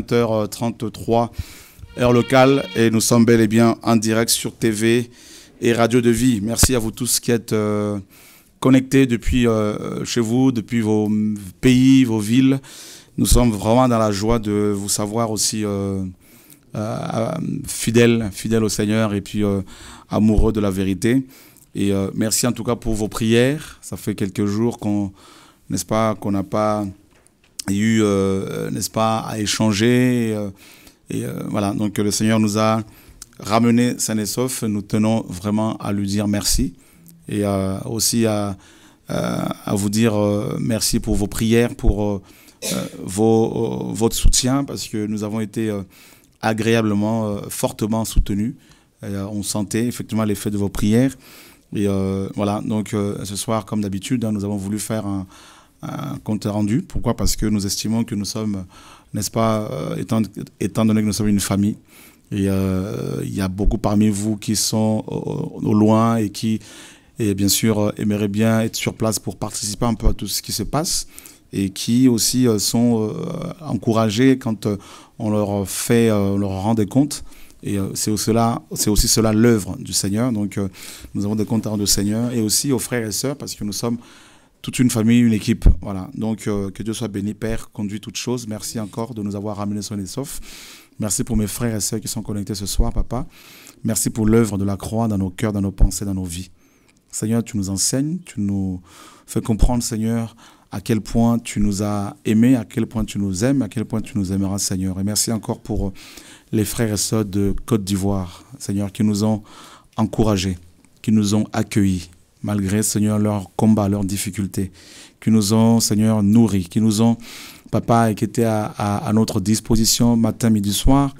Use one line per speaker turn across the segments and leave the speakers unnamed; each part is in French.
20h33 heure locale et nous sommes bel et bien en direct sur TV et Radio de Vie. Merci à vous tous qui êtes euh, connectés depuis euh, chez vous, depuis vos pays, vos villes. Nous sommes vraiment dans la joie de vous savoir aussi euh, fidèles, au Seigneur et puis amoureux de la vérité. Et merci en tout cas pour vos prières. Ça fait quelques jours qu'on, n'est-ce pas, qu'on n'a pas y eu, euh, n'est-ce pas, à échanger. Et, euh, euh, voilà, donc le Seigneur nous a ramené sain et sauf Nous tenons vraiment à lui dire merci et aussi à, vous dire merci pour vos prières, pour vos, votre soutien, parce que nous avons été agréablement, fortement soutenus. on sentait effectivement l'effet de vos prières. Et voilà, donc ce soir, comme d'habitude, hein, nous avons voulu faire un, un euh, compte rendu. Pourquoi Parce que nous estimons que nous sommes, n'est-ce pas, euh, étant, étant donné que nous sommes une famille, et euh, il y a beaucoup parmi vous qui sont au, loin et qui, et bien sûr, aimeraient bien être sur place pour participer un peu à tout ce qui se passe et qui aussi sont encouragés quand on leur fait, on leur rend des comptes. Et c'est aussi cela, c'est aussi cela l'œuvre du Seigneur. Donc, nous avons des comptes rendus au Seigneur et aussi aux frères et sœurs parce que nous sommes toute une famille, une équipe. Voilà. Donc, euh, que Dieu soit béni, Père, conduit toutes choses. Merci encore de nous avoir ramenés soins et saufs. Merci pour mes frères et sœurs qui sont connectés ce soir, Papa. Merci pour l'œuvre de la croix dans nos cœurs, dans nos pensées, dans nos vies. Seigneur, tu nous enseignes, tu nous fais comprendre, Seigneur, à quel point tu nous as aimés, à quel point tu nous aimes, à quel point tu nous aimeras, Seigneur. Et merci encore pour euh, les frères et sœurs de Côte d'Ivoire, Seigneur, qui nous ont encouragés, qui nous ont accueillis, malgré, Seigneur, leurs combats, leurs difficultés, qui nous ont, Seigneur, nourris, qui nous ont, Papa, et qui étaient à, notre disposition matin, midi, soir.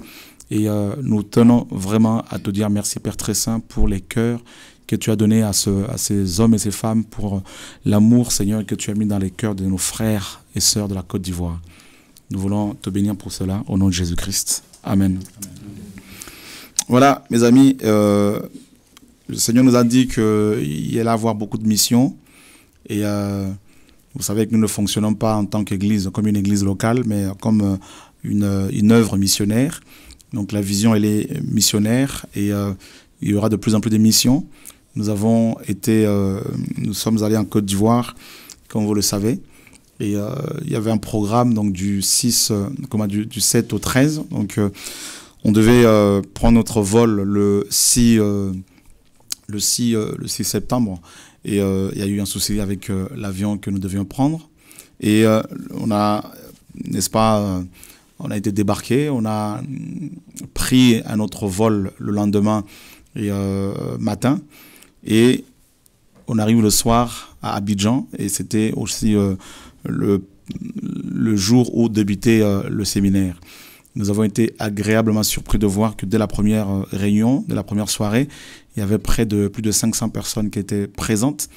Et euh, nous tenons vraiment à te dire merci, Père très saint, pour les cœurs que tu as donnés à, ce, à, ces hommes et ces femmes pour euh, l'amour, Seigneur, que tu as mis dans les cœurs de nos frères et sœurs de la Côte d'Ivoire. Nous voulons te bénir pour cela, au nom de Jésus-Christ. Amen. Voilà, mes amis, euh, le Seigneur nous a dit qu'il allait avoir beaucoup de missions. Et euh, vous savez que nous ne fonctionnons pas en tant qu'église, comme une église locale, mais comme euh, une, euh, une, œuvre missionnaire. Donc la vision, elle est missionnaire et il y aura de plus en plus de missions. Nous avons été, nous sommes allés en Côte d'Ivoire, comme vous le savez. Et il y avait un programme donc du 6, du, du, 7 au 13. Donc on devait prendre notre vol le 6 le 6, euh, septembre. Et euh, il y a eu un souci avec euh, l'avion que nous devions prendre. Et on a, n'est-ce pas, on a été débarqué, on a pris un autre vol le lendemain et, matin. Et on arrive le soir à Abidjan et c'était aussi le, jour où débutait le séminaire. Nous avons été agréablement surpris de voir que dès la première euh, réunion, dès la première soirée, il y avait près de plus de 500 personnes qui étaient présentes.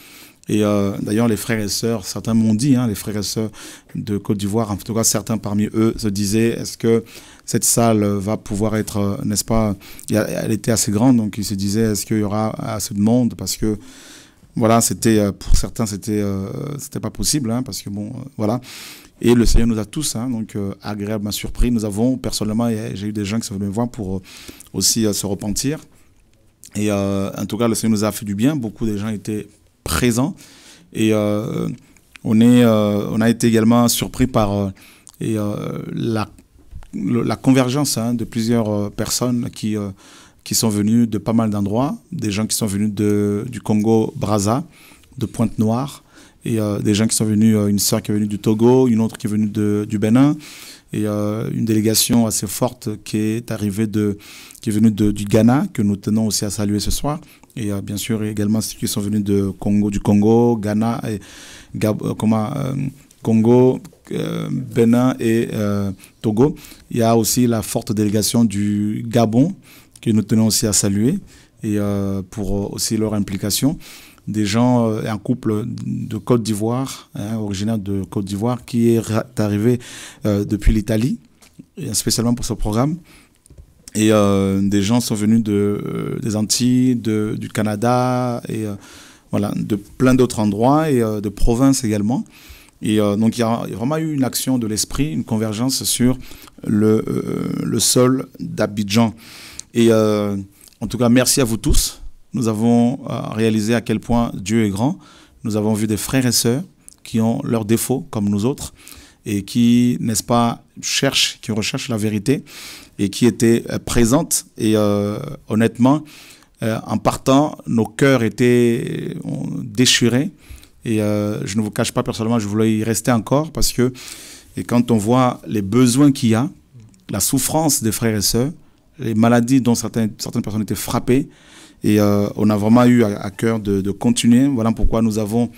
Et euh, d'ailleurs, les frères et sœurs, certains m'ont dit, hein, les frères et sœurs de Côte d'Ivoire, en tout cas certains parmi eux se disaient, est-ce que cette salle va pouvoir être, euh, n'est-ce pas, elle était assez grande, donc ils se disaient, est-ce qu'il y aura assez de monde Parce que, voilà, c'était, pour certains, c'était, pas possible, hein, parce que bon, voilà. Et le Seigneur nous a tous hein, donc agréable, euh, agréablement surpris. Nous avons personnellement, j'ai eu des gens qui sont venus me voir pour euh, aussi euh, se repentir. Et en tout cas, le Seigneur nous a fait du bien. Beaucoup de gens étaient présents. Et on, est, on a été également surpris par et, la, la, convergence hein, de plusieurs personnes qui, qui sont venues de pas mal d'endroits. Des gens qui sont venus de, du Congo-Braza, de Pointe-Noire, il y a des gens qui sont venus, euh, une sœur qui est venue du Togo, une autre qui est venue du Bénin, et euh, une délégation assez forte qui est arrivée de, qui est venue du Ghana, que nous tenons aussi à saluer ce soir, et euh, bien sûr également ceux qui sont venus de Congo, du Congo, Ghana, et Congo, Bénin et Togo. Il y a aussi la forte délégation du Gabon que nous tenons aussi à saluer et pour aussi leur implication des gens, euh, un couple de Côte d'Ivoire, hein, originaire de Côte d'Ivoire, qui est arrivé euh, depuis l'Italie, euh, spécialement pour ce programme. Et des gens sont venus de, des Antilles, du Canada, et voilà, de plein d'autres endroits, et de provinces également. Et donc il y a vraiment eu une action de l'esprit, une convergence sur le, le sol d'Abidjan. Et en tout cas, merci à vous tous. Nous avons euh, réalisé à quel point Dieu est grand. Nous avons vu des frères et sœurs qui ont leurs défauts comme nous autres et qui, n'est-ce pas, cherchent, qui recherchent la vérité et qui étaient euh, présentes. Et euh, honnêtement, en partant, nos cœurs étaient déchirés. Et je ne vous cache pas personnellement, je voulais y rester encore parce que et quand on voit les besoins qu'il y a, la souffrance des frères et sœurs, les maladies dont certaines, certaines personnes étaient frappées, et euh, on a vraiment eu à, cœur de, continuer. Voilà pourquoi nous avons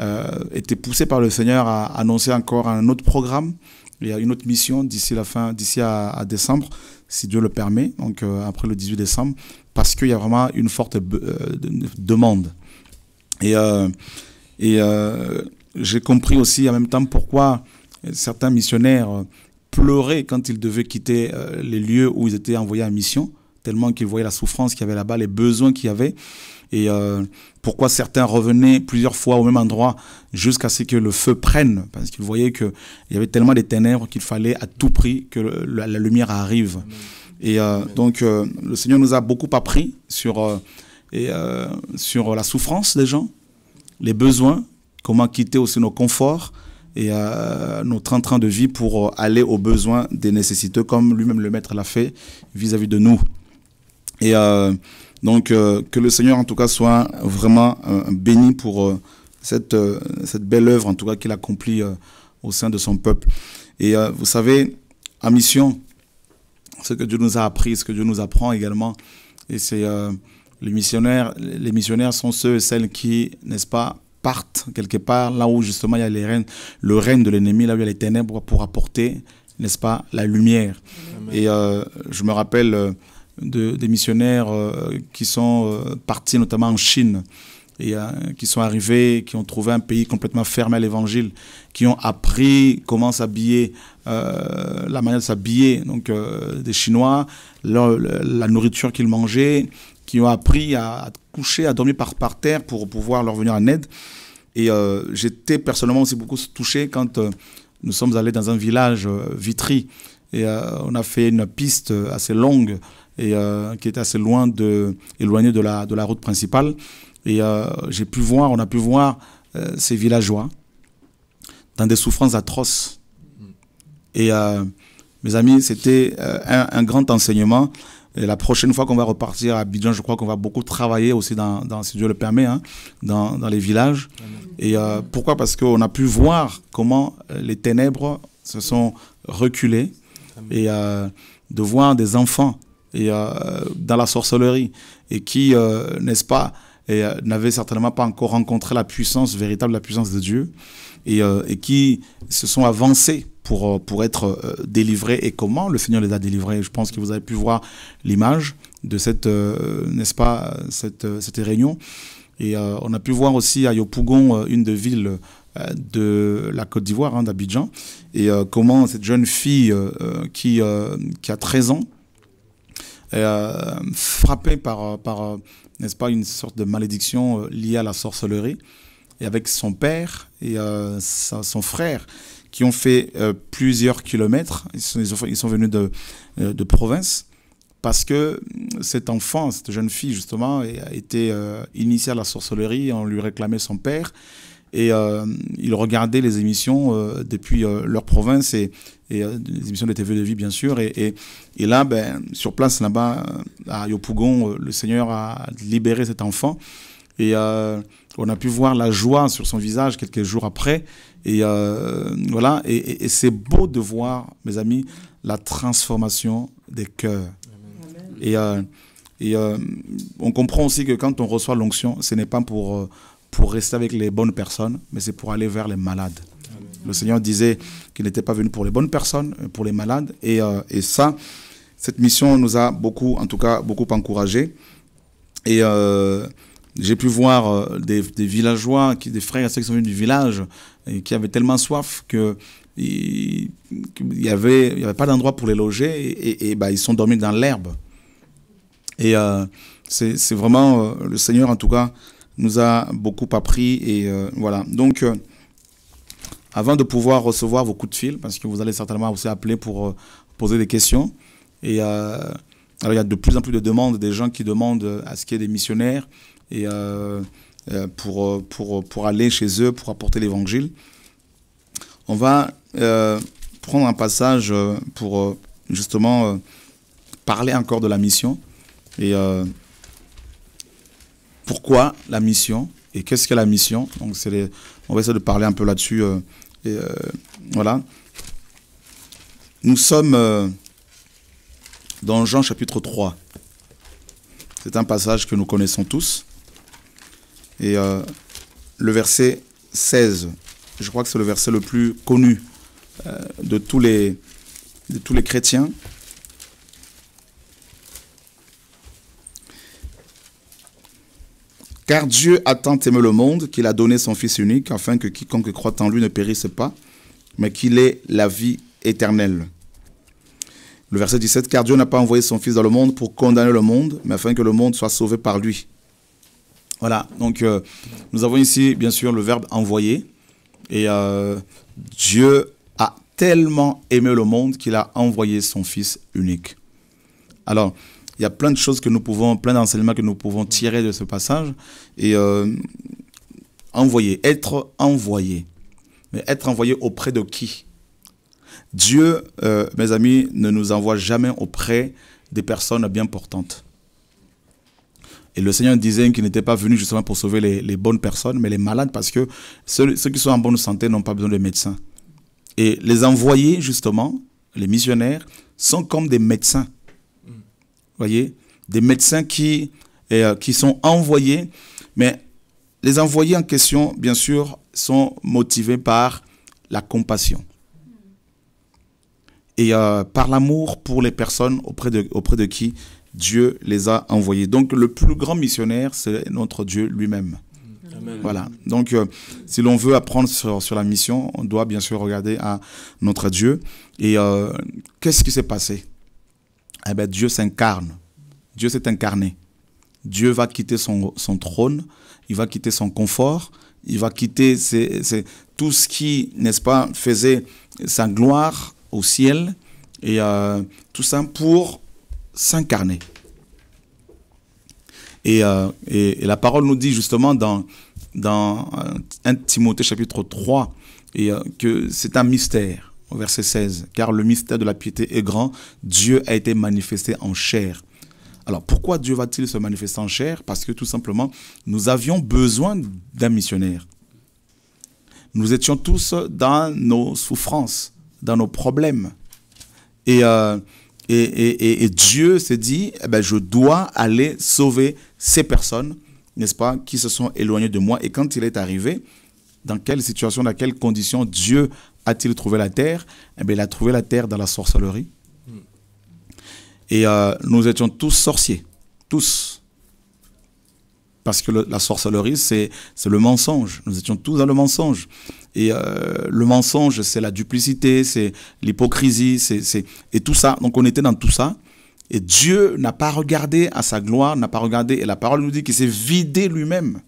euh, été poussés par le Seigneur à annoncer encore un autre programme. Il y a une autre mission d'ici la fin, d'ici à, décembre, si Dieu le permet, donc euh, après le 18 décembre, parce qu'il y a vraiment une forte demande. Et, et j'ai compris aussi en même temps pourquoi certains missionnaires pleuraient quand ils devaient quitter les lieux où ils étaient envoyés en mission, tellement qu'ils voyaient la souffrance qu'il y avait là-bas, les besoins qu'il y avait, et euh, pourquoi certains revenaient plusieurs fois au même endroit jusqu'à ce que le feu prenne, parce qu'ils voyaient qu'il y avait tellement des ténèbres qu'il fallait à tout prix que la, lumière arrive. Et euh, donc euh, le Seigneur nous a beaucoup appris sur, et, sur la souffrance des gens, les besoins, comment quitter aussi nos conforts et notre train de vie pour aller aux besoins des nécessiteux, comme lui-même le maître l'a fait vis à -vis de nous. Et euh, donc, euh, que le Seigneur, en tout cas, soit vraiment euh, béni pour cette, cette belle œuvre, en tout cas, qu'il accomplit au sein de son peuple. Et vous savez, à mission, ce que Dieu nous a appris, ce que Dieu nous apprend également, et c'est les missionnaires, les missionnaires sont ceux et celles qui, n'est-ce pas, partent quelque part, là où justement il y a les le règne de l'ennemi, là où il y a les ténèbres, pour apporter, n'est-ce pas, la lumière. Et je me rappelle, des missionnaires euh, qui sont euh, partis notamment en Chine et euh, qui sont arrivés, qui ont trouvé un pays complètement fermé à l'évangile, qui ont appris comment s'habiller, la manière de s'habiller donc des Chinois, la nourriture qu'ils mangeaient, qui ont appris à, coucher, à dormir par, terre pour pouvoir leur venir en aide. Et j'étais personnellement aussi beaucoup touché quand nous sommes allés dans un village, Vitry, et on a fait une piste assez longue et euh, qui était assez loin de, éloigné de la, de la route principale. Et euh, j'ai pu voir, on a pu voir euh, ces villageois dans des souffrances atroces. Et mes amis, c'était un, grand enseignement. Et la prochaine fois qu'on va repartir à Abidjan, je crois qu'on va beaucoup travailler aussi, dans, si Dieu le permet, hein, dans, dans, les villages. Et pourquoi Parce qu'on a pu voir comment les ténèbres se sont reculées et de voir des enfants et euh, dans la sorcellerie et qui, euh, n'est-ce pas, et euh, n'avaient certainement pas encore rencontré la puissance véritable, la puissance de Dieu, et, et qui se sont avancés pour, pour être délivrés. Et comment le Seigneur les a délivrés Je pense que vous avez pu voir l'image de cette, n'est-ce pas, cette, cette réunion. Et on a pu voir aussi à Yopougon, une des villes de la Côte d'Ivoire, hein, d'Abidjan, et comment cette jeune fille qui, qui a 13 ans, euh, frappé par, euh, par euh, n'est-ce pas, une sorte de malédiction liée à la sorcellerie, et avec son père et son frère qui ont fait plusieurs kilomètres. Ils sont, ils, sont venus de, de, province parce que mm, cet enfant, cette jeune fille justement, a été initiée à la sorcellerie. On lui réclamait son père et il ils regardaient les émissions depuis leur province et et euh, des émissions de TV de vie, bien sûr. Et, et, et là, ben, sur place, là-bas, euh, à Yopougon, euh, le Seigneur a libéré cet enfant. Et on a pu voir la joie sur son visage quelques jours après. Et voilà, et, c'est beau de voir, mes amis, la transformation des cœurs. Et, et on comprend aussi que quand on reçoit l'onction, ce n'est pas pour, pour rester avec les bonnes personnes, mais c'est pour aller vers les malades. Le Seigneur disait qu'il n'était pas venu pour les bonnes personnes, euh, pour les malades. Et, euh, et, ça, cette mission nous a beaucoup, en tout cas, beaucoup encouragés. Et euh, j'ai pu voir des, villageois, des frères et sœurs qui sont venus du village, qui avaient tellement soif que il n'y avait, il y avait pas d'endroit pour les loger et, bah, ils sont dormis dans l'herbe. Et c'est vraiment, le Seigneur en tout cas, nous a beaucoup appris. Et voilà, donc avant de pouvoir recevoir vos coups de fil, parce que vous allez certainement aussi appeler pour euh, poser des questions. Et euh, alors, il y a de plus en plus de demandes des gens qui demandent euh, à ce qu'il y ait des missionnaires et pour, pour, pour aller chez eux, pour apporter l'évangile. On va prendre un passage pour justement parler encore de la mission et pourquoi la mission et qu'est-ce que la mission. Donc, c'est on va essayer de parler un peu là-dessus et, euh, voilà. Nous sommes euh, dans Jean chapitre 3. C'est un passage que nous connaissons tous. Et euh, le verset 16, je crois que c'est le verset le plus connu de, tous les, de tous les chrétiens. Car Dieu a tant aimé le monde qu'il a donné son Fils unique, afin que quiconque croit en lui ne périsse pas, mais qu'il ait la vie éternelle. Le verset 17, car Dieu n'a pas envoyé son Fils dans le monde pour condamner le monde, mais afin que le monde soit sauvé par lui. Voilà, donc euh, nous avons ici bien sûr le verbe envoyer. Et euh, Dieu a tellement aimé le monde qu'il a envoyé son Fils unique. Alors, il y a plein de choses que nous pouvons, plein d'enseignements que nous pouvons tirer de ce passage. Et euh, envoyer, être envoyé. Mais être envoyé auprès de qui Dieu, euh, mes amis, ne nous envoie jamais auprès des personnes bien portantes. Et le Seigneur disait qu'il n'était pas venu justement pour sauver les, bonnes personnes, mais les malades, parce que ceux, ceux qui sont en bonne santé n'ont pas besoin de médecins. Et les envoyés, justement, les missionnaires, sont comme des médecins voyez, des médecins qui, euh, qui sont envoyés, mais les envoyés en question, bien sûr, sont motivés par la compassion et euh, par l'amour pour les personnes auprès de, auprès de qui Dieu les a envoyés. Donc le plus grand missionnaire, c'est notre Dieu lui-même. Voilà. Donc euh, si l'on veut apprendre sur, la mission, on doit bien sûr regarder à notre Dieu. Et qu'est-ce qui s'est passé eh ben, Dieu s'incarne. Dieu s'est incarné. Dieu va quitter son, trône, il va quitter son confort, il va quitter tout ce qui, n'est-ce pas, faisait sa gloire au ciel, et euh, tout ça pour s'incarner. Euh, et, la parole nous dit justement dans, dans 1 euh, Timothée chapitre 3 que c'est un mystère verset 16, car le mystère de la piété est grand, Dieu a été manifesté en chair. Alors pourquoi Dieu va-t-il se manifester en chair Parce que tout simplement, nous avions besoin d'un missionnaire. Nous étions tous dans nos souffrances, dans nos problèmes. Et, euh, et, Dieu s'est dit, eh ben, je dois aller sauver ces personnes, n'est-ce pas, qui se sont éloignées de moi. Et quand il est arrivé, dans quelle situation, dans quelles conditions Dieu a-t-il trouvé la terre eh bien, Il a trouvé la terre dans la sorcellerie. Et euh, nous étions tous sorciers, tous. Parce que la sorcellerie, c'est le mensonge. Nous étions tous dans le mensonge. Et euh, le mensonge, c'est la duplicité, c'est l'hypocrisie, c'est et tout ça. Donc on était dans tout ça. Et Dieu n'a pas regardé à sa gloire, n'a pas regardé. Et la parole nous dit qu'il s'est vidé lui-même.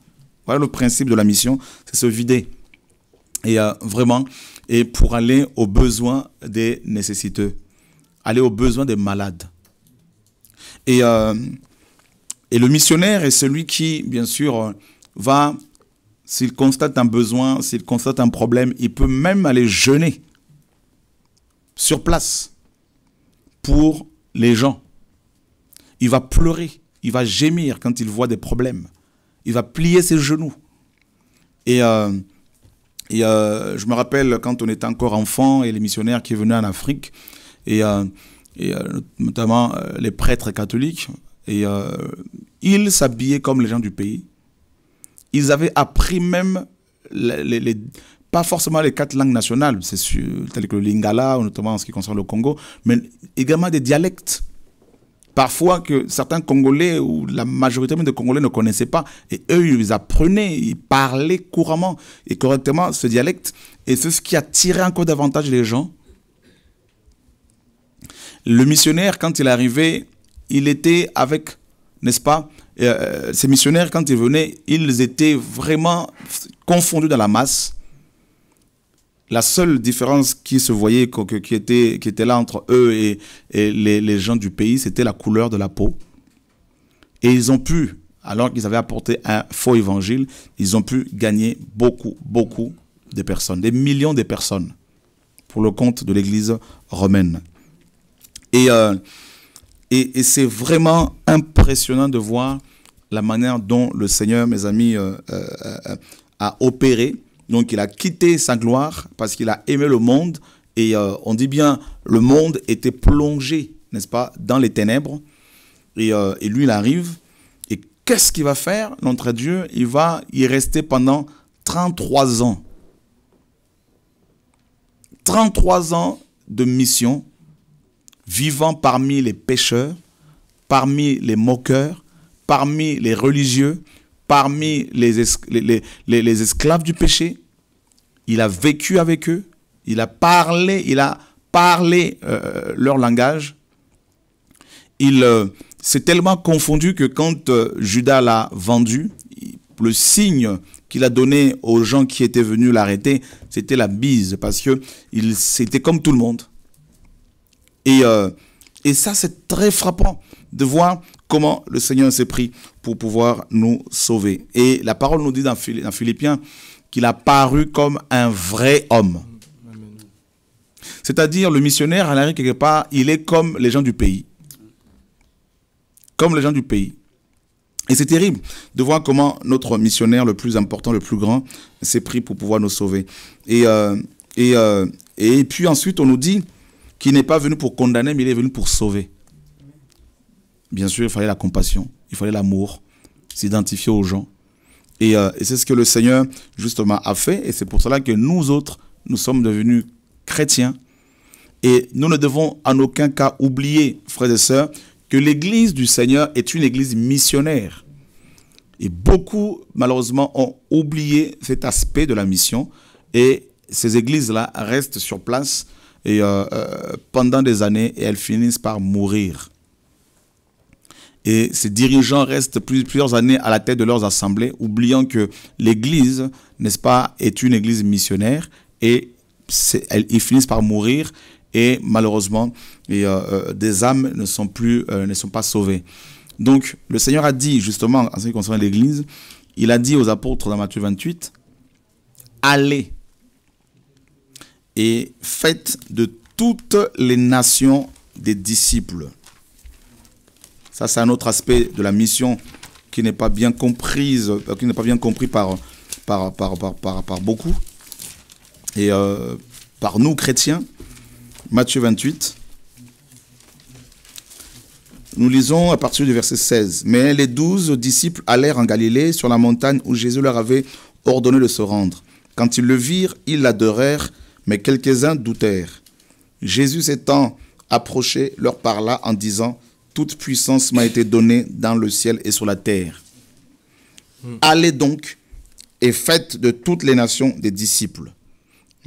Voilà le principe de la mission, c'est se vider. Et euh, vraiment, et pour aller aux besoins des nécessiteux, aller aux besoins des malades. Et, euh, et le missionnaire est celui qui, bien sûr, euh, va, s'il constate un besoin, s'il constate un problème, il peut même aller jeûner sur place pour les gens. Il va pleurer, il va gémir quand il voit des problèmes. Il va plier ses genoux. Et euh, et euh, je me rappelle quand on était encore enfant et les missionnaires qui venaient en Afrique, et, euh, euh, notamment les prêtres catholiques, et ils s'habillaient comme les gens du pays. Ils avaient appris même les, pas forcément les quatre langues nationales, c'est telles que le lingala, notamment en ce qui concerne le Congo, mais également des dialectes parfois que certains Congolais ou la majorité même des Congolais ne connaissaient pas. Et eux, ils apprenaient, ils parlaient couramment et correctement ce dialecte. Et c'est ce qui a attirait encore davantage les gens. Le missionnaire, quand il arrivait, il était avec, n'est-ce pas, euh, ces missionnaires, quand ils venaient, ils étaient vraiment confondus dans la masse. La seule différence qui se voyait, qui était, qui était là entre eux et, les, gens du pays, c'était la couleur de la peau. Et ils ont pu, alors qu'ils avaient apporté un faux évangile, ils ont pu gagner beaucoup, beaucoup de personnes, des millions de personnes, pour le compte de l'Église romaine. Et, euh, c'est vraiment impressionnant de voir la manière dont le Seigneur, mes amis, euh, euh, a opéré donc il a quitté sa gloire parce qu'il a aimé le monde. Et euh, on dit bien, le monde était plongé, n'est-ce pas, dans les ténèbres. Et, euh, lui, il arrive. Et qu'est-ce qu'il va faire, notre Dieu Il va y rester pendant 33 ans. 33 ans de mission, vivant parmi les pécheurs, parmi les moqueurs, parmi les religieux, parmi les, les esclaves du péché, il a vécu avec eux, il a parlé, il a parlé euh, leur langage. Il euh, s'est tellement confondu que quand euh, Judas l'a vendu, le signe qu'il a donné aux gens qui étaient venus l'arrêter, c'était la bise, parce que il c'était comme tout le monde. Et, et ça, c'est très frappant de voir comment le Seigneur s'est pris pour pouvoir nous sauver. Et la parole nous dit dans Philippiens qu'il a paru comme un vrai homme. C'est-à-dire, le missionnaire, à l'air quelque part, il est comme les gens du pays. Comme les gens du pays. Et c'est terrible de voir comment notre missionnaire, le plus important, le plus grand, s'est pris pour pouvoir nous sauver. Et, euh, euh, et puis ensuite, on nous dit qu'il n'est pas venu pour condamner, mais il est venu pour sauver. Bien sûr, il fallait la compassion, il fallait l'amour, s'identifier aux gens, euh, et, c'est ce que le Seigneur, justement, a fait. Et c'est pour cela que nous autres, nous sommes devenus chrétiens. Et nous ne devons en aucun cas oublier, frères et sœurs, que l'église du Seigneur est une église missionnaire. Et beaucoup, malheureusement, ont oublié cet aspect de la mission. Et ces églises-là restent sur place et, euh, euh, pendant des années et elles finissent par mourir. Et ces dirigeants restent plusieurs années à la tête de leurs assemblées, oubliant que l'Église, n'est-ce pas, est une Église missionnaire et ils finissent par mourir et malheureusement, euh, euh, des âmes ne sont, plus, euh, ne sont pas sauvées. Donc, le Seigneur a dit, justement, en ce qui concerne l'Église, il a dit aux apôtres dans Matthieu 28, allez et faites de toutes les nations des disciples. Ça, c'est un autre aspect de la mission qui n'est pas bien comprise, euh, qui n'est pas bien compris par, par, beaucoup et euh, par nous chrétiens. Matthieu 28. Nous lisons à partir du verset 16. Mais les douze disciples allèrent en Galilée sur la montagne où Jésus leur avait ordonné de se rendre. Quand ils le virent, ils l'adorèrent, mais quelques-uns doutèrent. Jésus s'étant approché, leur parla en disant, toute puissance m'a été donnée dans le ciel et sur la terre. Allez donc et faites de toutes les nations des disciples,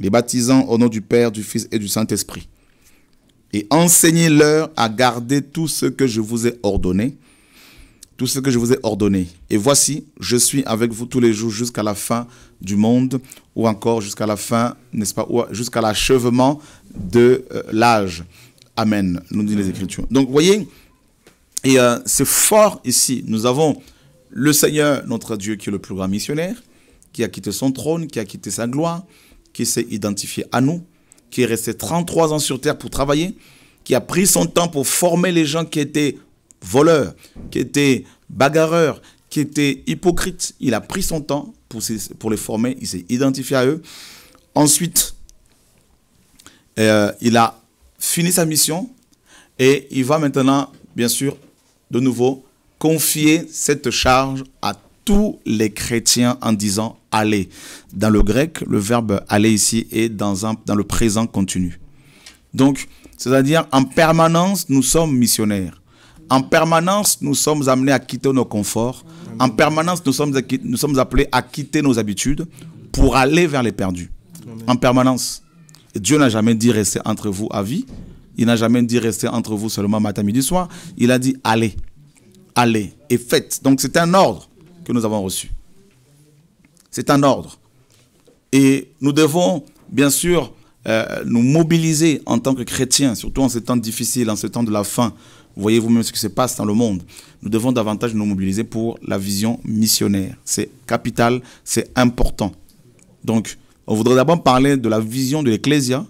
les baptisant au nom du Père, du Fils et du Saint-Esprit. Et enseignez-leur à garder tout ce que je vous ai ordonné, tout ce que je vous ai ordonné. Et voici, je suis avec vous tous les jours jusqu'à la fin du monde, ou encore jusqu'à la fin, n'est-ce pas, jusqu'à l'achèvement de euh, l'âge. Amen, nous dit les Écritures. Donc, voyez, et euh, c'est fort ici. Nous avons le Seigneur, notre Dieu, qui est le plus grand missionnaire, qui a quitté son trône, qui a quitté sa gloire, qui s'est identifié à nous, qui est resté 33 ans sur terre pour travailler, qui a pris son temps pour former les gens qui étaient voleurs, qui étaient bagarreurs, qui étaient hypocrites. Il a pris son temps pour, les former, il s'est identifié à eux. Ensuite, euh, il a fini sa mission et il va maintenant, bien sûr, de nouveau, confier cette charge à tous les chrétiens en disant Allez ». Dans le grec, le verbe aller ici est dans, un, dans le présent continu. Donc, c'est-à-dire en permanence, nous sommes missionnaires. En permanence, nous sommes amenés à quitter nos conforts. En permanence, nous sommes, nous sommes appelés à quitter nos habitudes pour aller vers les perdus. En permanence. Dieu n'a jamais dit restez entre vous à vie, il n'a jamais dit rester entre vous seulement matin, midi, soir. Il a dit allez, allez et faites. Donc c'est un ordre que nous avons reçu. C'est un ordre. Et nous devons, bien sûr, euh, nous mobiliser en tant que chrétiens, surtout en ces temps difficiles, en ces temps de la faim. voyez vous-même ce qui se passe dans le monde. Nous devons davantage nous mobiliser pour la vision missionnaire. C'est capital, c'est important. Donc, on voudrait d'abord parler de la vision de l'Ecclésia,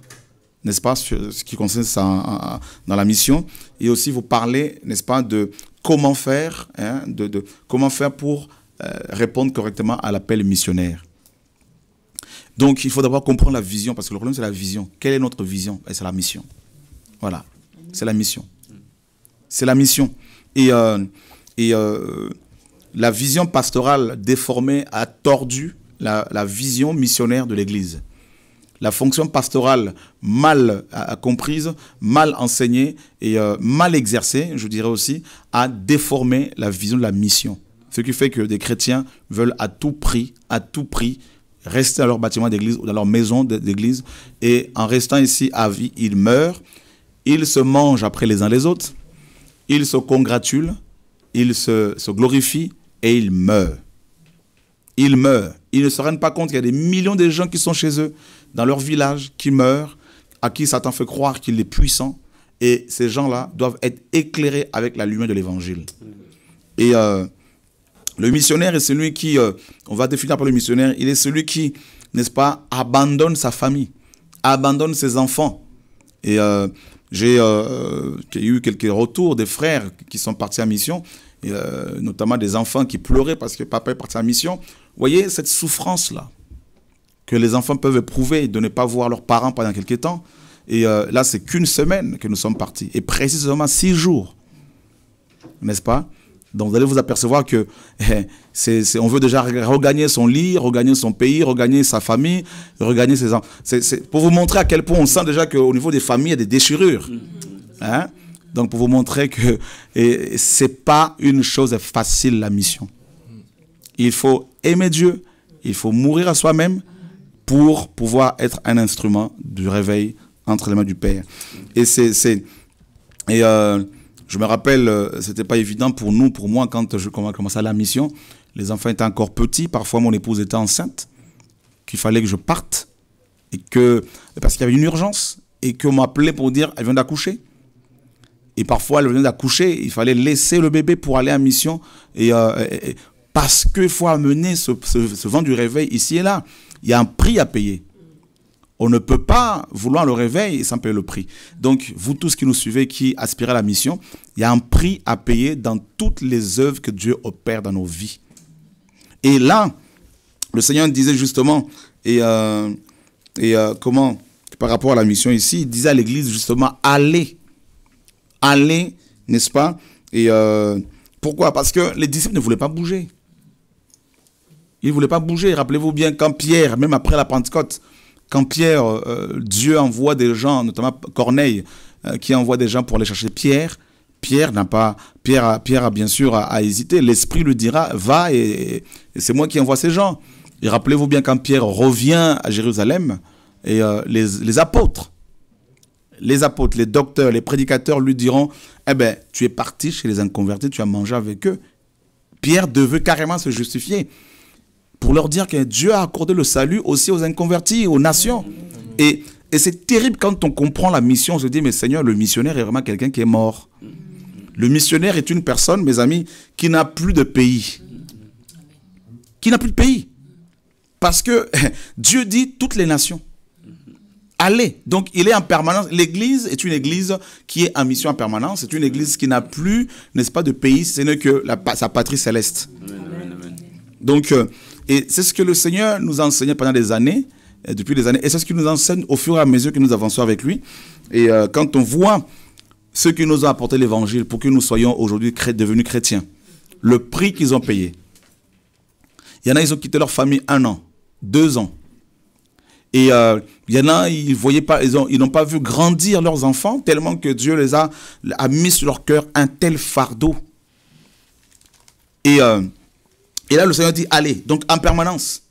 n'est-ce pas, ce qui concerne ça dans la mission, et aussi vous parler, n'est-ce pas, de comment faire, hein, de, comment faire pour euh, répondre correctement à l'appel missionnaire. Donc, il faut d'abord comprendre la vision, parce que le problème, c'est la vision. Quelle est notre vision Et c'est la mission. Voilà, c'est la mission. C'est la mission. Et, euh, euh, la vision pastorale déformée a tordu la vision missionnaire de l'Église. La fonction pastorale mal euh, comprise, mal enseignée et euh, mal exercée, je dirais aussi, a déformé la vision de la mission. Ce qui fait que des chrétiens veulent à tout prix, à tout prix, rester dans leur bâtiment d'église ou dans leur maison d'église. Et en restant ici à vie, ils meurent, ils se mangent après les uns les autres, ils se congratulent, ils se glorifient et ils meurent. Ils meurent. Ils ne se rendent pas compte qu'il y a des millions de gens qui sont chez eux, dans leur village, qui meurent, à qui Satan fait croire qu'il est puissant. Et ces gens-là doivent être éclairés avec la lumière de l'évangile. Et euh, le missionnaire est celui qui, euh, on va définir par le missionnaire, il est celui qui, n'est-ce pas, abandonne sa famille, abandonne ses enfants. Et euh, j'ai eu quelques retours des frères qui sont partis en mission, notamment des enfants qui pleuraient parce que papa est parti en mission voyez, cette souffrance-là que les enfants peuvent éprouver de ne pas voir leurs parents pendant quelques temps, et euh, là, c'est qu'une semaine que nous sommes partis, et précisément six jours, n'est-ce pas donc vous allez vous apercevoir que eh, on veut déjà regagner son lit, regagner son pays, regagner sa famille, regagner ses enfants. pour vous montrer à quel point on sent déjà qu'au niveau des familles, il y a des déchirures. Hein? Donc pour vous montrer que ce n'est pas une chose facile, la mission. Il faut aimer Dieu, il faut mourir à soi-même pour pouvoir être un instrument du réveil entre les mains du Père. Et c'est... Et euh, je me rappelle, euh, c'était pas évident pour nous, pour moi, quand je commençais la mission. Les enfants étaient encore petits. Parfois, mon épouse était enceinte, qu'il fallait que je parte et que parce qu'il y avait une urgence et qu'on m'appelait pour dire elle vient d'accoucher. Et parfois, elle venait d'accoucher, il fallait laisser le bébé pour aller en mission. et euh, parce qu'il faut amener ce, vent du réveil ici et là. Il y a un prix à payer. On ne peut pas vouloir le réveil sans payer le prix. Donc, vous tous qui nous suivez, qui aspirez à la mission, il y a un prix à payer dans toutes les œuvres que Dieu opère dans nos vies. Et là, le Seigneur disait justement, et, euh, et euh, comment, par rapport à la mission ici, il disait à l'Église justement, allez, allez, n'est-ce pas Et euh, pourquoi Parce que les disciples ne voulaient pas bouger. Il ne voulait pas bouger. Rappelez-vous bien quand Pierre, même après la Pentecôte, quand Pierre, euh, Dieu envoie des gens, notamment Corneille, euh, qui envoie des gens pour aller chercher Pierre, Pierre n'a pas, Pierre, a, Pierre a bien sûr à hésiter. L'esprit lui dira, va et, c'est moi qui envoie ces gens. Et rappelez-vous bien quand Pierre revient à Jérusalem et euh, les, apôtres, les apôtres, les docteurs, les prédicateurs lui diront, eh bien, tu es parti chez les inconvertis, tu as mangé avec eux. Pierre devait carrément se justifier pour leur dire que Dieu a accordé le salut aussi aux inconvertis, aux nations. Et, c'est terrible quand on comprend la mission, on se dit, mais Seigneur, le missionnaire est vraiment quelqu'un qui est mort. Le missionnaire est une personne, mes amis, qui n'a plus de pays. Qui n'a plus de pays. Parce que Dieu dit toutes les nations. Allez. Donc il est en permanence. L'Église est une Église qui est en mission en permanence. C'est une Église qui n'a plus, n'est-ce pas, de pays, ce n'est que sa patrie céleste. Donc, euh, et c'est ce que le Seigneur nous a enseigné pendant des années, euh, depuis des années, et c'est ce qu'il nous enseigne au fur et à mesure que nous avançons avec lui. Et euh, quand on voit ce qui nous a apporté l'Évangile pour que nous soyons aujourd'hui devenus chrétiens, le prix qu'ils ont payé. Il y en a, ils ont quitté leur famille un an, deux ans. Et euh, il y en a, ils voyaient pas, ils n'ont pas vu grandir leurs enfants tellement que Dieu les a, mis sur leur cœur un tel fardeau. Et et là, le Seigneur dit, allez, donc en permanence.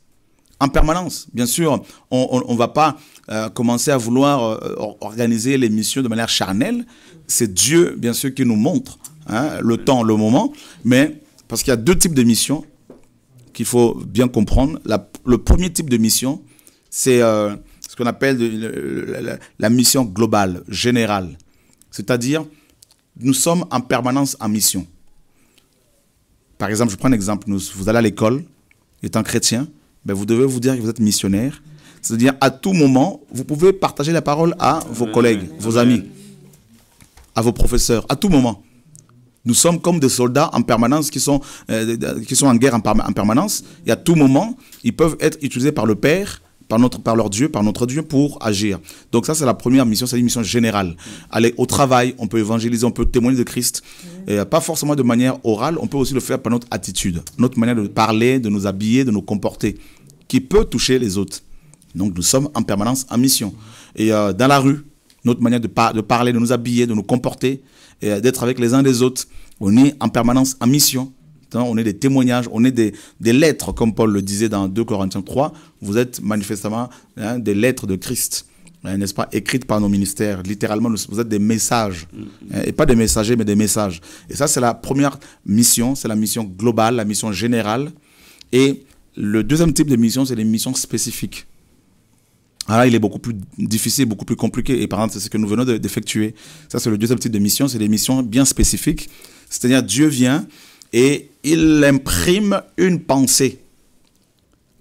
En permanence, bien sûr, on ne va pas euh, commencer à vouloir euh, organiser les missions de manière charnelle. C'est Dieu, bien sûr, qui nous montre hein, le temps, le moment. Mais parce qu'il y a deux types de missions qu'il faut bien comprendre. le premier type de mission, c'est euh, ce qu'on appelle la mission globale, générale. C'est-à-dire, nous sommes en permanence en mission. Par exemple, je prends un exemple. vous allez à l'école, étant chrétien, ben, vous devez vous dire que vous êtes missionnaire. C'est-à-dire, à tout moment, vous pouvez partager la parole à vos collègues, vos amis, à vos professeurs, à tout moment. Nous sommes comme des soldats en permanence qui sont, euh, qui sont en guerre en, permanence. Et à tout moment, ils peuvent être utilisés par le Père par, notre, par leur Dieu, par notre Dieu, pour agir. Donc ça, c'est la première mission, c'est une mission générale. Aller au travail, on peut évangéliser, on peut témoigner de Christ, mm. et pas forcément de manière orale, on peut aussi le faire par notre attitude, notre manière de parler, de nous habiller, de nous comporter, qui peut toucher les autres. Donc nous sommes en permanence en mission. Et euh, dans la rue, notre manière de, de parler, de nous habiller, de nous comporter, euh, d'être avec les uns des autres, on est en permanence en mission. Hein, on est des témoignages, on est des, lettres, comme Paul le disait dans 2 Corinthiens 3, vous êtes manifestement hein, des lettres de Christ, hein, n'est-ce pas, écrites par nos ministères. Littéralement, vous êtes des messages, mm-hmm. et pas des messagers, mais des messages. Et ça, c'est la première mission, c'est la mission globale, la mission générale. Et le deuxième type de mission, c'est les missions spécifiques. Alors ah, il est beaucoup plus difficile, beaucoup plus compliqué. Et par exemple, c'est ce que nous venons d'effectuer. Ça, c'est le deuxième type de mission, c'est les missions bien spécifiques. C'est-à-dire, Dieu vient et il imprime une pensée,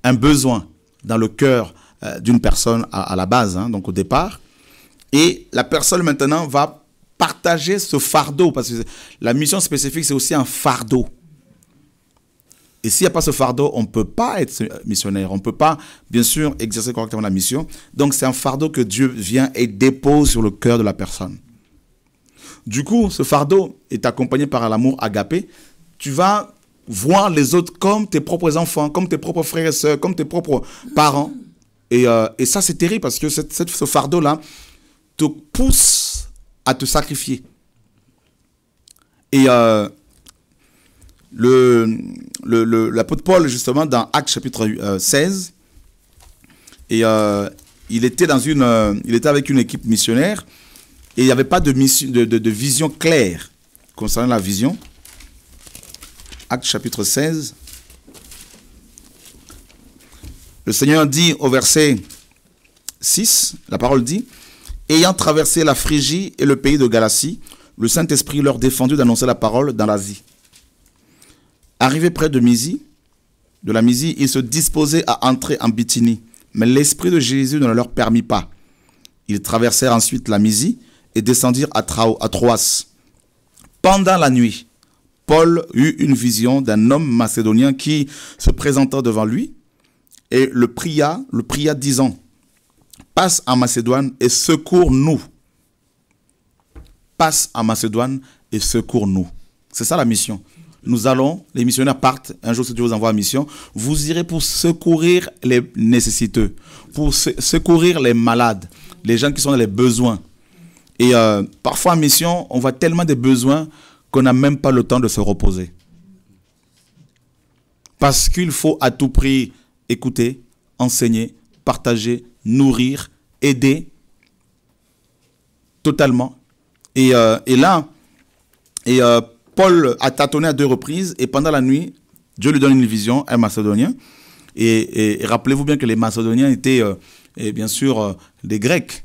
un besoin dans le cœur euh, d'une personne à, la base, hein, donc au départ. Et la personne maintenant va partager ce fardeau, parce que la mission spécifique, c'est aussi un fardeau. Et s'il n'y a pas ce fardeau, on ne peut pas être missionnaire, on ne peut pas, bien sûr, exercer correctement la mission. Donc c'est un fardeau que Dieu vient et dépose sur le cœur de la personne. Du coup, ce fardeau est accompagné par l'amour agapé, tu vas voir les autres comme tes propres enfants, comme tes propres frères et sœurs, comme tes propres parents. Et, euh, ça, c'est terrible parce que cette, ce fardeau-là te pousse à te sacrifier. Et euh, le, l'apôtre Paul, justement, dans Actes chapitre 16, euh, et, il, était dans une, il était avec une équipe missionnaire et il n'y avait pas de, de vision claire concernant la vision. Acte chapitre 16. Le Seigneur dit au verset 6, la parole dit, Ayant traversé la Phrygie et le pays de Galatie, le Saint-Esprit leur défendu d'annoncer la parole dans l'Asie. Arrivés près de Mysie, de la Misie, ils se disposaient à entrer en Bithynie, mais l'Esprit de Jésus ne leur permit pas. Ils traversèrent ensuite la Misie et descendirent à, à Troas. Pendant la nuit, Paul eut une vision d'un homme macédonien qui se présenta devant lui et le pria, le pria disant, passe à Macédoine et secours-nous. Passe à Macédoine et secours-nous. C'est ça la mission. Nous allons, les missionnaires partent, un jour si Dieu vous envoie en mission, vous irez pour secourir les nécessiteux, pour secourir les malades, les gens qui sont dans les besoins. Et euh, parfois en mission, on voit tellement des besoins qu'on n'a même pas le temps de se reposer. Parce qu'il faut à tout prix écouter, enseigner, partager, nourrir, aider totalement. Et, euh, là, et, euh, Paul a tâtonné à deux reprises et pendant la nuit, Dieu lui donne une vision, un Macédonien. Et, rappelez-vous bien que les Macédoniens étaient euh, et bien sûr des Grecs.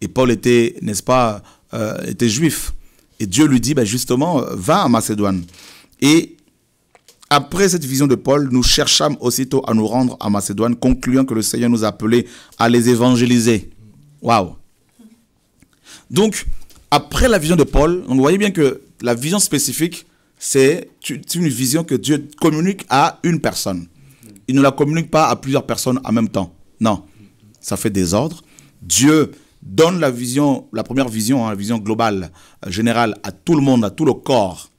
Et Paul était, n'est-ce pas, était juif. Et Dieu lui dit, ben justement, va à Macédoine. Et après cette vision de Paul, nous cherchâmes aussitôt à nous rendre à Macédoine, concluant que le Seigneur nous appelait à les évangéliser. Waouh! Donc, après la vision de Paul, vous voyez bien que la vision spécifique, c'est une vision que Dieu communique à une personne. Il ne la communique pas à plusieurs personnes en même temps. Non, ça fait des ordres. Dieu donne la vision, la première vision, hein, la vision globale, euh, générale, à tout le monde, à tout le corps.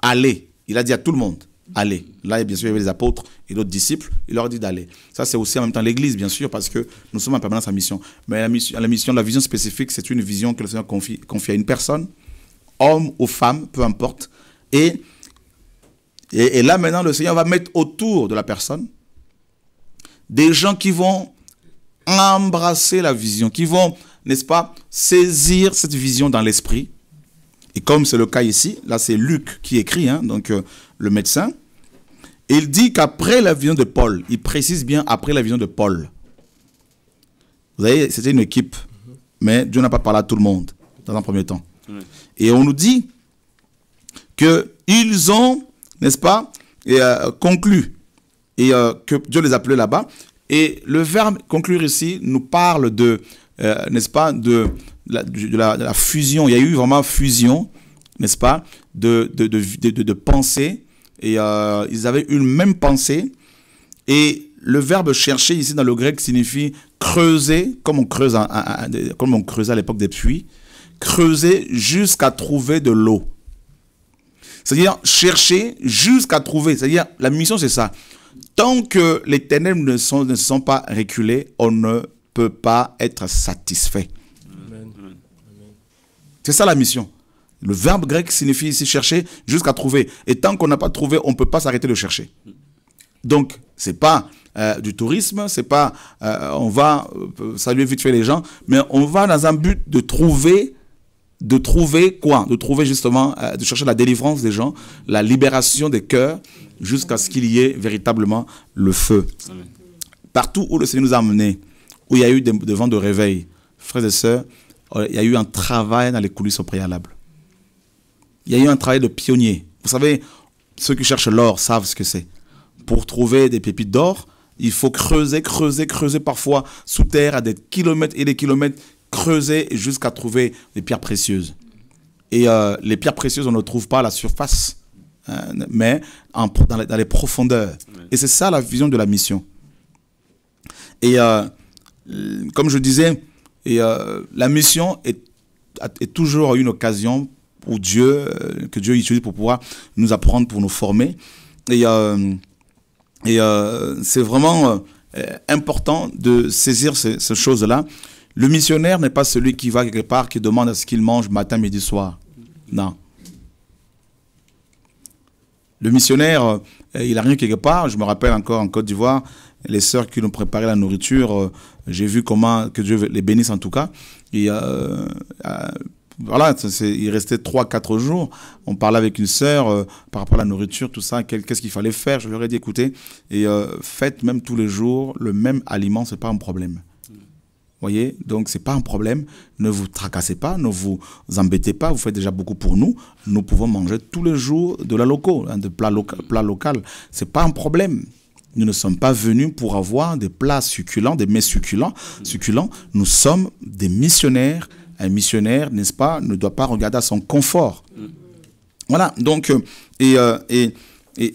Allez. Il a dit à tout le monde, allez. Là, bien sûr, il y avait les apôtres et d'autres disciples. Il leur dit d'aller. Ça, c'est aussi en même temps l'Église, bien sûr, parce que nous sommes en permanence à mission. Mais la mission, la, mission, la vision spécifique, c'est une vision que le Seigneur confie, confie à une personne, homme ou femme, peu importe. et, et là, maintenant, le Seigneur va mettre autour de la personne des gens qui vont embrasser la vision, qui vont, n'est-ce pas, saisir cette vision dans l'esprit. Et comme c'est le cas ici, là c'est Luc qui écrit, hein, donc euh, le médecin. il dit qu'après la vision de Paul, il précise bien après la vision de Paul. Vous voyez, c'était une équipe, mais Dieu n'a pas parlé à tout le monde dans un premier temps. Et on nous dit qu'ils ont, n'est-ce pas, et, euh, conclu et euh, que Dieu les appelait là-bas, et le verbe conclure ici nous parle de, euh, n'est-ce pas, de la, fusion. Il y a eu vraiment fusion, n'est-ce pas, de, de, pensée. Et euh, ils avaient une même pensée. Et le verbe chercher ici dans le grec signifie creuser, comme on creuse, comme on creusait à l'époque des puits, creuser jusqu'à trouver de l'eau. C'est-à-dire chercher jusqu'à trouver. C'est-à-dire la mission c'est ça. Tant que les ténèbres ne, sont, sont pas reculées, on ne peut pas être satisfait. C'est ça la mission. Le verbe grec signifie ici chercher jusqu'à trouver. Et tant qu'on n'a pas trouvé, on ne peut pas s'arrêter de chercher. Donc, c'est pas euh, du tourisme, c'est pas euh, on va euh, saluer vite fait les gens, mais on va dans un but de trouver de trouver quoi De trouver justement, euh, de chercher la délivrance des gens, la libération des cœurs, jusqu'à ce qu'il y ait véritablement le feu. Partout où le Seigneur nous a amenés, où il y a eu des, des vents de réveil, frères et sœurs, euh, il y a eu un travail dans les coulisses au préalable. Il y a eu un travail de pionnier. Vous savez, ceux qui cherchent l'or savent ce que c'est. Pour trouver des pépites d'or, il faut creuser, creuser, creuser parfois sous terre à des kilomètres et des kilomètres creuser jusqu'à trouver des pierres précieuses. Et euh, les pierres précieuses, on ne trouve pas à la surface, hein, mais en, dans, les, profondeurs. Et c'est ça la vision de la mission. Et euh, comme je disais, et, euh, la mission est, est, toujours une occasion pour Dieu, que Dieu utilise pour pouvoir nous apprendre, pour nous former. Et, et c'est vraiment important de saisir ces, ces choses-là. Le missionnaire n'est pas celui qui va quelque part, qui demande à ce qu'il mange matin, midi, soir. Non. Le missionnaire, euh, il arrive quelque part. Je me rappelle encore en Côte d'Ivoire, les sœurs qui nous préparaient la nourriture. Euh, j'ai vu comment, que Dieu les bénisse en tout cas. Et, euh, voilà, il restait 3-4 jours. On parlait avec une sœur par rapport à la nourriture, tout ça, qu'est-ce qu'il fallait faire. Je leur ai dit, écoutez, et, faites même tous les jours le même aliment, c'est pas un problème voyez Donc, ce n'est pas un problème. Ne vous tracassez pas, ne vous embêtez pas. Vous faites déjà beaucoup pour nous. Nous pouvons manger tous les jours de la loco, hein, de plats plat locaux. Ce n'est pas un problème. Nous ne sommes pas venus pour avoir des plats succulents, des mets succulents. succulents. Nous sommes des missionnaires. Un missionnaire, n'est-ce pas, ne doit pas regarder à son confort. Voilà, donc, euh, euh, et,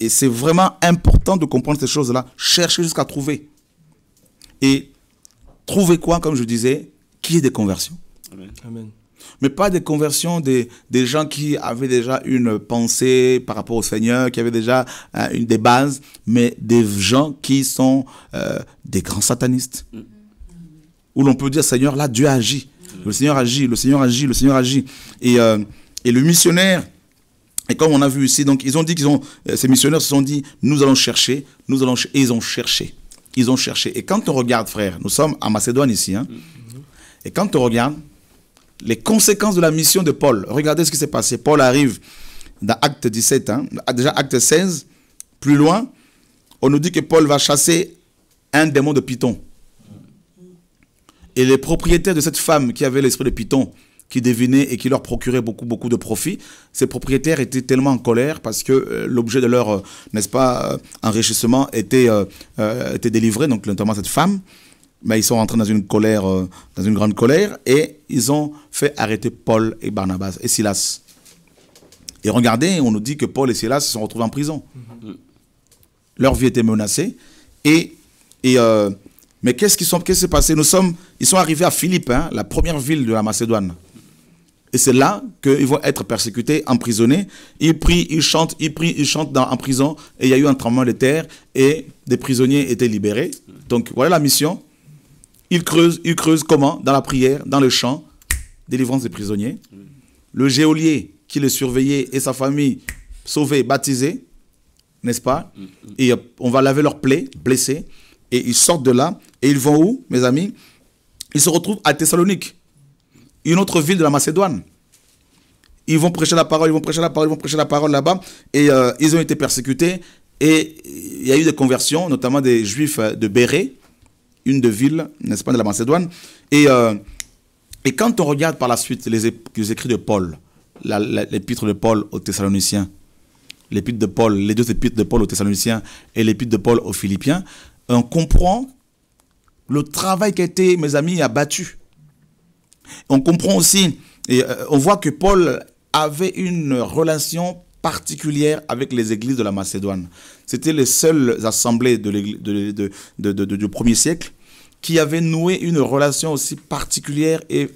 c'est vraiment important de comprendre ces choses-là. Cherchez jusqu'à trouver. Et trouver quoi, comme je disais, qui est des conversions. Mais pas des conversions des, gens qui avaient déjà une pensée par rapport au Seigneur, qui avaient déjà hein, une, des bases, mais des gens qui sont euh, des grands satanistes. Mm. Où l'on peut dire, Seigneur, là, Dieu agit. Mm. Le Seigneur agit, le Seigneur agit, le Seigneur agit. Et, euh, et le missionnaire, et comme on a vu ici, donc ils ont dit qu'ils ont, euh, ces missionnaires se sont dit, nous allons chercher, nous allons, et ils ont cherché. Ils ont cherché. Et quand on regarde, frère, nous sommes à Macédoine ici. Hein. Et quand on regarde les conséquences de la mission de Paul, regardez ce qui s'est passé. Paul arrive dans Acte 17, hein, déjà Acte 16, plus loin, on nous dit que Paul va chasser un démon de Python. Et les propriétaires de cette femme qui avait l'esprit de Python, qui devinaient et qui leur procuraient beaucoup, beaucoup de profits. Ces propriétaires étaient tellement en colère parce que euh, l'objet de leur, euh, n'est-ce pas, euh, enrichissement était, était délivré, donc notamment cette femme. Mais ils sont rentrés dans une colère, dans une grande colère, et ils ont fait arrêter Paul et Barnabas et Silas. Et regardez, on nous dit que Paul et Silas se sont retrouvés en prison. Mm-hmm. Leur vie était menacée. Et, et mais qu'est-ce qui s'est passé Nous sommes, ils sont arrivés à Philippe, hein, la première ville de la Macédoine. Et c'est là qu'ils vont être persécutés, emprisonnés. Ils prient, ils chantent, ils prient, ils chantent dans, en prison. Et il y a eu un tremblement de terre et des prisonniers étaient libérés. Donc voilà la mission. Ils creusent, ils creusent comment Dans la prière, dans le chant, délivrance des prisonniers. Le géolier qui les surveillait et sa famille sauvés, baptisés, n'est-ce pas Et on va laver leurs plaies, blessés. Et ils sortent de là. Et ils vont où, mes amis Ils se retrouvent à Thessalonique une autre ville de la Macédoine. Ils vont prêcher la parole, ils vont prêcher la parole, ils vont prêcher la parole là-bas. Et euh, ils ont été persécutés. Et il y a eu des conversions, notamment des juifs euh, de Béret, une de ville, n'est-ce pas, de la Macédoine. Et, euh, et quand on regarde par la suite les, les écrits de Paul, l'épître de Paul aux Thessaloniciens, l'épître de Paul, les deux épîtres de Paul aux Thessaloniciens et l'épître de Paul aux Philippiens, on comprend le travail qui a été, mes amis, abattu on comprend aussi, et euh, on voit que Paul avait une relation particulière avec les églises de la Macédoine. C'était les seules assemblées de du premier siècle qui avaient noué une relation aussi particulière et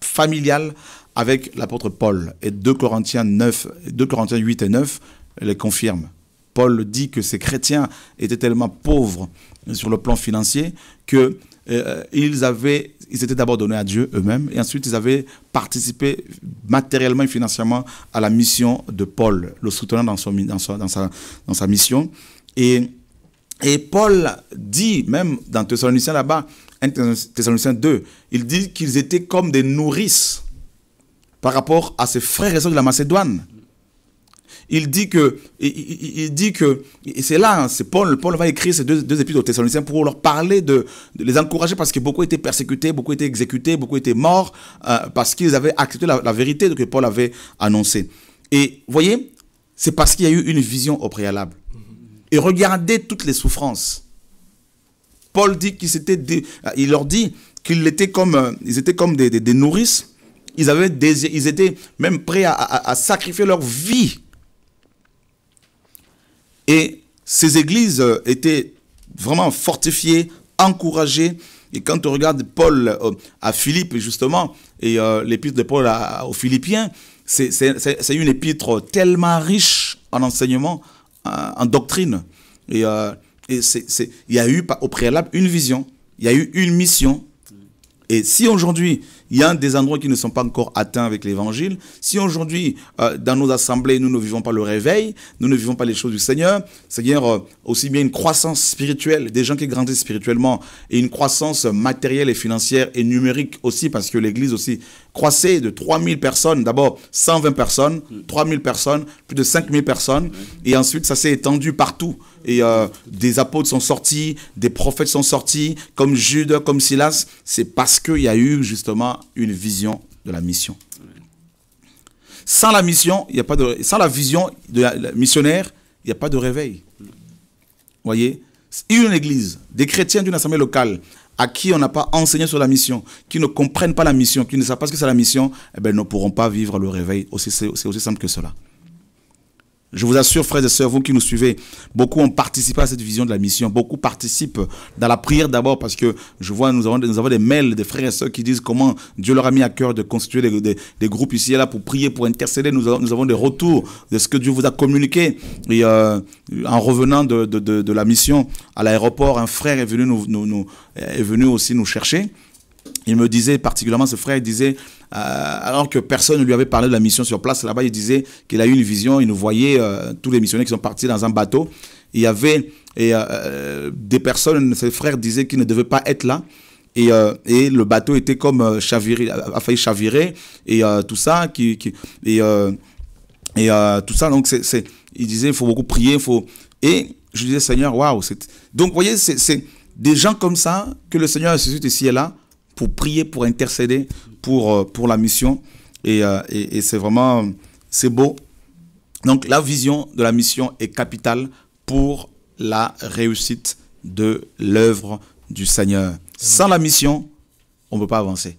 familiale avec l'apôtre Paul. Et 2 Corinthiens, 9, 2 Corinthiens 8 et 9 les confirment. Paul dit que ces chrétiens étaient tellement pauvres sur le plan financier que euh, ils avaient, ils s'étaient d'abord donnés à Dieu eux-mêmes et ensuite ils avaient participé matériellement et financièrement à la mission de Paul, le soutenant dans, sa, mission. Et, Paul dit, même dans Thessaloniciens là-bas, Thessaloniciens 2, il dit qu'ils étaient comme des nourrices par rapport à ses frères et soeurs de la Macédoine. Il dit que, il, dit que, c'est là, hein, c'est Paul, Paul va écrire ces deux, épisodes épîtres aux Thessaloniciens pour leur parler de, les encourager parce que beaucoup étaient persécutés, beaucoup étaient exécutés, beaucoup étaient morts euh, parce qu'ils avaient accepté la, vérité que Paul avait annoncée. Et voyez, c'est parce qu'il y a eu une vision au préalable. Et regardez toutes les souffrances. Paul dit qu'ils étaient, euh, il leur dit qu'ils étaient comme, euh, ils étaient comme des, nourrices ils, avaient ils étaient même prêts à, sacrifier leur vie et ces églises euh, étaient vraiment fortifiées, encouragées. Et quand on regarde Paul euh, à Philippe, justement, et euh, l'épître de Paul aux Philippiens, c'est une épître tellement riche en enseignement, en doctrine. Et, il y a eu au préalable une vision, il y a eu une mission. Et si aujourd'hui il y a des endroits qui ne sont pas encore atteints avec l'évangile. Si aujourd'hui, euh, dans nos assemblées, nous ne vivons pas le réveil, nous ne vivons pas les choses du Seigneur, cest à euh, aussi bien une croissance spirituelle, des gens qui grandissent spirituellement, et une croissance matérielle et financière et numérique aussi, parce que l'Église aussi croissez de 3000 personnes, d'abord 120 personnes, 3000 personnes, plus de 5000 personnes, et ensuite ça s'est étendu partout. Et euh, des apôtres sont sortis, des prophètes sont sortis, comme Jude, comme Silas, c'est parce qu'il y a eu justement une vision de la mission. Sans la mission, il y a pas de, sans la vision de la, missionnaire, il n'y a pas de réveil. Voyez, une église, des chrétiens d'une assemblée locale, à qui on n'a pas enseigné sur la mission, qui ne comprennent pas la mission, qui ne savent pas ce que c'est la mission, eh ben, ne pourront pas vivre le réveil. C'est aussi simple que cela. Je vous assure, frères et sœurs, vous qui nous suivez, beaucoup ont participé à cette vision de la mission. Beaucoup participent dans la prière d'abord parce que je vois, nous avons, nous avons des mails des frères et sœurs qui disent comment Dieu leur a mis à cœur de constituer des, groupes ici et là pour prier, pour intercéder. Nous avons, des retours de ce que Dieu vous a communiqué. Euh, en revenant de, la mission à l'aéroport, un frère est venu, aussi nous chercher. Il me disait, particulièrement ce frère, disait, euh, alors que personne ne lui avait parlé de la mission sur place. Là-bas, il disait qu'il a eu une vision, il nous voyait, euh, tous les missionnaires qui sont partis dans un bateau. Il y avait euh, des personnes, ses frères disaient qu'ils ne devaient pas être là. Et, le bateau était comme a, failli chavirer et tout ça qui, et, et tout ça donc il disait il faut beaucoup prier faut et je disais Seigneur waouh donc vous voyez c'est des gens comme ça que le Seigneur a suscité ici et là pour prier pour intercéder pour, euh, pour la mission. Euh, et, et, c'est vraiment, c'est beau. Donc la vision de la mission est capitale pour la réussite de l'œuvre du Seigneur. Sans la mission, on ne peut pas avancer.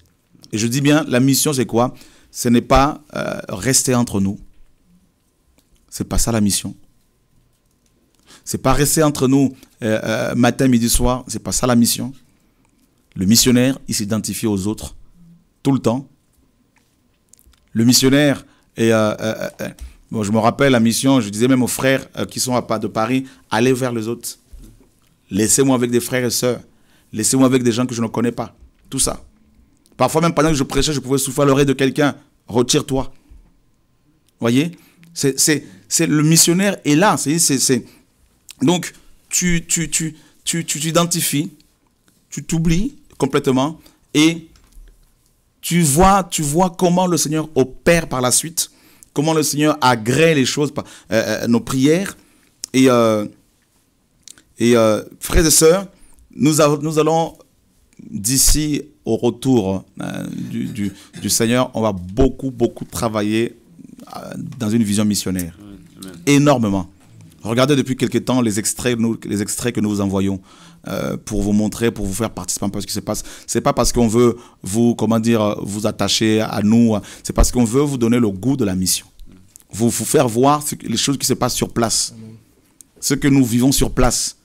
Et je dis bien, la mission, c'est quoi Ce n'est pas euh, rester entre nous. C'est pas ça la mission. C'est pas rester entre nous matin, midi, soir. C'est pas ça la mission. Le missionnaire, il s'identifie aux autres tout le temps. Le missionnaire et euh, euh, euh, je me rappelle la mission, je disais même aux frères qui sont à, pas de Paris, allez vers les autres. Laissez-moi avec des frères et sœurs. Laissez-moi avec des gens que je ne connais pas. Tout ça. Parfois même pendant que je prêchais, je pouvais souffler l'oreille de quelqu'un. Retire-toi. Voyez c'est, Le missionnaire est là. C'est, Donc, tu, tu, tu, tu t'identifies, tu t'oublies complètement et tu vois, tu vois comment le Seigneur opère par la suite, comment le Seigneur agrée les choses, euh, euh, nos prières. Et, euh, frères et sœurs, nous, allons d'ici au retour du, Seigneur, on va beaucoup, beaucoup travailler dans une vision missionnaire. Énormément. Regardez depuis quelques temps les extraits, les extraits que nous vous envoyons. Euh, pour vous montrer, pour vous faire participer à ce qui se passe. C'est pas parce qu'on veut vous, comment dire, vous attacher à nous, hein. c'est parce qu'on veut vous donner le goût de la mission. Vous, vous faire voir les choses qui se passent sur place. Ce que nous vivons sur place.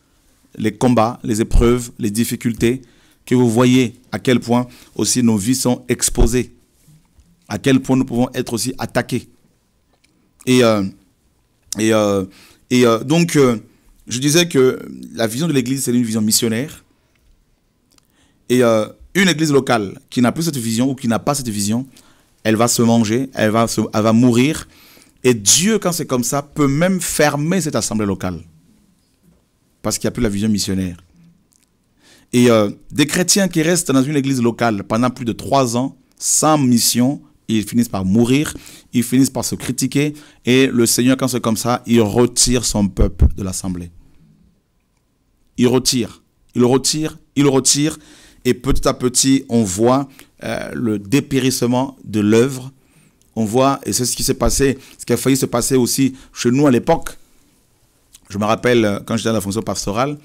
Les combats, les épreuves, les difficultés, que vous voyez à quel point aussi nos vies sont exposées. À quel point nous pouvons être aussi attaqués. Et, euh, et, euh, et donc, je disais que la vision de l'Église, c'est une vision missionnaire. Et euh, une Église locale qui n'a plus cette vision ou qui n'a pas cette vision, elle va se manger, elle va, va mourir. Et Dieu, quand c'est comme ça, peut même fermer cette assemblée locale. Parce qu'il n'y a plus la vision missionnaire. Et euh, des chrétiens qui restent dans une église locale pendant plus de trois ans, sans mission, ils finissent par mourir, ils finissent par se critiquer. Et le Seigneur, quand c'est comme ça, il retire son peuple de l'assemblée il retire, il retire, il retire, et petit à petit, on voit euh, le dépérissement de l'œuvre. On voit, et c'est ce qui s'est passé, ce qui a failli se passer aussi chez nous à l'époque. Je me rappelle euh, quand j'étais dans la fonction pastorale,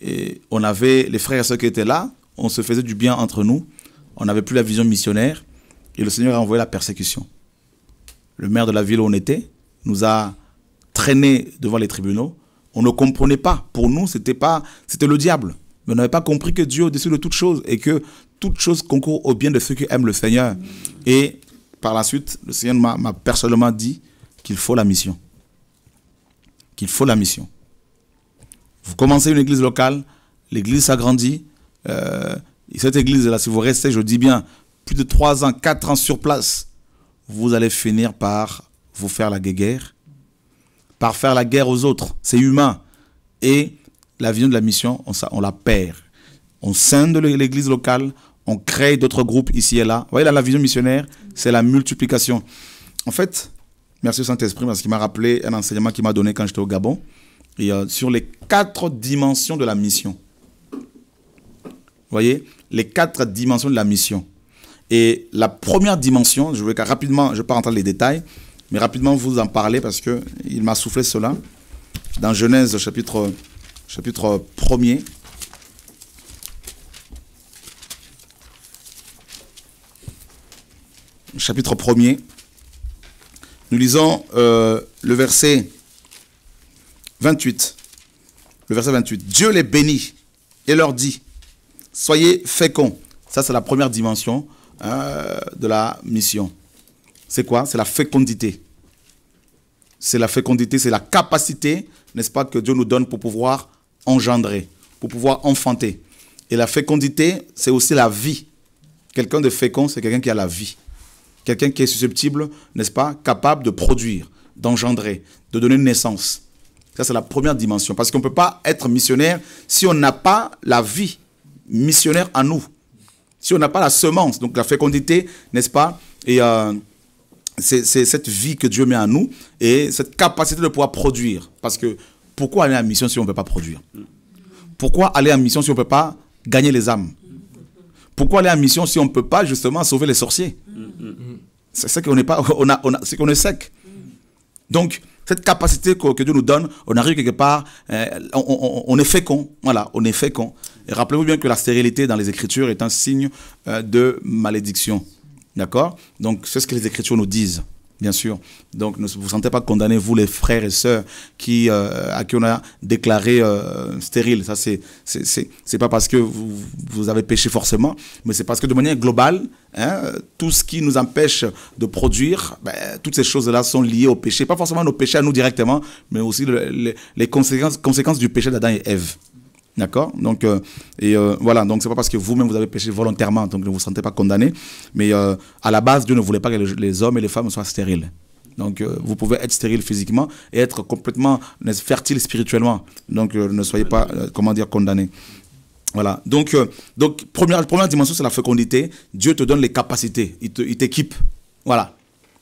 et on avait les frères et ceux qui étaient là, on se faisait du bien entre nous, on n'avait plus la vision missionnaire, et le Seigneur a envoyé la persécution. Le maire de la ville où on était nous a traînés devant les tribunaux, on ne comprenait pas. Pour nous, c'était pas, c'était le diable. on n'avait pas compris que Dieu est au-dessus de toutes choses et que toutes choses concourent au bien de ceux qui aiment le Seigneur. Et par la suite, le Seigneur m'a personnellement dit qu'il faut la mission. Qu'il faut la mission. Vous commencez une église locale, l'église s'agrandit. Euh, cette église-là, si vous restez, je dis bien, plus de 3 ans, 4 ans sur place, vous allez finir par vous faire la guéguerre par faire la guerre aux autres. C'est humain. Et la vision de la mission, on, la perd. On scinde l'église locale, on crée d'autres groupes ici et là. Vous voyez, là, la vision missionnaire, c'est la multiplication. En fait, merci au Saint-Esprit parce qu'il m'a rappelé un enseignement qu'il m'a donné quand j'étais au Gabon. Euh, sur les quatre dimensions de la mission. Vous voyez, les quatre dimensions de la mission. Et la première dimension, je vais rapidement, je ne vais pas rentrer dans les détails, mais rapidement, vous en parlez parce qu'il m'a soufflé cela. Dans Genèse, chapitre, chapitre 1er, chapitre 1 nous lisons euh, le verset 28. Le verset 28. Dieu les bénit et leur dit Soyez féconds. Ça, c'est la première dimension euh, de la mission c'est quoi C'est la fécondité. C'est la fécondité, c'est la capacité, n'est-ce pas, que Dieu nous donne pour pouvoir engendrer, pour pouvoir enfanter. Et la fécondité, c'est aussi la vie. Quelqu'un de fécond, c'est quelqu'un qui a la vie. Quelqu'un qui est susceptible, n'est-ce pas, capable de produire, d'engendrer, de donner naissance. Ça, c'est la première dimension. Parce qu'on ne peut pas être missionnaire si on n'a pas la vie missionnaire en nous. Si on n'a pas la semence, donc la fécondité, n'est-ce pas, et euh, c'est cette vie que Dieu met à nous et cette capacité de pouvoir produire. Parce que pourquoi aller en mission si on ne peut pas produire Pourquoi aller en mission si on ne peut pas gagner les âmes Pourquoi aller en mission si on ne peut pas justement sauver les sorciers C'est ce qu'on n'est pas, qu'on est sec. Donc, cette capacité que, Dieu nous donne, on arrive quelque part, euh, on, on, on, est fécond. Voilà, on est fécond. Et rappelez-vous bien que la stérilité dans les Écritures est un signe euh, de malédiction. D'accord Donc, c'est ce que les Écritures nous disent, bien sûr. Donc, ne vous sentez pas condamnés, vous, les frères et sœurs qui, euh, à qui on a déclaré euh, stérile. Ça, c'est, c'est, pas parce que vous, vous, avez péché forcément, mais c'est parce que de manière globale, hein, tout ce qui nous empêche de produire, ben, toutes ces choses-là sont liées au péché. Pas forcément nos péchés à nous directement, mais aussi les conséquences, conséquences du péché d'Adam et Ève. D'accord Donc, ce euh, et euh, voilà, donc c'est pas parce que vous-même vous avez péché volontairement, donc ne vous sentez pas condamné, mais euh, à la base, Dieu ne voulait pas que les, hommes et les femmes soient stériles. Donc, vous pouvez être stérile physiquement et être complètement fertile spirituellement. Donc, ne soyez pas, comment dire, condamné. Voilà. Donc, donc première, première dimension, c'est la fécondité. Dieu te donne les capacités. Il t'équipe. Voilà.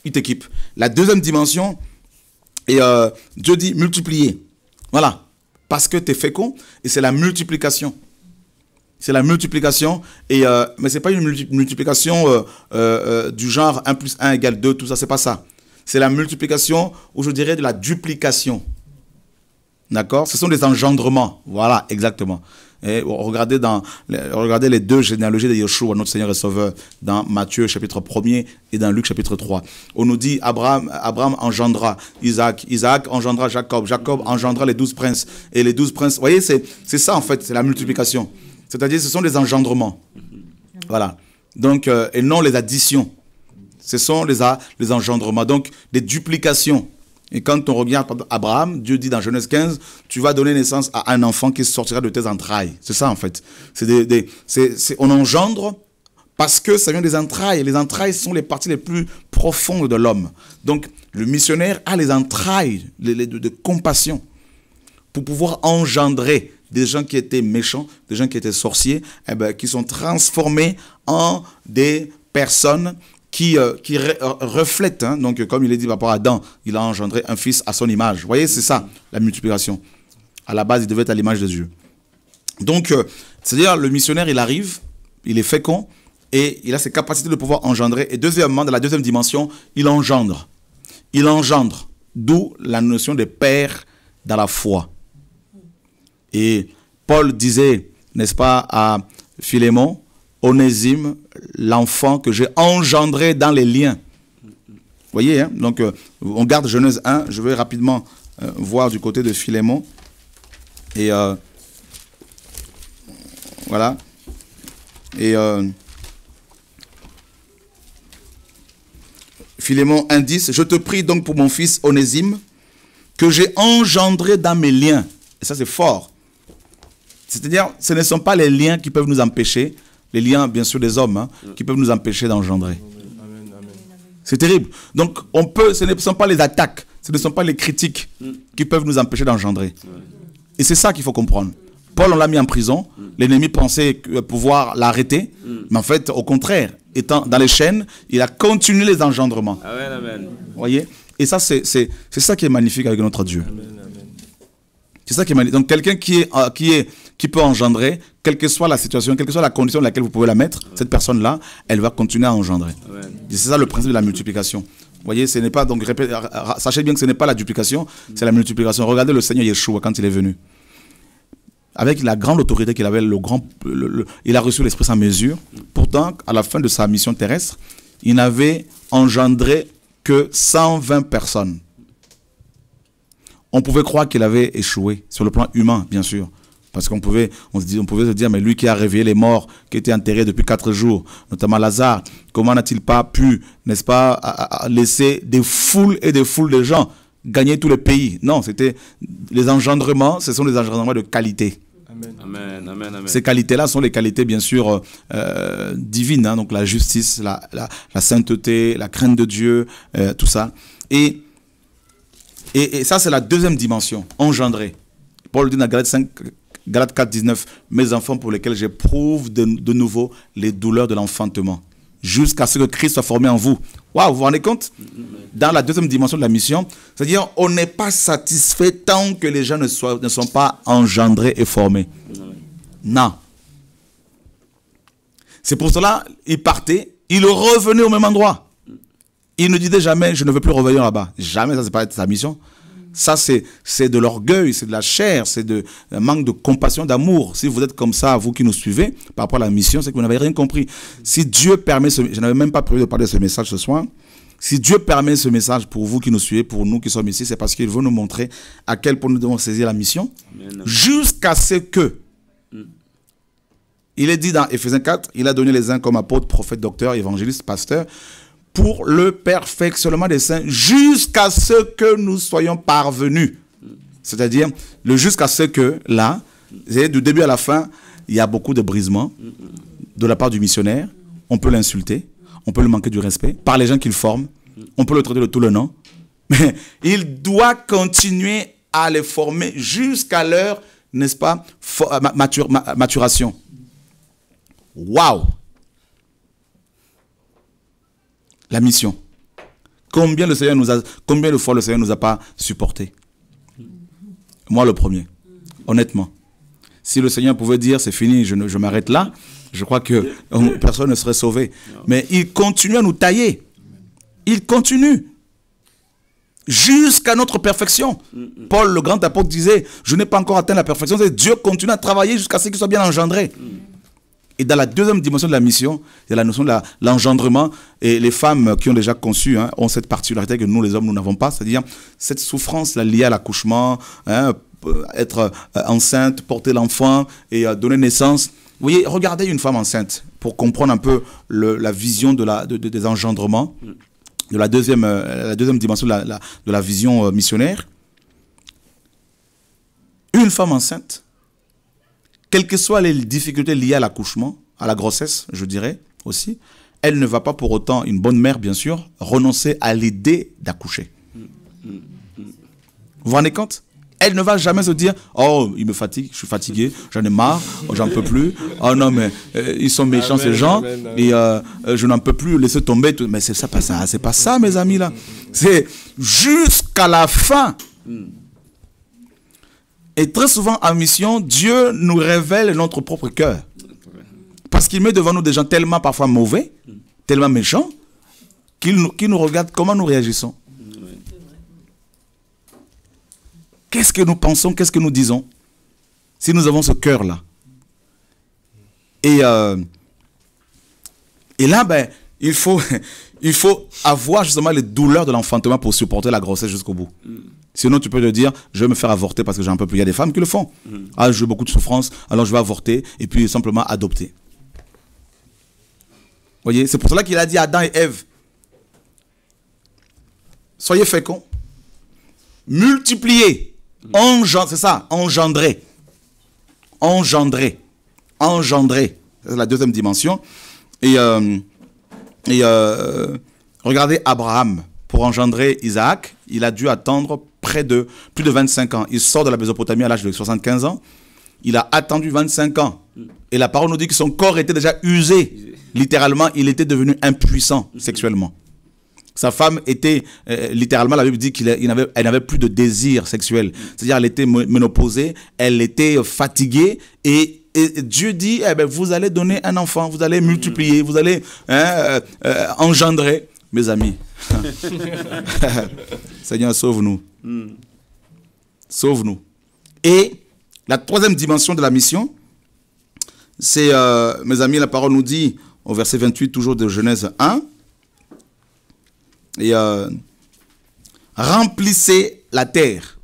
Il t'équipe. La deuxième dimension, et Dieu dit multiplier. Voilà parce que tu es fécond et c'est la multiplication. C'est la multiplication, et, euh, mais ce n'est pas une multiplication euh, euh, du genre 1 plus 1 égale 2, tout ça, ce n'est pas ça. C'est la multiplication, ou je dirais de la duplication. D'accord Ce sont des engendrements. Voilà, exactement regardez, dans, regardez les deux généalogies de Yeshua, notre Seigneur et Sauveur, dans Matthieu chapitre 1 et dans Luc chapitre 3. On nous dit Abraham, Abraham engendra Isaac, Isaac engendra Jacob, Jacob engendra les douze princes. Et les douze princes, vous voyez, c'est ça en fait, c'est la multiplication. C'est-à-dire ce sont les engendrements. Voilà. Donc, euh, et non les additions. Ce sont les, les engendrements, donc des duplications. Et quand on regarde Abraham, Dieu dit dans Genèse 15, tu vas donner naissance à un enfant qui sortira de tes entrailles. C'est ça en fait. C'est on engendre parce que ça vient des entrailles. Les entrailles sont les parties les plus profondes de l'homme. Donc le missionnaire a les entrailles les, de, compassion pour pouvoir engendrer des gens qui étaient méchants, des gens qui étaient sorciers, eh ben, qui sont transformés en des personnes qui, euh, euh, reflète, hein. donc comme il est dit par à Adam, il a engendré un fils à son image. Vous voyez, c'est ça, la multiplication. À la base, il devait être à l'image de Dieu. Donc, euh, c'est-à-dire, le missionnaire, il arrive, il est fécond, et il a ses capacités de pouvoir engendrer. Et deuxièmement, dans la deuxième dimension, il engendre. Il engendre, d'où la notion de père dans la foi. Et Paul disait, n'est-ce pas, à Philémon, Onésime, l'enfant que j'ai engendré dans les liens. Vous voyez, hein? donc euh, on garde Genèse 1, je vais rapidement euh, voir du côté de Philémon. Et euh, voilà. Et Philémon 10. je te prie donc pour mon fils Onésime, que j'ai engendré dans mes liens. Et ça c'est fort. C'est-à-dire, ce ne sont pas les liens qui peuvent nous empêcher, les liens, bien sûr, des hommes, hein, qui peuvent nous empêcher d'engendrer. C'est terrible. Donc, on peut, ce ne sont pas les attaques, ce ne sont pas les critiques qui peuvent nous empêcher d'engendrer. Et c'est ça qu'il faut comprendre. Paul, on l'a mis en prison. L'ennemi pensait euh, pouvoir l'arrêter. Mais en fait, au contraire, étant dans les chaînes, il a continué les engendrements.
Vous
voyez Et ça, c'est ça qui est magnifique avec notre Dieu. C'est ça qui est magnifique. Donc, quelqu'un qui est, euh, qui est qui peut engendrer, quelle que soit la situation, quelle que soit la condition dans laquelle vous pouvez la mettre, cette personne-là, elle va continuer à engendrer. C'est ça le principe de la multiplication. Vous voyez, ce n'est pas, donc, sachez bien que ce n'est pas la duplication, c'est la multiplication. Regardez le Seigneur Yeshua quand il est venu. Avec la grande autorité qu'il avait, le grand, il a reçu l'Esprit sans mesure. Pourtant, à la fin de sa mission terrestre, il n'avait engendré que 120 personnes. On pouvait croire qu'il avait échoué, sur le plan humain, bien sûr. Parce qu'on pouvait, on se dit, on pouvait se dire, mais lui qui a réveillé les morts, qui étaient enterré depuis quatre jours, notamment Lazare, comment n'a-t-il pas pu, n'est-ce pas, laisser des foules et des foules de gens gagner tous les pays Non, c'était les engendrements, ce sont des engendrements de qualité. Ces qualités-là sont les qualités, bien sûr, euh, euh, divines. Hein, donc la justice, la, sainteté, la crainte de Dieu, euh, tout ça. Et, et, ça, c'est la deuxième dimension, engendrer. Paul dit dans Galates 5, Galate 4, 19, mes enfants pour lesquels j'éprouve de, nouveau les douleurs de l'enfantement, jusqu'à ce que Christ soit formé en vous. Waouh, vous vous rendez compte Dans la deuxième dimension de la mission, c'est-à-dire on n'est pas satisfait tant que les gens ne, sont pas engendrés et formés. Non. C'est pour cela, il partait, il revenait au même endroit. Il ne disait jamais, je ne veux plus revenir là-bas. Jamais, ça, c'est pas sa mission. Ça, c'est de l'orgueil, c'est de la chair, c'est un manque de compassion, d'amour. Si vous êtes comme ça, vous qui nous suivez, par rapport à la mission, c'est que vous n'avez rien compris. Si Dieu permet ce... Je n'avais même pas prévu de parler de ce message ce soir. Si Dieu permet ce message pour vous qui nous suivez, pour nous qui sommes ici, c'est parce qu'il veut nous montrer à quel point nous devons saisir la mission. Jusqu'à ce que... Il est dit dans Ephésiens 4, il a donné les uns comme apôtres, prophètes, docteurs, évangélistes, pasteurs, pour le perfectionnement des saints jusqu'à ce que nous soyons parvenus. C'est-à-dire, le jusqu'à ce que là, du début à la fin, il y a beaucoup de brisements de la part du missionnaire. On peut l'insulter, on peut le manquer du respect par les gens qu'il forme, on peut le traiter de tout le nom. Mais il doit continuer à les former jusqu'à leur, n'est-ce pas, maturation. Waouh la mission. Combien, nous combien de fois le Seigneur nous a pas supportés Moi le premier, honnêtement. Si le Seigneur pouvait dire, c'est fini, je, je m'arrête là, je crois que personne ne serait sauvé. Mais il continue à nous tailler. Il continue. Jusqu'à notre perfection. Paul, le grand apôtre, disait, je n'ai pas encore atteint la perfection. Dieu continue à travailler jusqu'à ce qu'il soit bien engendré. Et dans la deuxième dimension de la mission, il y a la notion de l'engendrement. Et les femmes qui ont déjà conçu hein, ont cette particularité que nous, les hommes, nous n'avons pas. C'est-à-dire cette souffrance liée à l'accouchement, hein, être euh, enceinte, porter l'enfant et euh, donner naissance. Vous voyez, regardez une femme enceinte pour comprendre un peu la vision de la, des engendrements, de la deuxième, euh, la deuxième dimension de la vision missionnaire. Une femme enceinte quelles que soient les difficultés liées à l'accouchement, à la grossesse, je dirais aussi, elle ne va pas pour autant, une bonne mère bien sûr, renoncer à l'idée d'accoucher. Vous vous rendez compte elle ne va jamais se dire Oh, il me fatigue, je suis fatigué, j'en ai marre, oh, j'en peux plus. Oh non, mais euh, ils sont méchants ces gens et euh, euh, je n'en peux plus, laisser tomber. Tout. Mais c'est ça, pas ça, c'est pas ça, mes amis là. C'est jusqu'à la fin. Mm. Et très souvent, en mission, Dieu nous révèle notre propre cœur. Parce qu'il met devant nous des gens tellement parfois mauvais, tellement méchants, qu'il nous, regarde comment nous réagissons. Qu'est-ce que nous pensons, qu'est-ce que nous disons Si nous avons ce cœur-là. Et, euh, là, ben, il faut avoir justement les douleurs de l'enfantement pour supporter la grossesse jusqu'au bout. Sinon, tu peux te dire, je vais me faire avorter parce que j'ai un peu plus... Il y a des femmes qui le font. Mm. Ah, j'ai beaucoup de souffrance, alors je vais avorter et puis simplement adopter. Vous voyez, c'est pour cela qu'il a dit à Adam et Ève, soyez féconds, multipliez, mm. engendrez, c'est ça, engendrez, engendrez, engendrez. C'est la deuxième dimension. Et, euh, et euh, regardez Abraham. Pour engendrer Isaac, il a dû attendre près de plus de 25 ans. Il sort de la Mésopotamie à l'âge de 75 ans. Il a attendu 25 ans. Et la parole nous dit que son corps était déjà usé. Littéralement, il était devenu impuissant sexuellement. Sa femme était, euh, littéralement, la Bible dit qu'elle n'avait plus de désir sexuel. C'est-à-dire, elle était ménopausée, elle était euh, fatiguée et Dieu dit, eh ben, vous allez donner un enfant, vous allez multiplier, vous allez hein, euh, engendrer. Mes amis, Seigneur, sauve-nous. Hmm. Sauve-nous. Et la troisième dimension de la mission, c'est, euh, mes amis, la parole nous dit au verset 28, toujours de Genèse 1, et euh, remplissez la terre.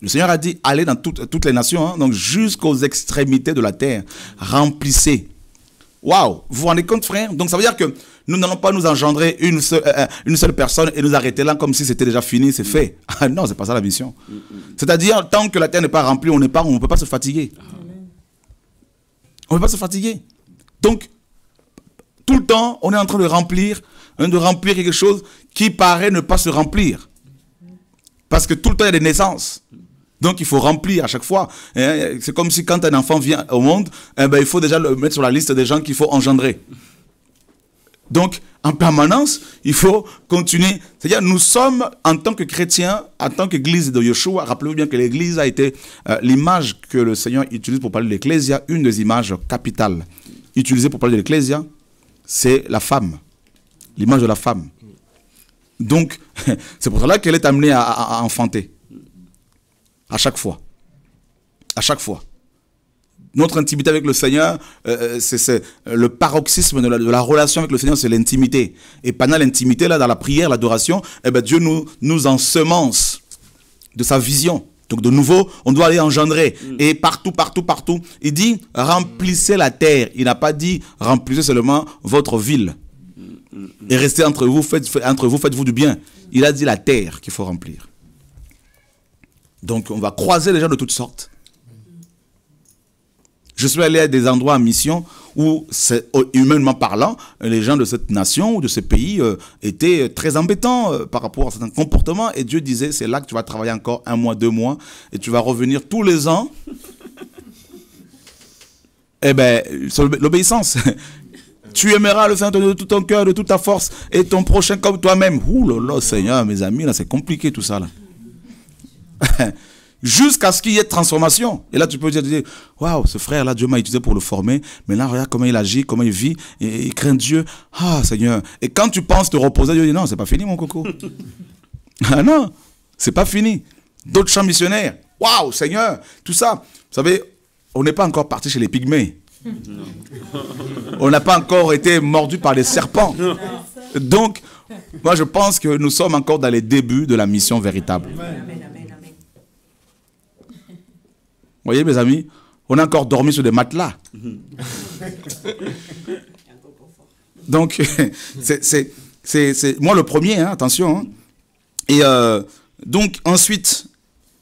Le Seigneur a dit, allez dans toutes, les nations, hein, donc jusqu'aux extrémités de la terre, remplissez. Waouh, vous vous rendez compte, frère Donc ça veut dire que nous n'allons pas nous engendrer euh, euh, une seule, personne et nous arrêter là comme si c'était déjà fini, c'est fait. non, c'est pas ça la mission. C'est-à-dire, tant que la terre n'est pas remplie, on n'est pas, ne peut pas se fatiguer. On ne peut pas se fatiguer. Donc, tout le temps, on est en train de remplir, de remplir quelque chose qui paraît ne pas se remplir. Parce que tout le temps, il y a des naissances. Donc il faut remplir à chaque fois. Euh, c'est comme si quand un enfant vient au monde, eh ben, il faut déjà le mettre sur la liste des gens qu'il faut engendrer. Donc, en permanence, il faut continuer. C'est-à-dire, nous sommes, en tant que chrétiens, en tant qu'église de Yeshua, rappelez-vous bien que l'église a été euh, l'image que le Seigneur utilise pour parler de l'Ecclésia, une des images capitales utilisées pour parler de l'Ecclésia, c'est la femme, l'image de la femme. Donc, c'est pour cela qu'elle est amenée à enfanter, à chaque fois. À chaque fois notre intimité avec le Seigneur, euh, euh, c'est euh, le paroxysme de la, relation avec le Seigneur, c'est l'intimité. Et pendant l'intimité, là, dans la prière, l'adoration, eh ben, Dieu nous, nous ensemence de sa vision. Donc de nouveau, on doit aller engendrer. Mm. Et partout, partout, partout, il dit, remplissez la terre. Il n'a pas dit, remplissez seulement votre ville. Mm, mm, Et restez entre vous, faites, entre vous, faites-vous du bien. Il a dit la terre qu'il faut remplir. Donc on va croiser les gens de toutes sortes. Je suis allé à des endroits en mission où, oh, humainement parlant, les gens de cette nation ou de ce pays euh, étaient euh, très embêtants euh, par rapport à certains comportements. Et Dieu disait, c'est là que tu vas travailler encore un mois, deux mois, et tu vas revenir tous les ans. eh bien, l'obéissance. tu aimeras le saint Saint-Esprit de tout ton cœur, de toute ta force, et ton prochain comme toi-même. Ouh là là, Seigneur, mes amis, là, c'est compliqué tout ça. Là. jusqu'à ce qu'il y ait transformation. Et là, tu peux dire, waouh, ce frère-là, Dieu m'a utilisé pour le former. Mais là, regarde comment il agit, comment il vit. Et, il craint Dieu. Ah, Seigneur. Et quand tu penses te reposer, Dieu dit, non, c'est pas fini, mon coco. ah non, c'est pas fini. D'autres champs missionnaires. Waouh, Seigneur. Tout ça. Vous savez, on n'est pas encore parti chez les pygmées. on n'a pas encore été mordu par les serpents. Donc, moi, je pense que nous sommes encore dans les débuts de la mission véritable voyez, mes amis, on a encore dormi sur des matelas. Donc, c'est moi le premier, hein, attention. Hein. Et euh, donc, ensuite,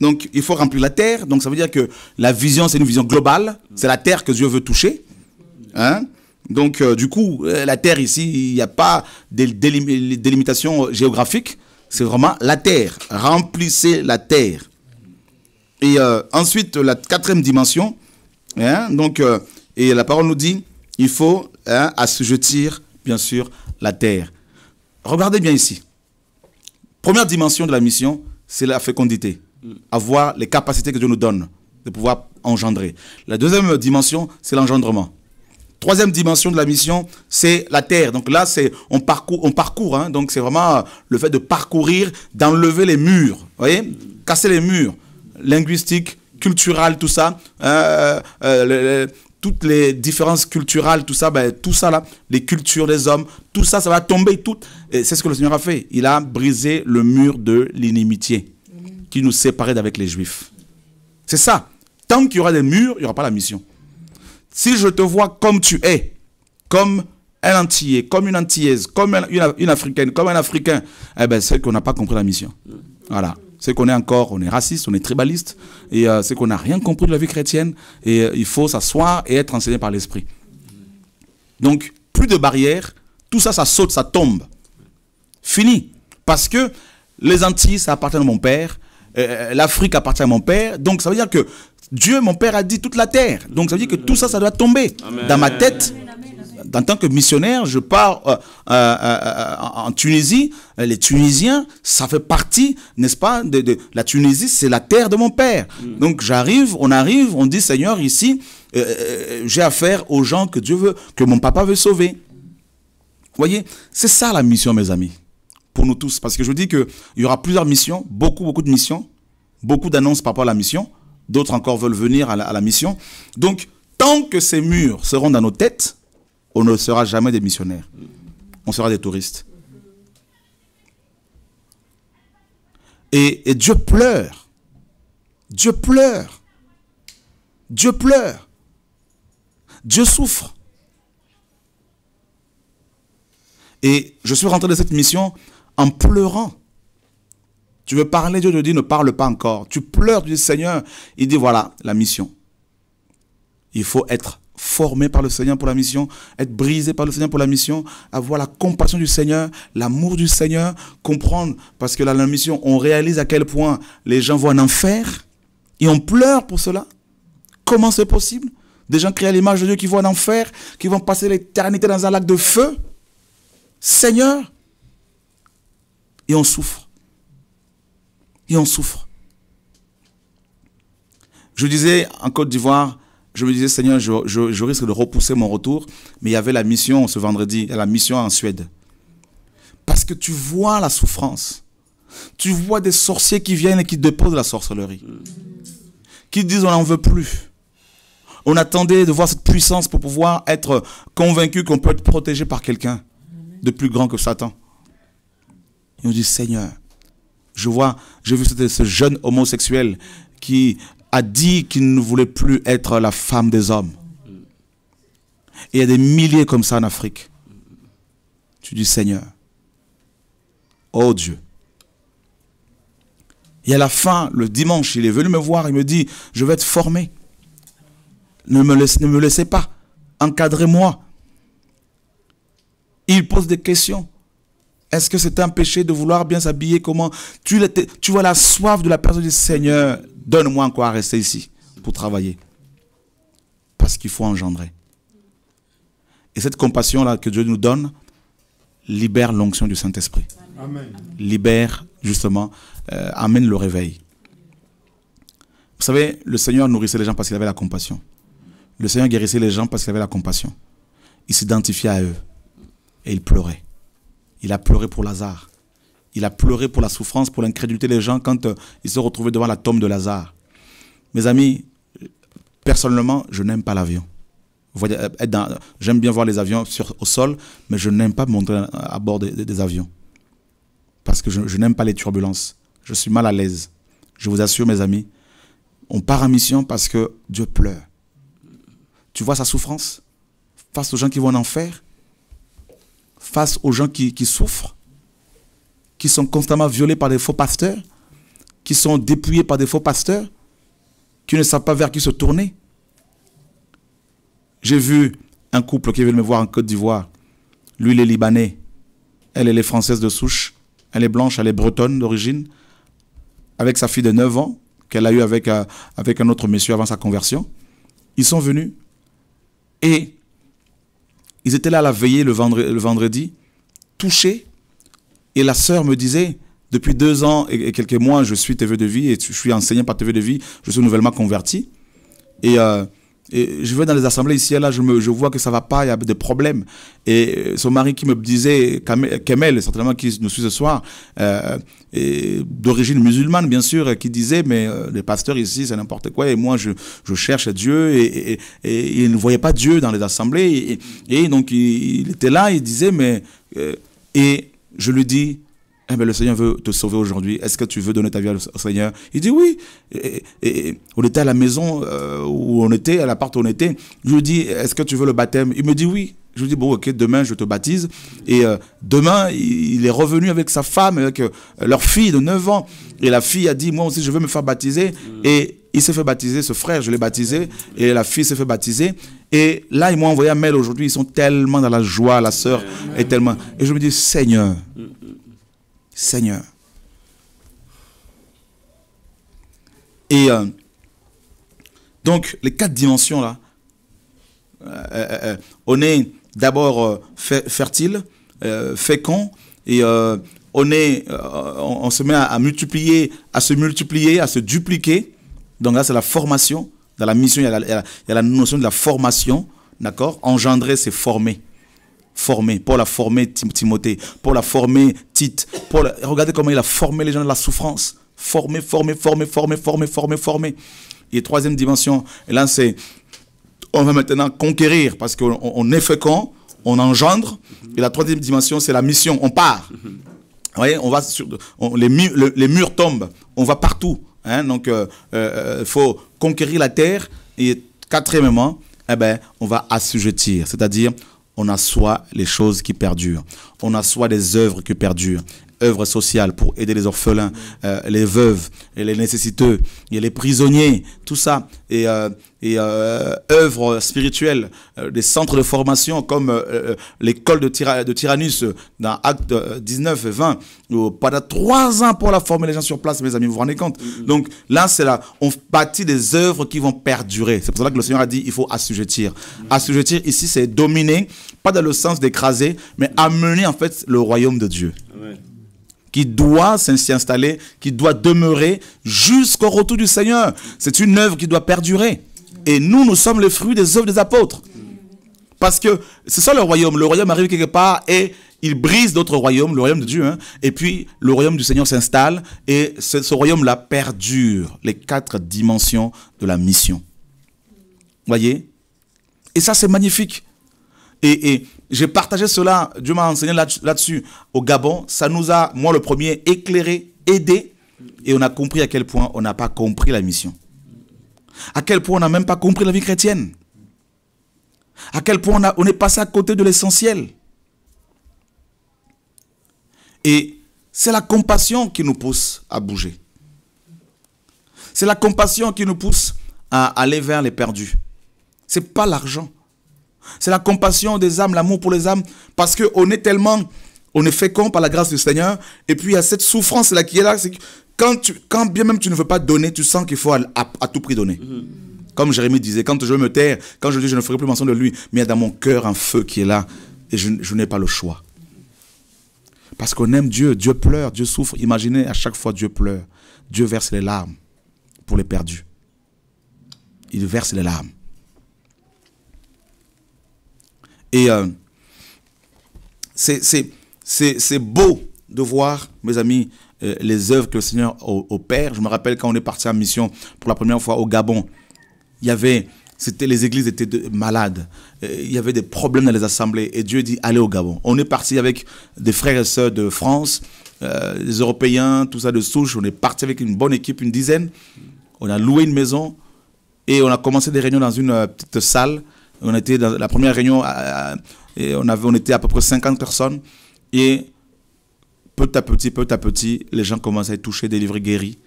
donc, il faut remplir la terre. Donc, ça veut dire que la vision, c'est une vision globale. C'est la terre que Dieu veut toucher. Hein? Donc, euh, du coup, euh, la terre ici, il n'y a pas de délimitation géographique. C'est vraiment la terre. Remplissez la terre. Et euh, ensuite, la quatrième dimension, hein, donc, euh, et la parole nous dit, il faut hein, assujettir, bien sûr, la terre. Regardez bien ici. Première dimension de la mission, c'est la fécondité. Avoir les capacités que Dieu nous donne de pouvoir engendrer. La deuxième dimension, c'est l'engendrement. Troisième dimension de la mission, c'est la terre. Donc là, c'est on parcourt, on parcourt. Hein. donc c'est vraiment euh, le fait de parcourir, d'enlever les murs, voyez, casser les murs linguistique, culturelle, tout ça, hein, euh, euh, toutes les différences culturelles, tout ça, ben, tout ça là, les cultures des hommes, tout ça, ça va tomber. Tout, et c'est ce que le Seigneur a fait. Il a brisé le mur de l'inimitié qui nous séparait d'avec les Juifs. C'est ça. Tant qu'il y aura des murs, il n'y aura pas la mission. Si je te vois comme tu es, comme un Antillais, comme une Antillaise, comme une, une Africaine, comme un Africain, eh ben, c'est qu'on n'a pas compris la mission. Voilà c'est qu'on est encore, on est raciste, on est tribaliste, et euh, c'est qu'on n'a rien compris de la vie chrétienne, et euh, il faut s'asseoir et être enseigné par l'esprit. Donc, plus de barrières, tout ça, ça saute, ça tombe. Fini. Parce que les Antilles, ça appartient à mon père, euh, l'Afrique appartient à mon père, donc ça veut dire que Dieu, mon père, a dit toute la terre. Donc ça veut dire que tout ça, ça doit tomber. Dans ma tête, en tant que missionnaire, je pars euh, euh, euh, en Tunisie. Les Tunisiens, ça fait partie, n'est-ce pas, de, la Tunisie, c'est la terre de mon père. Mm. Donc j'arrive, on arrive, on dit Seigneur, ici, j'ai affaire aux gens que Dieu veut, que mon papa veut sauver. Vous voyez, c'est ça la mission, mes amis, pour nous tous. Parce que je vous dis qu'il y aura plusieurs missions, beaucoup, beaucoup de missions, beaucoup d'annonces par rapport à la mission. D'autres encore veulent venir à la mission. Donc, tant que ces murs seront dans nos têtes, on ne sera jamais des missionnaires. On sera des touristes. Et, Dieu pleure. Dieu pleure. Dieu pleure. Dieu souffre. Et je suis rentré de cette mission en pleurant. Tu veux parler, Dieu te dit, ne parle pas encore. Tu pleures, tu dis, Seigneur, il dit, voilà la mission. Il faut être formé par le Seigneur pour la mission, être brisé par le Seigneur pour la mission, avoir la compassion du Seigneur, l'amour du Seigneur, comprendre, parce que la mission, on réalise à quel point les gens vont en enfer, et on pleure pour cela. Comment c'est possible Des gens créent l'image de Dieu qui vont en enfer, qui vont passer l'éternité dans un lac de feu. Seigneur Et on souffre. Et on souffre. Je disais, en Côte d'Ivoire, je me disais, Seigneur, je, risque de repousser mon retour, mais il y avait la mission ce vendredi, la mission en Suède. Parce que tu vois la souffrance. Tu vois des sorciers qui viennent et qui déposent la sorcellerie. Qui disent, on n'en veut plus. On attendait de voir cette puissance pour pouvoir être convaincu qu'on peut être protégé par quelqu'un de plus grand que Satan. Et on dit, Seigneur, je vois, j'ai vu ce jeune homosexuel qui a dit qu'il ne voulait plus être la femme des hommes. il y a des milliers comme ça en Afrique. Tu dis Seigneur, oh Dieu. Et à la fin, le dimanche, il est venu me voir, il me dit, je vais être formé. Ne me, ne me laissez pas. Encadrez-moi. Il pose des questions. Est-ce que c'est un péché de vouloir bien s'habiller Comment tu, tu vois la soif de la personne du Seigneur, donne-moi encore à rester ici pour travailler. Parce qu'il faut engendrer. Et cette compassion-là que Dieu nous donne libère l'onction du Saint-Esprit. Libère justement, euh, amène le réveil. Vous savez, le Seigneur nourrissait les gens parce qu'il avait la compassion. Le Seigneur guérissait les gens parce qu'il avait la compassion. Il s'identifiait à eux et il pleurait. Il a pleuré pour Lazare. Il a pleuré pour la souffrance, pour l'incrédulité des gens quand euh, ils se retrouvaient devant la tombe de Lazare. Mes amis, personnellement, je n'aime pas l'avion. Euh, j'aime bien voir les avions sur, au sol, mais je n'aime pas monter à bord des, avions. Parce que je, je n'aime pas les turbulences. Je suis mal à l'aise. Je vous assure, mes amis, on part en mission parce que Dieu pleure. Tu vois sa souffrance face aux gens qui vont en enfer face aux gens qui, souffrent, qui sont constamment violés par des faux pasteurs, qui sont dépouillés par des faux pasteurs, qui ne savent pas vers qui se tourner. J'ai vu un couple qui est me voir en Côte d'Ivoire. Lui, il est libanais. Elle, est française de souche. Elle est blanche, elle est bretonne d'origine. Avec sa fille de 9 ans, qu'elle a eue avec, euh, avec un autre monsieur avant sa conversion. Ils sont venus. Et ils étaient là à la veillée le, vendredi, touchés. Et la sœur me disait, depuis deux ans et, quelques mois, je suis TV de vie et je suis enseignant par TV de vie. Je suis nouvellement converti. Et euh, je vais dans les assemblées ici et là, je, me, je vois que ça va pas, il y a des problèmes. Et euh, son mari qui me disait, Kemel, certainement qui nous suit ce soir, euh, d'origine musulmane bien sûr, qui disait, mais euh, les pasteurs ici, c'est n'importe quoi, et moi je, je cherche Dieu, et, il ne voyait pas Dieu dans les assemblées. Et, donc il, était là, il disait, mais... et je lui dis, eh bien, le Seigneur veut te sauver aujourd'hui. Est-ce que tu veux donner ta vie au Seigneur Il dit oui. Et, on était à la maison euh, où on était, à l'appart où on était. Je lui dis, est-ce que tu veux le baptême Il me dit oui. Je lui dis, bon, ok, demain, je te baptise. Et euh, demain, il est revenu avec sa femme, avec euh, leur fille de 9 ans. Et la fille a dit, moi aussi, je veux me faire baptiser. Mm. Et il s'est fait baptiser, ce frère, je l'ai baptisé. Et la fille s'est fait baptiser. Et là, ils m'ont envoyé un mail aujourd'hui. Ils sont tellement dans la joie, la sœur est tellement. Et je me dis, Seigneur, mm. Seigneur. Et euh, donc, les quatre dimensions là, euh, euh, on est d'abord fertile, fécond, et on, est, on, se met à, multiplier, à se multiplier, à se dupliquer. Donc là, c'est la formation. Dans la mission, la, il y a la notion de la formation, d'accord Engendrer, c'est former formé. pour la former Timothée. pour la former Tite. pour regardez comment il a formé les gens de la souffrance. Formé, formé, formé, formé, formé, formé, formé. Et troisième dimension, et là c'est, on va maintenant conquérir parce qu'on on est fécond, on engendre. Et la troisième dimension, c'est la mission. On part. Vous voyez, on va sur, les, murs, tombent, on va partout. Hein. donc, euh, euh, il faut conquérir la terre. Et quatrièmement, eh ben, on va assujettir, c'est-à-dire on assoit les choses qui perdurent, on assoit des œuvres qui perdurent œuvres sociales pour aider les orphelins, euh, les veuves, et les nécessiteux, et les prisonniers, tout ça. Et, et euh, euh, œuvres spirituelles, des centres de formation comme l'école de, de, Tyrannus dans Acte 19 et 20, où pendant trois ans pour la former les gens sur place, mes amis, vous vous rendez compte mm-hmm. Donc là, c'est là, on bâtit des œuvres qui vont perdurer. C'est pour cela que le Seigneur a dit, il faut assujettir. Mm-hmm. Assujettir, ici, c'est dominer, pas dans le sens d'écraser, mais amener en fait le royaume de Dieu qui doit s'y installer, qui doit demeurer jusqu'au retour du Seigneur. C'est une œuvre qui doit perdurer. Et nous, nous sommes le fruit des œuvres des apôtres. Parce que c'est ça le royaume. Le royaume arrive quelque part et il brise d'autres royaumes, le royaume de Dieu. Hein. et puis le royaume du Seigneur s'installe et ce, royaume-là perdure les quatre dimensions de la mission. Voyez Et ça, c'est magnifique. Et, et, j'ai partagé cela, Dieu m'a enseigné là-dessus au Gabon. Ça nous a, moi le premier, éclairé, aidé. Et on a compris à quel point on n'a pas compris la mission. À quel point on n'a même pas compris la vie chrétienne. À quel point on, est passé à côté de l'essentiel. Et c'est la compassion qui nous pousse à bouger. C'est la compassion qui nous pousse à aller vers les perdus. Ce n'est pas l'argent. C'est la compassion des âmes, l'amour pour les âmes, parce qu'on est tellement, on est fécond par la grâce du Seigneur, et puis il y a cette souffrance-là qui est là, c'est quand, tu, quand bien même tu ne veux pas donner, tu sens qu'il faut à, tout prix donner. Mm-hmm. Comme Jérémie disait, quand je veux me taire, quand je dis je ne ferai plus mention de lui, mais il y a dans mon cœur un feu qui est là, et je, je n'ai pas le choix. Parce qu'on aime Dieu, Dieu pleure, Dieu souffre. Imaginez, à chaque fois Dieu pleure, Dieu verse les larmes pour les perdus. Il verse les larmes. Et euh, c'est beau de voir, mes amis, euh, les œuvres que le Seigneur opère. Je me rappelle quand on est parti en mission pour la première fois au Gabon, il y avait, c'était les églises étaient malades, euh, il y avait des problèmes dans les assemblées et Dieu dit allez au Gabon. On est parti avec des frères et sœurs de France, des Européens, tout ça de souche. On est parti avec une bonne équipe, une dizaine. On a loué une maison et on a commencé des réunions dans une petite salle. On était dans la première réunion, et on, avait, on était à peu près 50 personnes. Et peu à petit, peu à petit, les gens commençaient à être touchés, délivrés, guéris.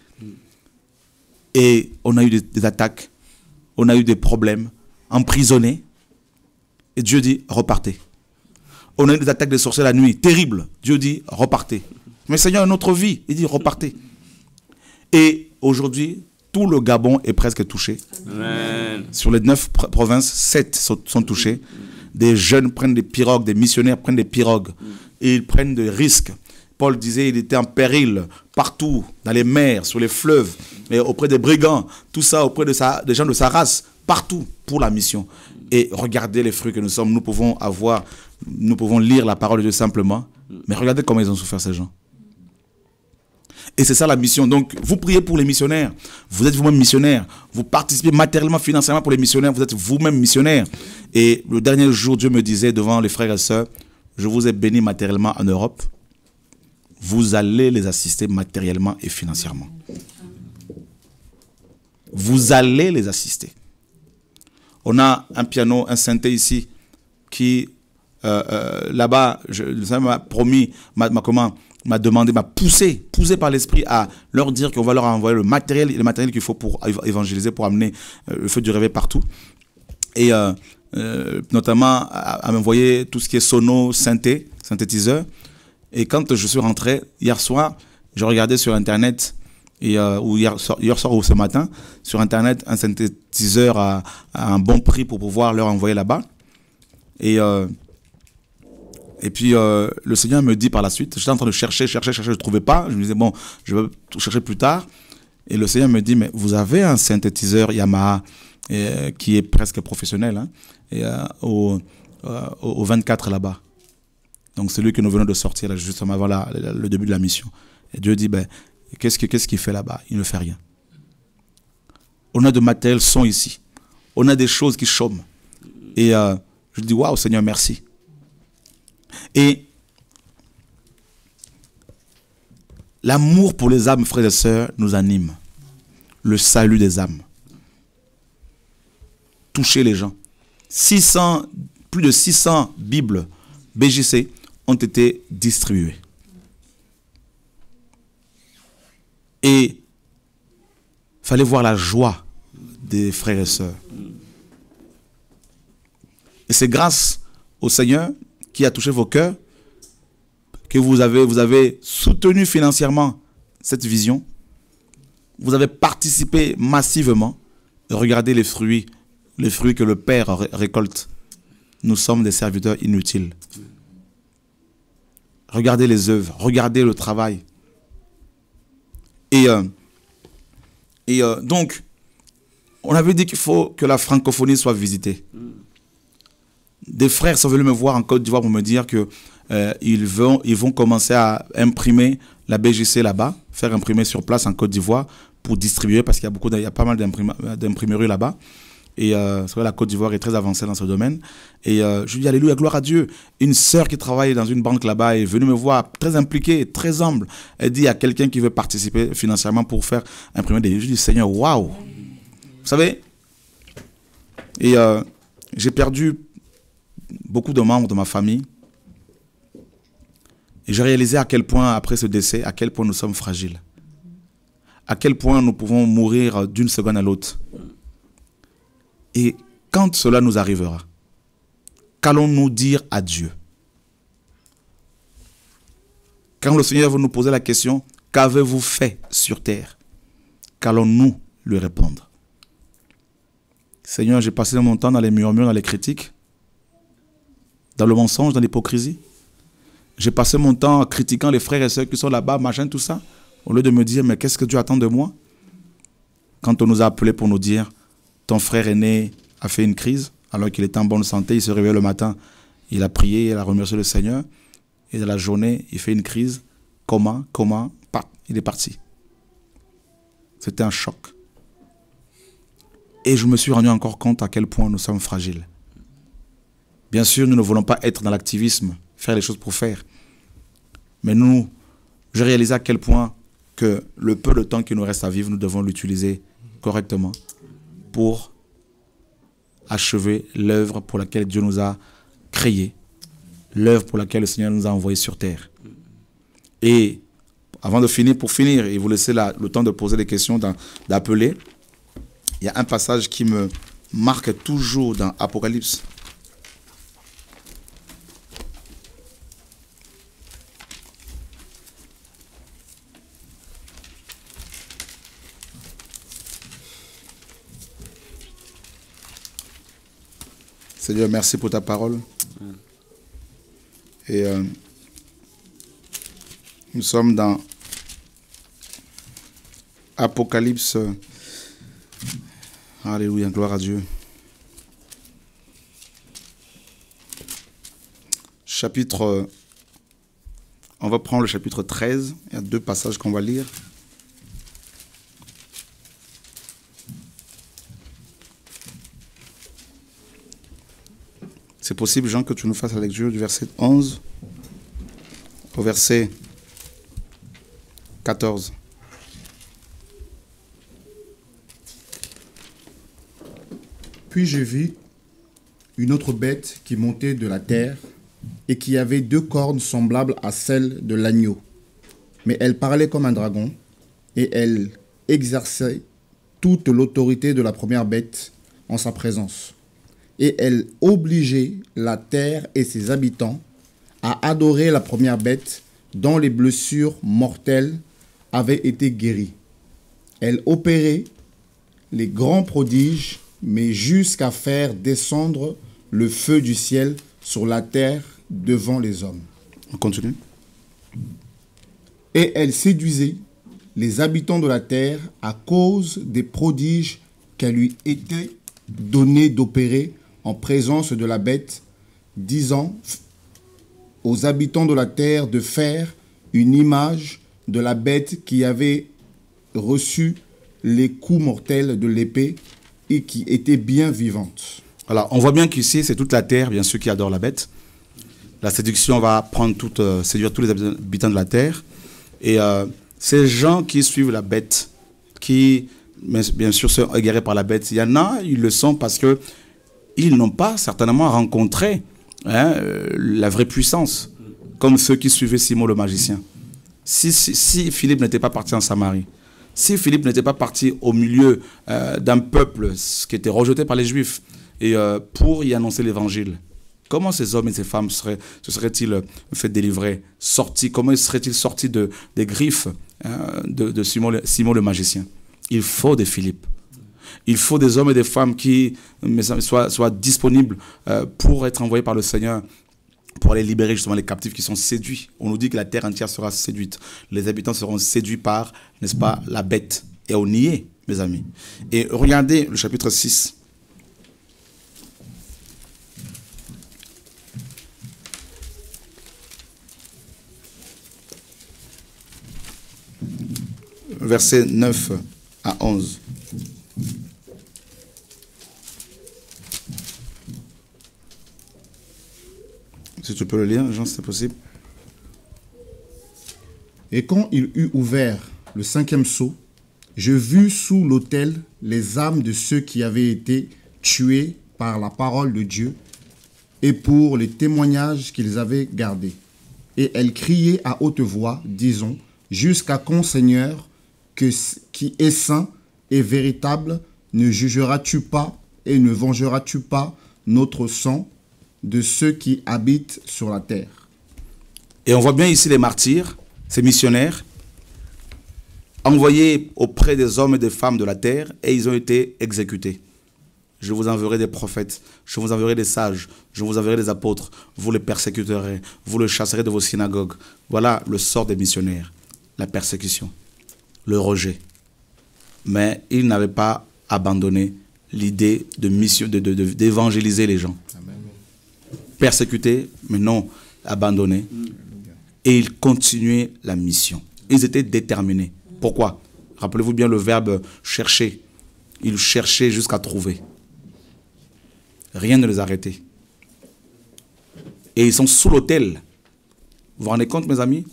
Et on a eu des, attaques, on a eu des problèmes, emprisonnés. Et Dieu dit, repartez. On a eu des attaques de sorciers la nuit, terribles. Dieu dit, repartez. Mais Seigneur, notre vie, il dit, repartez. Et aujourd'hui, tout le Gabon est presque touché. Sur les neuf provinces, sept sont, touchés. Des jeunes prennent des pirogues, des missionnaires prennent des pirogues. Et ils prennent des risques. Paul disait, il était en péril partout, dans les mers, sur les fleuves, auprès des brigands, tout ça auprès de des gens de sa race, partout pour la mission. Et regardez les fruits que nous sommes. Nous pouvons avoir, nous pouvons lire la parole de Dieu simplement. Mais regardez comment ils ont souffert ces gens. Et c'est ça la mission. Donc, vous priez pour les missionnaires. Vous êtes vous-même missionnaire. Vous participez matériellement, financièrement pour les missionnaires. Vous êtes vous-même missionnaire. Et le dernier jour, Dieu me disait devant les frères et sœurs, je vous ai béni matériellement en Europe. Vous allez les assister matériellement et financièrement. Vous allez les assister. On a un piano, un synthé ici, qui, euh, euh, là-bas, ça m'a promis, ma, ma comment, m'a demandé, m'a poussé, poussé par l'esprit à leur dire qu'on va leur envoyer le matériel, le matériel qu'il faut pour évangéliser, pour amener euh, le feu du réveil partout. Et euh, euh, notamment à, m'envoyer tout ce qui est sono, synthé, synthétiseur. Et quand je suis rentré hier soir, je regardais sur Internet, et, ou hier soir, ou ce matin, sur Internet, un synthétiseur à, à, un bon prix pour pouvoir leur envoyer là-bas. Et et puis euh, le Seigneur me dit par la suite, j'étais en train de chercher, chercher, chercher, je ne trouvais pas. Je me disais, bon, je vais chercher plus tard. Et le Seigneur me dit, mais vous avez un synthétiseur Yamaha euh, qui est presque professionnel, hein, et, euh, au, 24 là-bas. Donc c'est lui que nous venons de sortir, là, avant le début de la mission. Et Dieu dit, ben, qu'est-ce qu'il fait là-bas Il ne fait rien. On a de matériel son ici. On a des choses qui chôment. Et je dis, waouh Seigneur, merci. Et l'amour pour les âmes, frères et sœurs, nous anime. Le salut des âmes. Toucher les gens. plus de 600 Bibles BGC ont été distribuées. Et fallait voir la joie des frères et sœurs. Et c'est grâce au Seigneur qui a touché vos cœurs, que vous avez, vous avez soutenu financièrement cette vision, vous avez participé massivement. Regardez les fruits, les fruits que le Père récolte. Nous sommes des serviteurs inutiles. Regardez les œuvres, regardez le travail. Et, euh, et euh, donc, on avait dit qu'il faut que la francophonie soit visitée des frères sont venus me voir en Côte d'Ivoire pour me dire que euh, ils, vont, ils vont commencer à imprimer la BGC là-bas, faire imprimer sur place en Côte d'Ivoire pour distribuer parce qu'il y a beaucoup, il y a pas mal d'imprimeries là-bas. Et euh, vrai, la Côte d'Ivoire est très avancée dans ce domaine. Et euh, je dis Alléluia, gloire à Dieu. Une sœur qui travaille dans une banque là-bas est venue me voir, très impliquée, très humble. Elle dit à quelqu'un qui veut participer financièrement pour faire imprimer des livres. Je dis Seigneur, waouh Vous savez Et euh, j'ai perdu beaucoup de membres de ma famille. Et j'ai réalisé à quel point, après ce décès, à quel point nous sommes fragiles. À quel point nous pouvons mourir d'une seconde à l'autre. Et quand cela nous arrivera, qu'allons-nous dire à Dieu Quand le Seigneur va nous poser la question, qu'avez-vous fait sur terre Qu'allons-nous lui répondre Seigneur, j'ai passé mon temps dans les murmures, dans les critiques dans le mensonge, dans l'hypocrisie. J'ai passé mon temps critiquant les frères et sœurs qui sont là-bas, machin, tout ça, au lieu de me dire, mais qu'est-ce que Dieu attend de moi Quand on nous a appelés pour nous dire, ton frère aîné a fait une crise, alors qu'il était en bonne santé, il se réveillait le matin, il a prié, il a remercié le Seigneur, et dans la journée, il fait une crise, comment, comment, Pas. il est parti. C'était un choc. Et je me suis rendu encore compte à quel point nous sommes fragiles. Bien sûr, nous ne voulons pas être dans l'activisme, faire les choses pour faire. Mais nous, je réalise à quel point que le peu de temps qui nous reste à vivre, nous devons l'utiliser correctement pour achever l'œuvre pour laquelle Dieu nous a créés, l'œuvre pour laquelle le Seigneur nous a envoyés sur terre. Et avant de finir, pour finir, et vous laisser le temps de poser des questions, d'appeler, il y a un passage qui me marque toujours dans Apocalypse Seigneur, merci pour ta parole. Et euh, nous sommes dans Apocalypse. Alléluia, gloire à Dieu. Chapitre. On va prendre le chapitre 13. Il y a deux passages qu'on va lire. C'est possible, Jean, que tu nous fasses la lecture du verset 11 au verset 14.
Puis je vis une autre bête qui montait de la terre et qui avait deux cornes semblables à celles de l'agneau. Mais elle parlait comme un dragon et elle exerçait toute l'autorité de la première bête en sa présence et elle obligeait la terre et ses habitants à adorer la première bête dont les blessures mortelles avaient été guéries. Elle opérait les grands prodiges, mais jusqu'à faire descendre le feu du ciel sur la terre devant les hommes. On continue. Et elle séduisait les habitants de la terre à cause des prodiges qu'elle lui était donné d'opérer en présence de la bête, disant aux habitants de la terre de faire une image de la bête qui avait reçu les coups mortels de l'épée et qui était bien
vivante. Alors, on voit bien qu'ici, c'est toute la terre, bien sûr, qui adore la bête. La séduction va prendre toute, euh, séduire tous les habitants de la terre. Et euh, ces gens qui suivent la bête, qui, bien sûr, sont égarés par la bête, il y en a, ils le sont parce que ils n'ont pas certainement rencontré hein, euh, la vraie puissance, comme ceux qui suivaient Simon le magicien. Si, Philippe n'était pas parti en Samarie, si Philippe n'était pas parti au milieu euh, d'un peuple qui était rejeté par les Juifs et euh, pour y annoncer l'Évangile, comment ces hommes et ces femmes seraient, se seraient-ils fait délivrer, sortis, comment seraient-ils sortis de, des griffes hein, de, Simon, le magicien Il faut des Philippe. Il faut des hommes et des femmes qui soient, disponibles euh, pour être envoyés par le Seigneur pour aller libérer justement les captifs qui sont séduits. On nous dit que la terre entière sera séduite. Les habitants seront séduits par, n'est-ce pas, la bête. Et on y est, mes amis. Et regardez le chapitre 6. Verset 9 à 11. Si tu peux le lire, Jean,
c'est possible. Et quand il eut ouvert le cinquième sceau, je vis sous l'autel les âmes de ceux qui avaient été tués par la parole de Dieu et pour les témoignages qu'ils avaient gardés. Et elles criaient à haute voix, disons, jusqu'à qu'on, Seigneur, que, qui est saint et véritable, ne jugeras-tu pas et ne vengeras-tu pas notre sang de ceux qui habitent sur la terre.
Et on voit bien ici les martyrs, ces missionnaires, envoyés auprès des hommes et des femmes de la terre, et ils ont été exécutés. Je vous enverrai des prophètes, je vous enverrai des sages, je vous enverrai des apôtres, vous les persécuterez, vous les chasserez de vos synagogues. Voilà le sort des missionnaires, la persécution, le rejet. Mais ils n'avaient pas abandonné l'idée d'évangéliser de, mission, de, les gens persécutés, mais non abandonnés. Et ils continuaient la mission. Ils étaient déterminés. Pourquoi Rappelez-vous bien le verbe chercher. Ils cherchaient jusqu'à trouver. Rien ne les arrêtait. Et ils sont sous l'autel. Vous vous rendez compte, mes amis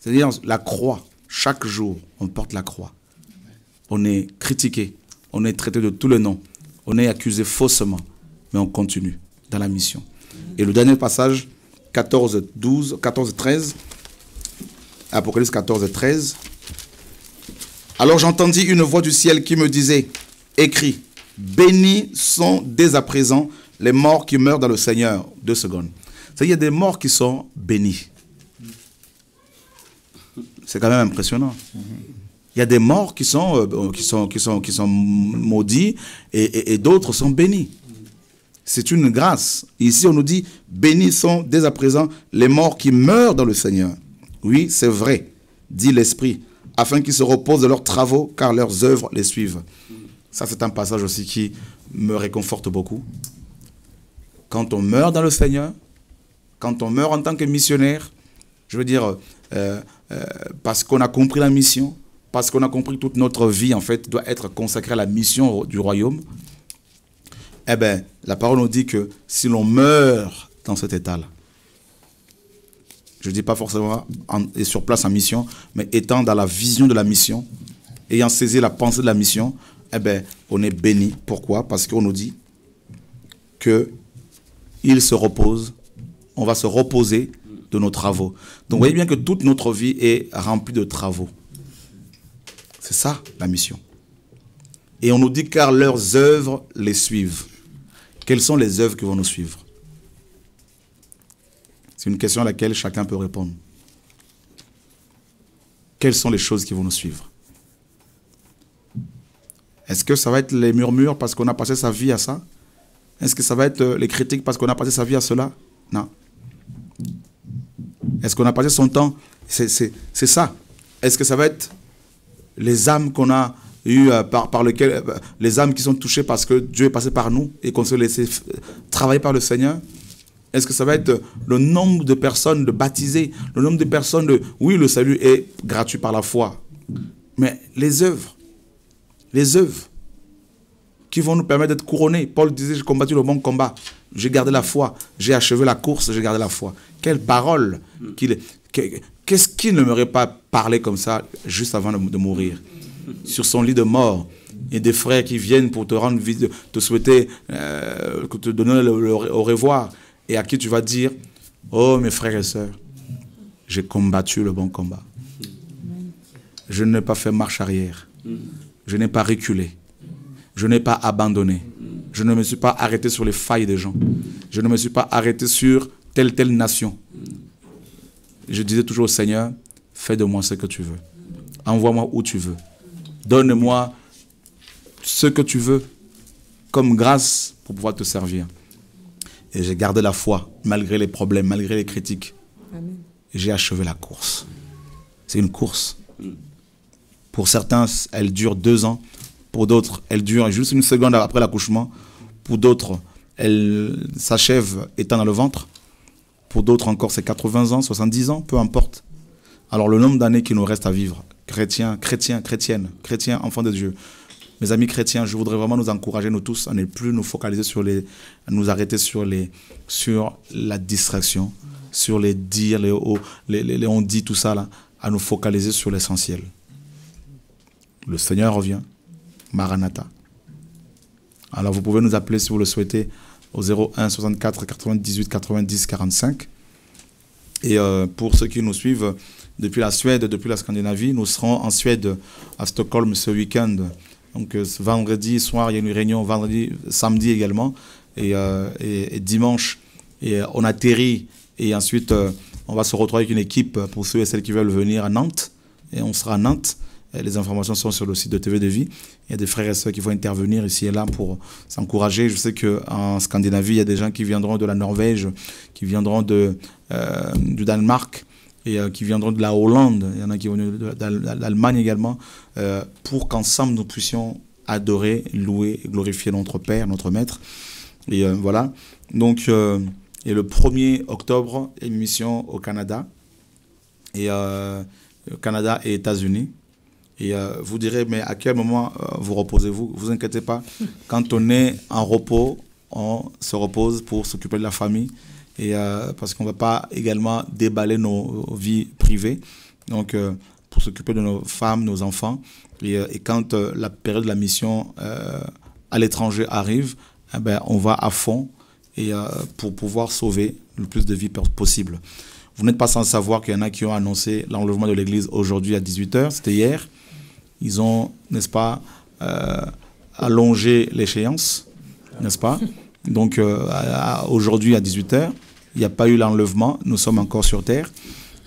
C'est-à-dire la croix. Chaque jour, on porte la croix. On est critiqué. On est traité de tous les noms. On est accusé faussement. Mais on continue dans la mission. Et le dernier passage, 14, 12, 14, 13, Apocalypse 14, 13. Alors j'entendis une voix du ciel qui me disait, écrit, bénis sont dès à présent les morts qui meurent dans le Seigneur. Deux secondes. Il y a des morts qui sont bénis. C'est quand même impressionnant. Il y a des morts qui sont, euh, qui sont, qui sont, qui sont maudits et d'autres sont bénis. C'est une grâce. Ici, on nous dit, bénissons dès à présent les morts qui meurent dans le Seigneur. Oui, c'est vrai, dit l'Esprit, afin qu'ils se reposent de leurs travaux, car leurs œuvres les suivent. Ça, c'est un passage aussi qui me réconforte beaucoup. Quand on meurt dans le Seigneur, quand on meurt en tant que missionnaire, je veux dire, euh, euh, parce qu'on a compris la mission, parce qu'on a compris que toute notre vie, en fait, doit être consacrée à la mission du royaume, eh bien, la parole nous dit que si l'on meurt dans cet état-là, je ne dis pas forcément et sur place en mission, mais étant dans la vision de la mission, ayant saisi la pensée de la mission, eh bien, on est béni. Pourquoi Parce qu'on nous dit que il se repose, on va se reposer de nos travaux. Donc, vous voyez bien que toute notre vie est remplie de travaux. C'est ça la mission. Et on nous dit car leurs œuvres les suivent. Quelles sont les œuvres qui vont nous suivre C'est une question à laquelle chacun peut répondre. Quelles sont les choses qui vont nous suivre Est-ce que ça va être les murmures parce qu'on a passé sa vie à ça Est-ce que ça va être euh, les critiques parce qu'on a passé sa vie à cela Non. Est-ce qu'on a passé son temps C'est ça. Est-ce que ça va être les âmes qu'on a euh, par, par lequel euh, les âmes qui sont touchées parce que Dieu est passé par nous et qu'on se laissé travailler par le Seigneur Est-ce que ça va être euh, le nombre de personnes de baptisées Le nombre de personnes de... Oui, le salut est gratuit par la foi. Mais les œuvres, les œuvres qui vont nous permettre d'être couronnés. Paul disait, j'ai combattu le bon combat, j'ai gardé la foi, j'ai achevé la course, j'ai gardé la foi. Quelle parole Qu'est-ce qui ne m'aurait pas parlé comme ça juste avant de mourir sur son lit de mort et des frères qui viennent pour te rendre te souhaiter, euh, te donner le, au revoir et à qui tu vas dire Oh mes frères et sœurs, j'ai combattu le bon combat. Je n'ai pas fait marche arrière. Je n'ai pas reculé. Je n'ai pas abandonné. Je ne me suis pas arrêté sur les failles des gens. Je ne me suis pas arrêté sur telle, telle nation. Je disais toujours au Seigneur, fais de moi ce que tu veux. Envoie-moi où tu veux. Donne-moi ce que tu veux comme grâce pour pouvoir te servir. Et j'ai gardé la foi malgré les problèmes, malgré les critiques. J'ai achevé la course. C'est une course. Pour certains, elle dure deux ans. Pour d'autres, elle dure juste une seconde après l'accouchement. Pour d'autres, elle s'achève étant dans le ventre. Pour d'autres encore, c'est 80 ans, 70 ans, peu importe. Alors le nombre d'années qu'il nous reste à vivre, chrétiens, chrétiens, chrétiennes, chrétiens, enfants de Dieu. Mes amis chrétiens, je voudrais vraiment nous encourager, nous tous, à ne plus nous focaliser sur les, à nous arrêter sur les, sur la distraction, sur les dires, les, les, les, on dit, tout ça là, à nous focaliser sur l'essentiel. Le Seigneur revient, Maranatha. Alors vous pouvez nous appeler si vous le souhaitez au 01 64 98 90 45. Et euh, pour ceux qui nous suivent, depuis la Suède, depuis la Scandinavie. Nous serons en Suède, à Stockholm, ce week-end. Donc euh, ce vendredi soir, il y a une réunion, vendredi, samedi également, et, euh, dimanche. Et euh, on atterrit, et ensuite on va se retrouver avec une équipe pour ceux et celles qui veulent venir à Nantes. Et on sera à Nantes. les informations sont sur le site de TV de Vie. Il y a des frères et sœurs qui vont intervenir ici et là pour s'encourager. Je sais qu'en Scandinavie, il y a des gens qui viendront de la Norvège, qui viendront de, du Danemark, et euh, qui viendront de la Hollande, il y en a qui viennent de l'Allemagne également, euh, pour qu'ensemble nous puissions adorer, louer, glorifier notre Père, notre Maître. Et euh, voilà. Donc, et le 1er octobre, émission au Canada. Et Canada et États-Unis. Et vous direz, mais à quel moment vous reposez-vous Vous inquiétez pas. Quand on est en repos, on se repose pour s'occuper de la famille, et euh, parce qu'on ne va pas également déballer nos vies privées. Donc, euh, pour s'occuper de nos femmes, nos enfants. Et, euh, quand la période de la mission à l'étranger arrive, eh ben, on va à fond et, pour pouvoir sauver le plus de vies possible. Vous n'êtes pas sans savoir qu'il y en a qui ont annoncé l'enlèvement de l'église aujourd'hui à 18h, c'était hier. Ils ont, n'est-ce pas, allongé l'échéance, n'est-ce pas Donc aujourd'hui à 18h. Il n'y a pas eu l'enlèvement, nous sommes encore sur Terre.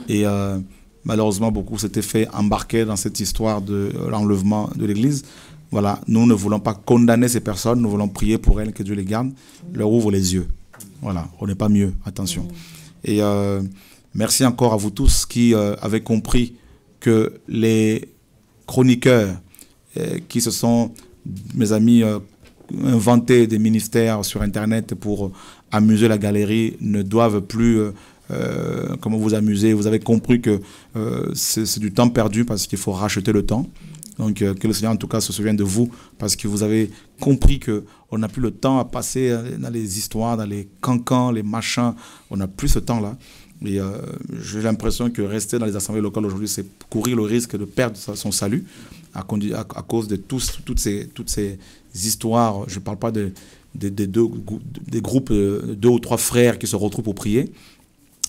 Et euh, malheureusement, beaucoup s'étaient fait embarquer dans cette histoire de l'enlèvement de l'Église. Voilà, nous ne voulons pas condamner ces personnes, nous voulons prier pour elles, que Dieu les garde, leur ouvre les yeux. Voilà, on n'est pas mieux, attention. Et euh, merci encore à vous tous qui euh, avez compris que les chroniqueurs qui se sont, mes amis, inventés des ministères sur Internet pour amuser la galerie, ne doivent plus euh, euh, comment vous amuser. Vous avez compris que euh, c'est du temps perdu parce qu'il faut racheter le temps. Donc que le Seigneur en tout cas se souvienne de vous parce que vous avez compris que on n'a plus le temps à passer dans les histoires, dans les cancans, les machins. On n'a plus ce temps-là. Et j'ai l'impression que rester dans les assemblées locales aujourd'hui, c'est courir le risque de perdre son salut à, cause de toutes, ces, toutes ces histoires. Je ne parle pas de, des, des, deux, des groupes, euh, deux ou trois frères qui se retrouvent pour prier.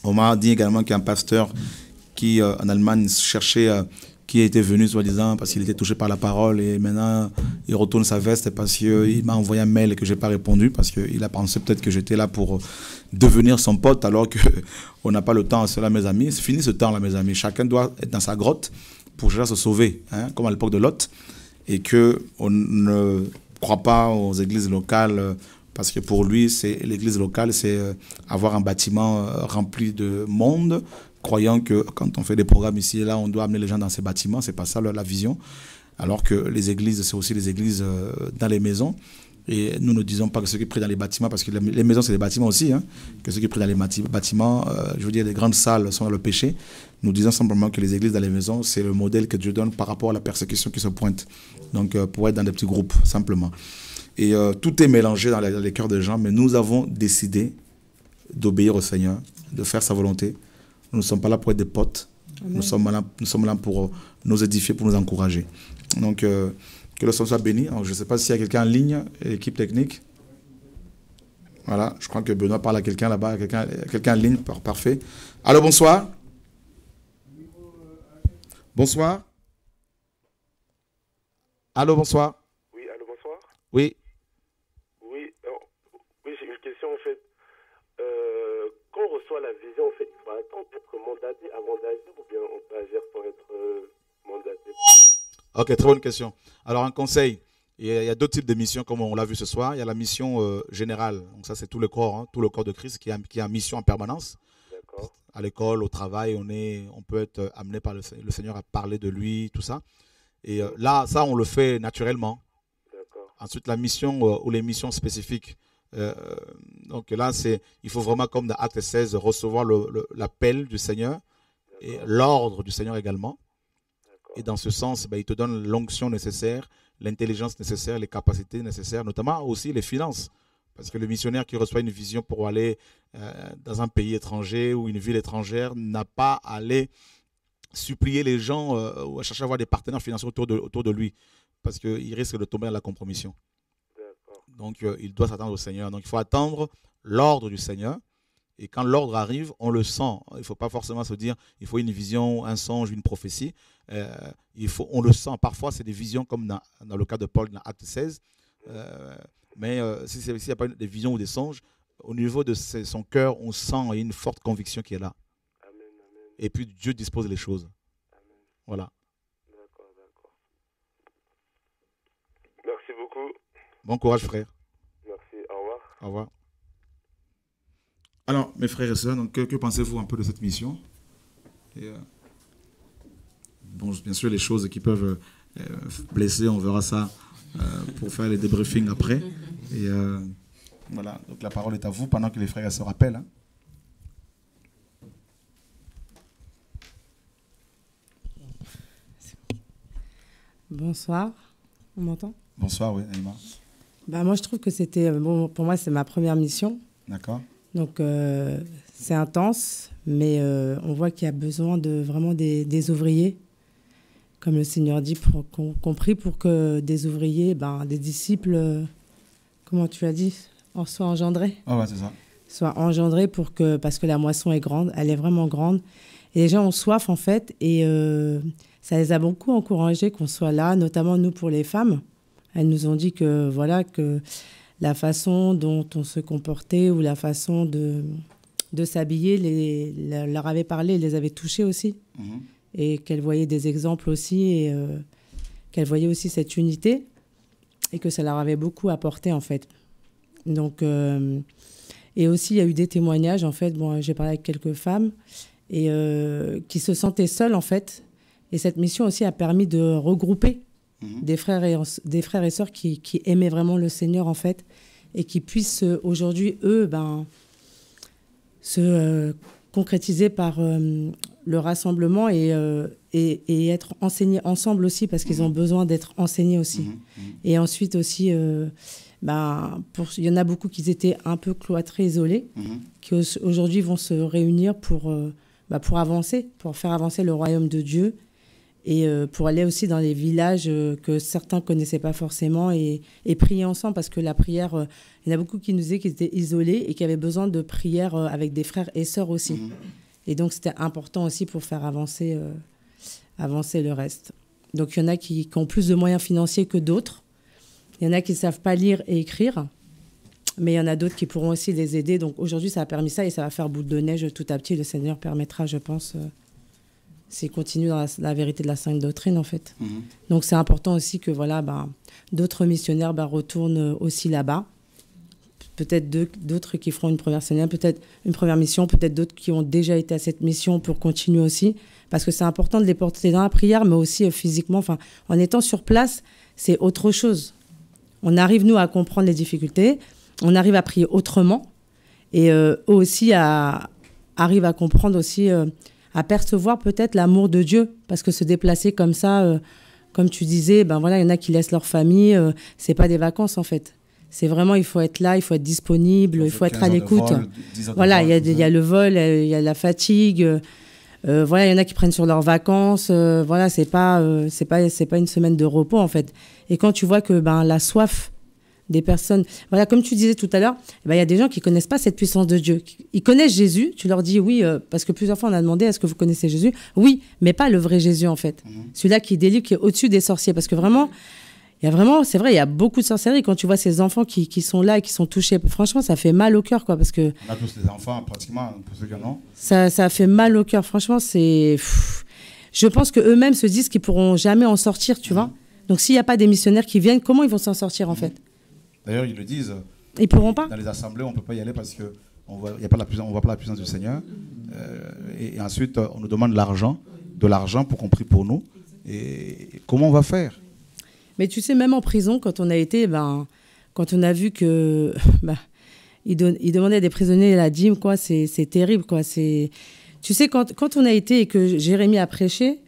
On m'a dit également qu'un pasteur qui, euh, en Allemagne, cherchait, euh, qui était venu, soi-disant, parce qu'il était touché par la parole, et maintenant, il retourne sa veste parce qu'il m'a envoyé un mail que je n'ai pas répondu, parce qu'il a pensé peut-être que j'étais là pour devenir son pote, alors qu'on n'a pas le temps à cela, mes amis. C'est fini ce temps-là, mes amis. Chacun doit être dans sa grotte pour à se sauver, hein, comme à l'époque de Lot, et que on ne croit pas aux églises locales euh, parce que pour lui, c'est l'église locale, c'est euh, avoir un bâtiment euh, rempli de monde, croyant que quand on fait des programmes ici et là, on doit amener les gens dans ces bâtiments. C'est pas ça la, vision. Alors que les églises, c'est aussi les églises dans les maisons. Et nous ne disons pas que ce qui est pris dans les bâtiments, parce que les maisons, c'est des bâtiments aussi, hein, que ce qui est pris dans les bâtiments, euh, je veux dire, les grandes salles sont dans le péché. Nous disons simplement que les églises dans les maisons, c'est le modèle que Dieu donne par rapport à la persécution qui se pointe. Donc, euh, pour être dans des petits groupes, simplement. Et euh, tout est mélangé dans, les cœurs des gens, mais nous avons décidé d'obéir au Seigneur, de faire sa volonté. Nous ne sommes pas là pour être des potes. Nous sommes, là, nous sommes, là, pour nous édifier, pour nous encourager. Donc, que le son soit béni. je ne sais pas s'il y a quelqu'un en ligne, équipe technique. Voilà, je crois que Benoît parle à quelqu'un là-bas, quelqu'un en ligne, parfait. Allô, bonsoir. Bonsoir. Allô, bonsoir.
Oui, allô, bonsoir. Oui. Oui, euh, oui j'ai une question en fait. Euh, quand on reçoit la vision, en fait, il faut attendre
d'être mandaté avant d'agir ou bien on peut agir
pour être euh, mandaté Ok, très bonne question. Alors, un conseil. Il y a, deux types de missions, comme on l'a vu ce soir. Il y a la mission euh, générale. Donc, ça, c'est tout le corps, hein, tout le corps de Christ qui a, qui a mission en permanence. À l'école, au travail, on, est, on peut être euh, amené par le, Seigneur à parler de lui, tout ça. Et euh, là, ça, on le fait naturellement. Ensuite, la mission ou les missions spécifiques. donc là, c'est, il faut vraiment, comme dans Acte 16, recevoir l'appel du Seigneur et l'ordre du Seigneur également. Et dans ce sens, ben, il te donne l'onction nécessaire, l'intelligence nécessaire, les capacités nécessaires, notamment aussi les finances. Parce que le missionnaire qui reçoit une vision pour aller euh, dans un pays étranger ou une ville étrangère n'a pas à aller supplier les gens euh, ou à chercher à avoir des partenaires financiers autour de, autour de lui. Parce qu'il risque de tomber à la compromission. Donc euh, il doit s'attendre au Seigneur. Donc il faut attendre l'ordre du Seigneur. Et quand l'ordre arrive, on le sent. Il ne faut pas forcément se dire, il faut une vision, un songe, une prophétie. Euh, il faut, on le sent parfois, c'est des visions comme dans, le cas de Paul dans Acte 16. Euh, mais euh, si s'il n'y a pas des visions ou des songes, au niveau de son cœur, on sent une forte conviction qui est là. Et puis Dieu dispose les choses. Voilà. D'accord, Merci beaucoup. Bon courage, frère. Merci, au revoir. Au revoir. Alors, mes frères et sœurs, que, pensez-vous un peu de cette mission bien sûr, les choses qui peuvent euh, blesser, on verra ça euh, pour faire les débriefings après. Mm-hmm. Et euh, voilà, donc la parole est à vous pendant que les frères se rappellent. Hein.
Bonsoir, on m'entend
Bonsoir, oui, Aïma.
Bah, moi, je trouve que c'était. Bon, pour moi, c'est ma première mission. D'accord. Donc, c'est intense, mais on voit qu'il y a besoin de vraiment des, des ouvriers comme le Seigneur dit, compris pour que des ouvriers, ben, des disciples, euh, comment tu as dit, en soient engendrés. Ah ouais, c'est ça. Soient engendrés pour que, parce que la moisson est grande, elle est vraiment grande. Et les gens ont soif en fait, et euh, ça les a beaucoup encouragés qu'on soit là, notamment nous pour les femmes. Elles nous ont dit que voilà que la façon dont on se comportait ou la façon de, s'habiller les, leur avait parlé, les avait touchés aussi. Mhm et qu'elle voyait des exemples aussi et euh, qu'elle voyait aussi cette unité et que ça leur avait beaucoup apporté en fait. Donc euh, et aussi il y a eu des témoignages en fait. Bon, j'ai parlé avec quelques femmes et euh, qui se sentaient seules en fait. Et cette mission aussi a permis de regrouper mhm. des frères et des frères et sœurs qui, qui, aimaient vraiment le Seigneur en fait et qui puissent aujourd'hui eux ben se concrétiser par le rassemblement et, euh, et, être enseignés ensemble aussi, parce qu'ils ont mhm. besoin d'être enseignés aussi. Mhm. Mhm. Et ensuite aussi, euh, ben, pour, il y en a beaucoup qui étaient un peu cloîtrés, isolés, qui aujourd'hui vont se réunir pour, euh, ben, pour avancer, pour faire avancer le royaume de Dieu et pour aller aussi dans les villages que certains connaissaient pas forcément et, prier ensemble parce que la prière, il y en a beaucoup qui nous disaient qu'ils étaient isolés et qu'ils avaient besoin de prières avec des frères et sœurs aussi. Et donc, c'était important aussi pour faire avancer, euh, avancer le reste. Donc, il y en a qui, ont plus de moyens financiers que d'autres. Il y en a qui ne savent pas lire et écrire. Mais il y en a d'autres qui pourront aussi les aider. Donc, aujourd'hui, ça a permis ça et ça va faire boule de neige tout à petit. Le Seigneur permettra, je pense, euh, s'il continue dans la, vérité de la sainte doctrine, en fait. Mhm. Donc, c'est important aussi que voilà, ben d'autres missionnaires ben retournent aussi là-bas peut-être d'autres qui feront une première semaine, peut-être une première mission, peut-être d'autres qui ont déjà été à cette mission pour continuer aussi, parce que c'est important de les porter dans la prière, mais aussi euh, physiquement. Enfin, en étant sur place, c'est autre chose. On arrive nous à comprendre les difficultés, on arrive à prier autrement, et euh, aussi à, arrive à comprendre aussi, euh, à percevoir peut-être l'amour de Dieu, parce que se déplacer comme ça. comme tu disais, ben voilà, il y en a qui laissent leur famille, c'est pas des vacances en fait. C'est vraiment, il faut être là, il faut être disponible, il faut être à l'écoute. Voilà, il y, a, y, a le vol, euh, il y a la fatigue. Euh, euh, voilà, il y en a qui prennent sur leurs vacances. voilà, c'est pas, c'est pas, c'est pas une semaine de repos en fait. Et quand tu vois que ben la soif des personnes, voilà, comme tu disais tout à l'heure, eh ben, il y a des gens qui connaissent pas cette puissance de Dieu. Ils connaissent Jésus. Tu leur dis oui, parce que plusieurs fois on a demandé est-ce que vous connaissez Jésus Oui, mais pas le vrai Jésus en fait. Mhm. Celui-là qui délivre, qui est au-dessus des sorciers, parce que vraiment il y a vraiment, c'est vrai, il y a beaucoup de sorcellerie. Quand tu vois ces enfants qui, sont là, et qui sont touchés, franchement, ça fait mal au cœur, quoi, parce que...
On a tous les enfants, pratiquement, pour ceux qui
Ça, ça fait mal au cœur, franchement, c'est... Je pense qu'eux-mêmes se disent qu'ils pourront jamais en sortir, tu vois. Mhm. Donc s'il n'y a pas des missionnaires qui viennent, comment ils vont s'en sortir, en mhm. fait
D'ailleurs, ils le disent. Ils pourront pas Dans les assemblées, on ne peut pas y aller parce qu'on on voit, a pas la puissance, on voit pas la puissance du Seigneur. Euh, et, ensuite, on nous demande l'argent, de l'argent pour qu'on prie pour nous. Et comment on va faire
mais tu sais, même en prison, quand on a été, ben, quand on a vu que. Ben, il, demandait à des prisonniers la dîme, quoi, c'est terrible, quoi. C'est, Tu sais, quand, on a été et que Jérémy a prêché, et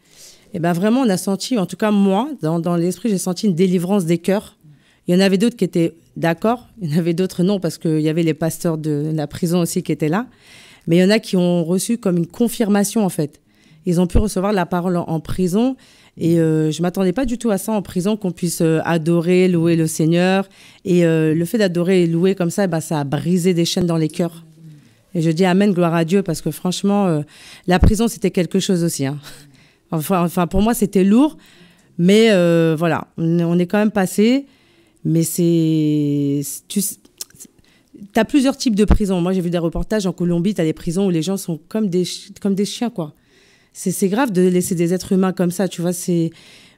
eh ben vraiment, on a senti, en tout cas moi, dans, l'esprit, j'ai senti une délivrance des cœurs. Il y en avait d'autres qui étaient d'accord, il y en avait d'autres non, parce qu'il y avait les pasteurs de la prison aussi qui étaient là. Mais il y en a qui ont reçu comme une confirmation, en fait. Ils ont pu recevoir la parole en prison. Et euh, je m'attendais pas du tout à ça en prison, qu'on puisse euh, adorer, louer le Seigneur. Et euh, le fait d'adorer et louer comme ça, bah, ça a brisé des chaînes dans les cœurs. Et je dis Amen, gloire à Dieu, parce que franchement, la prison, c'était quelque chose aussi. Hein. Enfin, pour moi, c'était lourd. Mais voilà, on est quand même passé. Mais c'est. Tu as plusieurs types de prisons. Moi, j'ai vu des reportages en Colombie, tu as des prisons où les gens sont comme des, comme des chiens, quoi c'est grave de laisser des êtres humains comme ça, tu vois. C'est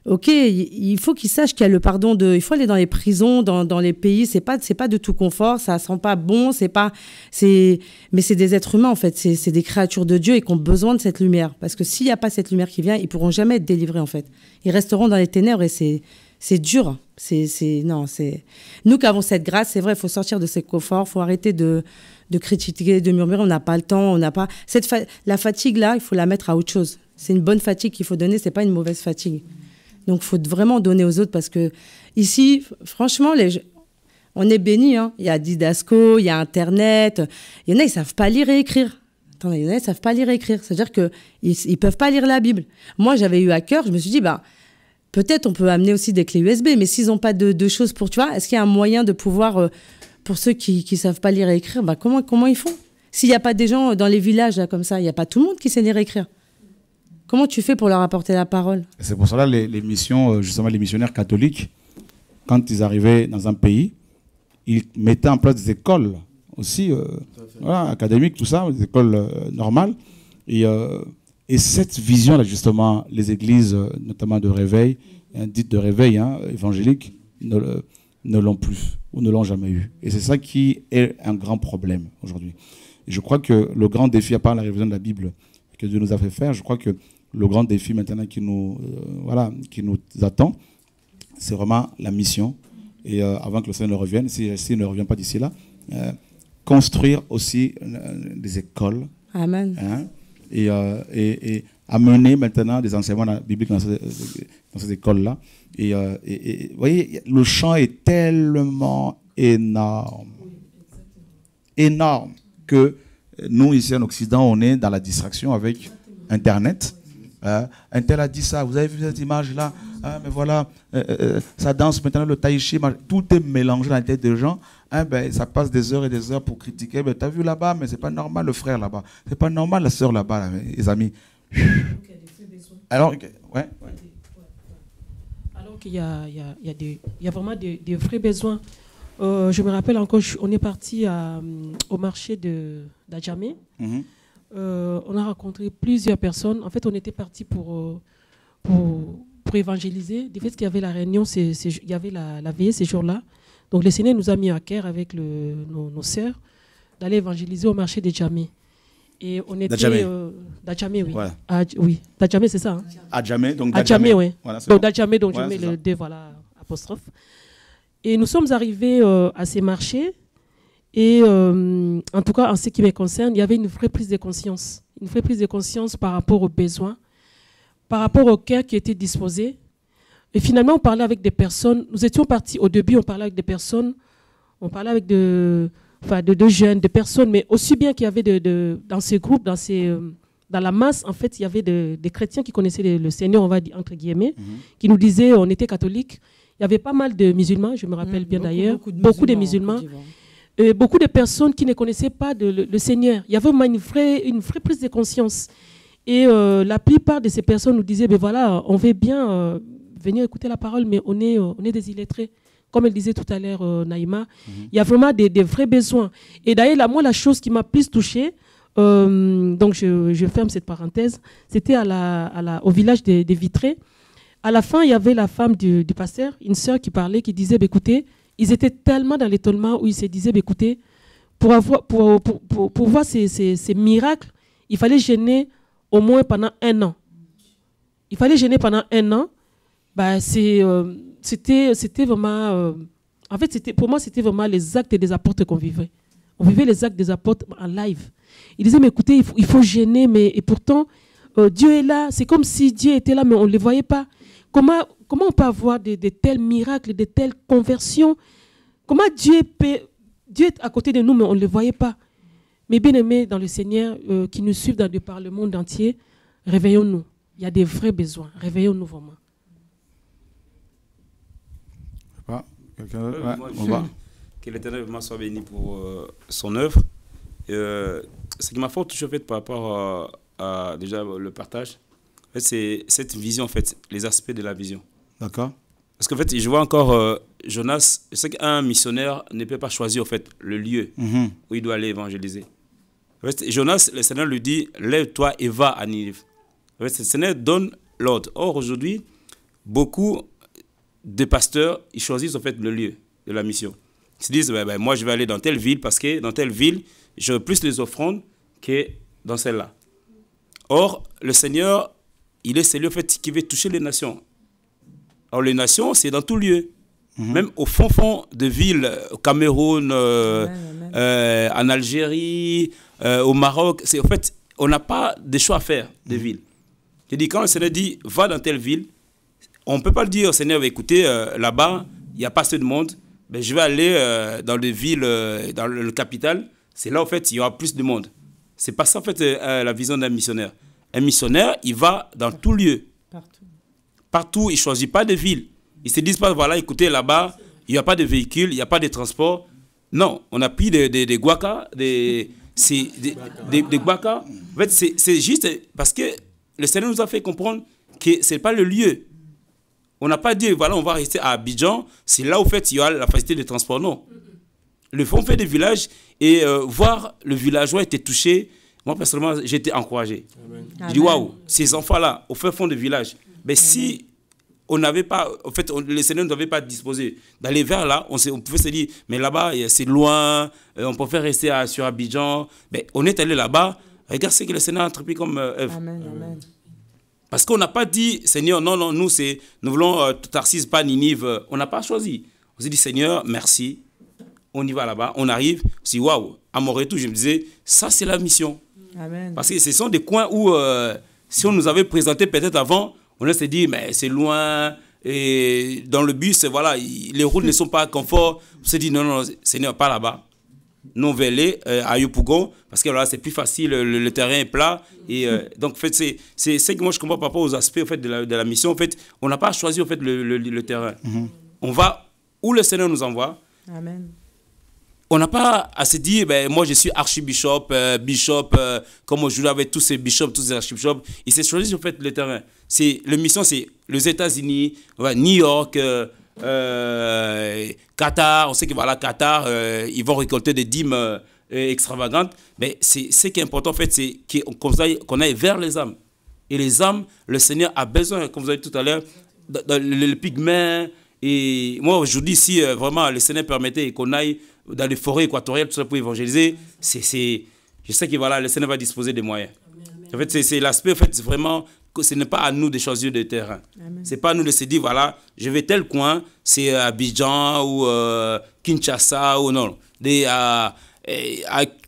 ok, il faut qu'ils sachent qu'il y a le pardon de, il faut aller dans les prisons, dans, les pays. C'est pas c'est pas de tout confort, ça sent pas bon, c'est pas c'est mais c'est des êtres humains en fait, c'est des créatures de Dieu et qui ont besoin de cette lumière parce que s'il n'y a pas cette lumière qui vient, ils pourront jamais être délivrés en fait. Ils resteront dans les ténèbres et c'est c'est dur. C'est non c'est nous qui avons cette grâce, c'est vrai, il faut sortir de ces conforts, faut arrêter de de critiquer, de murmurer. On n'a pas le temps, on n'a pas. Cette La fatigue-là, il faut la mettre à autre chose. C'est une bonne fatigue qu'il faut donner, c'est pas une mauvaise fatigue. Donc, il faut vraiment donner aux autres parce que ici, franchement, les... on est béni. Hein. Il y a Didasco, il y a Internet. Il y en a, ils savent pas lire et écrire. Attendez, il y en a, ils savent pas lire et écrire. C'est-à-dire qu'ils ne peuvent pas lire la Bible. Moi, j'avais eu à cœur, je me suis dit, bah, peut-être on peut amener aussi des clés USB, mais s'ils n'ont pas de, choses pour, tu vois, est-ce qu'il y a un moyen de pouvoir. Euh, pour ceux qui ne savent pas lire et écrire, bah, comment, comment ils font S'il n'y a pas des gens dans les villages comme ça, il n'y a pas tout le monde qui sait lire et écrire. Comment tu fais pour leur apporter la parole
C'est pour cela les, les missions, euh, justement les missionnaires catholiques, quand ils arrivaient dans un pays, ils mettaient en place des écoles aussi, euh, académiques, tout ça, des écoles euh, normales. Et, cette vision-là, justement, les églises, notamment de réveil, hein, dites de réveil hein, évangélique, ne l'ont plus. Nous ne l'ont jamais eu. Et c'est ça qui est un grand problème aujourd'hui. Je crois que le grand défi, à part la révision de la Bible que Dieu nous a fait faire, je crois que le grand défi maintenant qui nous, euh, voilà, qui nous attend, c'est vraiment la mission. Et euh, avant que le Seigneur ne revienne, s'il ne revient pas d'ici là, euh, construire aussi des écoles. Amen. Hein, et, amener maintenant des enseignements bibliques dans ces écoles-là. Euh, et, vous voyez, le champ est tellement énorme, énorme, que nous, ici en Occident, on est dans la distraction avec Internet. Euh, Intel a dit ça, vous avez vu cette image-là, ah, mais voilà, euh, ça danse maintenant le tai chi, tout est mélangé dans la tête des gens. Ah, ben, ça passe des heures et des heures pour critiquer. Mais ben, T'as vu là-bas, mais c'est pas normal le frère là-bas. C'est pas normal la soeur là-bas, les amis.
Alors, ouais qu'il il y a, vraiment des, vrais besoins. Euh, je me rappelle encore, on est parti euh, au marché d'Adjamé. Mm-hmm. Euh, on a rencontré plusieurs personnes. En fait, on était parti pour, pour, évangéliser. Du fait qu'il y avait la réunion, il y avait la, la ces jours-là. Donc le Seigneur nous a mis à cœur avec nos, nos sœurs d'aller évangéliser au marché des et on était. Dajamé. Euh, oui. oui. c'est ça. Hein?
donc oui. donc Dajamé, donc le
D, voilà, apostrophe. Et nous sommes arrivés euh, à ces marchés. Et euh, en tout cas, en ce qui me concerne, il y avait une vraie prise de conscience. Une vraie prise de conscience par rapport aux besoins, par rapport au cœur qui était disposé. Et finalement, on parlait avec des personnes. Nous étions partis, au début, on parlait avec des personnes. On parlait avec des enfin de, de, jeunes, de personnes, mais aussi bien qu'il y avait de, dans ces groupes, dans, ces, euh, dans la masse, en fait, il y avait des chrétiens qui connaissaient le, Seigneur, on va dire entre guillemets, mhm. qui nous disaient on était catholiques. Il y avait pas mal de musulmans, je me rappelle mhm. bien d'ailleurs, beaucoup, de musulmans. Euh, beaucoup de personnes qui ne connaissaient pas de, le, Seigneur. Il y avait une vraie, une vraie prise de conscience. Et euh, la plupart de ces personnes nous disaient, ben voilà, on veut bien venir écouter la parole, mais on est, on est des illettrés comme elle disait tout à l'heure euh, Naïma, mhm. il y a vraiment des, vrais besoins. Et d'ailleurs, moi, la chose qui m'a plus touchée, euh, donc je, ferme cette parenthèse, c'était à la, au village des, des, À la fin, il y avait la femme du, pasteur, une sœur qui parlait, qui disait, bah, écoutez, ils étaient tellement dans l'étonnement où ils se disaient, bah, écoutez, pour, avoir, pour, pour, voir ces, ces, miracles, il fallait gêner au moins pendant un an. Il fallait gêner pendant un an bah, euh, c'était, vraiment. Euh, en fait, pour moi, c'était vraiment les actes des apôtres qu'on vivait. On vivait les actes des apôtres en live. Il disait, mais écoutez, il faut, gêner, mais et pourtant, euh, Dieu est là. C'est comme si Dieu était là, mais on ne le voyait pas. Comment, comment on peut avoir de, tels miracles, de telles conversions Comment Dieu Dieu est à côté de nous, mais on ne le voyait pas. Mes bien-aimés dans le Seigneur qui nous suivent dans, par le monde entier, réveillons-nous. Il y a des vrais besoins. Réveillons-nous vraiment.
Ah, quelqu'un d'autre euh,
Que l'Éternel soit béni pour euh, son œuvre. Euh, ce qui m'a fort touché fait, par rapport à, déjà le partage, c'est cette vision, en fait, les aspects de la vision. D'accord. Parce qu'en fait, je vois encore Jonas, je sais qu'un missionnaire ne peut pas choisir en fait, le lieu mhm. où il doit aller évangéliser. Jonas, le Seigneur lui dit Lève-toi et va à Ninive. le Seigneur donne l'ordre. Or, aujourd'hui, beaucoup des pasteurs, ils choisissent en fait le lieu de la mission. Ils se disent, ben, ben, moi je vais aller dans telle ville parce que dans telle ville, j'aurai plus les offrandes que dans celle-là. Or, le Seigneur, il est celui en fait, qui veut toucher les nations. Alors les nations, c'est dans tout lieu. Mhm. Même au fond fond de villes, au Cameroun, euh, euh, en Algérie, euh, au Maroc, c'est en fait, on n'a pas de choix à faire de ville. Mhm. villes. dis, quand le Seigneur dit, va dans telle ville, on ne peut pas le dire, Seigneur, écoutez, euh, là-bas, il n'y a pas assez de monde. Mais ben, je vais aller euh, dans les villes, euh, dans le, capital. C'est là, en fait, il y aura plus de monde. C'est pas ça, en fait, la vision d'un missionnaire. Un missionnaire, il va dans tous tout lieu. Partout. Partout, il ne choisit pas de ville. Il ne se dit pas, voilà, écoutez, là-bas, il n'y a pas de véhicules, il n'y a pas de transport. Non, on a pris des, des, des des, des guacas. En fait, c'est juste parce que le Seigneur nous a fait comprendre que ce n'est pas le lieu, on n'a pas dit, voilà, on va rester à Abidjan, c'est là où fait, il y a la facilité de transport. Non. Le fond fait des villages et euh, voir le villageois était touché, moi personnellement, j'étais encouragé. Je dis, waouh, ces enfants-là, au fin fond des village, mais ben, si on n'avait pas, en fait, le les ne devait pas disposer. D'aller vers là, on, on, pouvait se dire, mais là-bas, c'est loin, euh, on préfère rester sur Abidjan. Mais ben, on est allé là-bas, regardez ce que le Sénat a entrepris comme euh, œuvre. amen, amen. Parce qu'on n'a pas dit, Seigneur, non, non, nous, c'est, nous voulons euh, Tarsis, pas Ninive. On n'a pas choisi. On s'est dit, Seigneur, merci. On y va là-bas. On arrive. Si waouh, à mon retour, je me disais, ça, c'est la mission. Parce que ce sont des coins où, euh, si on nous avait présenté peut-être avant, on s'est dit, mais c'est loin. Et dans le bus, voilà, les routes ne sont pas confort. On s'est dit, non, non Seigneur, pas là-bas non vélé euh, à Yopougon, parce que là, c'est plus facile, le, terrain est plat. Et, euh, donc, en fait, c'est ce que moi, je comprends par rapport aux aspects en fait, de, la, mission. En fait, on n'a pas choisi en fait, le, terrain. Mhm. On va où le Seigneur nous envoie. Amen. On n'a pas à se dire, ben, moi, je suis archibishop, euh, bishop, comme on joue avec tous ces bishops, tous ces archibishops. Il s'est choisi, en fait, le terrain. C'est, la mission, c'est les États-Unis, New York, euh, Qatar, on sait que voilà, Qatar, euh, ils vont récolter des dîmes euh, extravagantes. Mais c'est ce qui est important, en fait, c'est qu'on aille, vers les âmes. Et les âmes, le Seigneur a besoin, comme vous avez dit tout à l'heure, les pygmées. Et moi, je dis, si vraiment le Seigneur permettait qu'on aille dans les forêts équatoriales, tout ça, pour évangéliser, c'est je sais que voilà, le Seigneur va disposer des moyens. En fait, c'est l'aspect en fait, vraiment ce n'est pas à nous de choisir le terrain. Ce n'est pas à nous de se dire, voilà, je vais tel coin, c'est euh, Abidjan ou euh, Kinshasa ou non. Des, eh, à,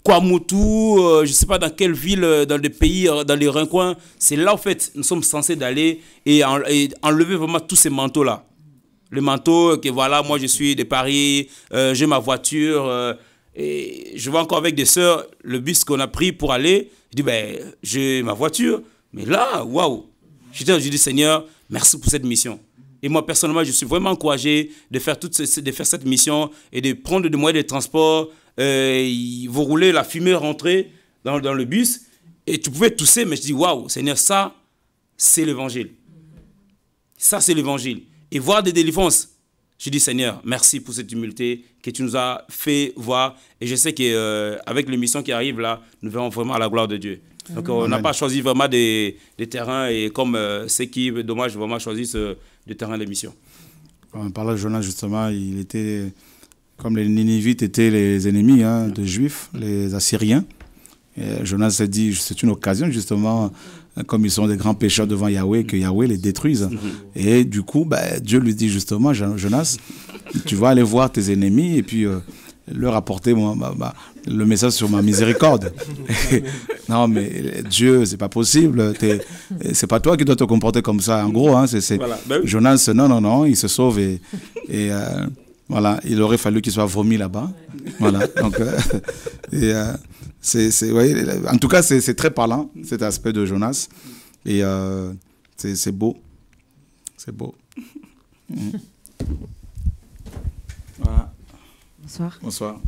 Kwamutu, euh, je ne sais pas dans quelle ville, dans le pays, dans les recoins. C'est là, en fait, nous sommes censés d'aller et, enlever vraiment tous ces manteaux-là. Le manteau que voilà, moi je suis de Paris, j'ai ma voiture. et je vais encore avec des sœurs le bus qu'on a pris pour aller. Je dis, ben, j'ai ma voiture mais là, waouh je dis, Seigneur, merci pour cette mission. Et moi, personnellement, je suis vraiment encouragé de faire, toute de faire cette mission et de prendre des moyens de transport. Euh, vous roulez, la fumée rentrée dans, le bus et tu pouvais tousser, mais je dis, waouh, Seigneur, ça, c'est l'évangile. Ça, c'est l'évangile. Et voir des délivrances. Je dis, Seigneur, merci pour cette humilité que tu nous as fait voir. Et je sais qu'avec euh, les missions qui arrivent là, nous verrons vraiment la gloire de Dieu. Donc mhm. on n'a pas choisi vraiment des, terrains et comme euh, c'est qui, dommage, vraiment choisi des terrains d'émission. Quand
on de Jonas justement, il était, comme les Ninivites étaient les ennemis hein, des mhm. Juifs, les Assyriens. Jonas s'est dit, c'est une occasion justement, hein, comme ils sont des grands pécheurs devant Yahweh, que Yahweh les détruise. Mhm. Et du coup, ben, Dieu lui dit justement, Jonas, tu vas aller voir tes ennemis et puis... Euh, leur apporter le message sur ma miséricorde. non, mais Dieu, c'est pas possible. Ce c'est pas toi qui dois te comporter comme ça. En gros, hein, c'est ben Jonas, non, non, non, il se sauve et, euh, voilà, il aurait fallu qu'il soit vomi là-bas. Voilà. Donc, euh, et, euh, en tout cas, c'est très parlant cet aspect de Jonas et c'est beau, c'est beau. Mm. Voilà. Bonsoir. Bonsoir.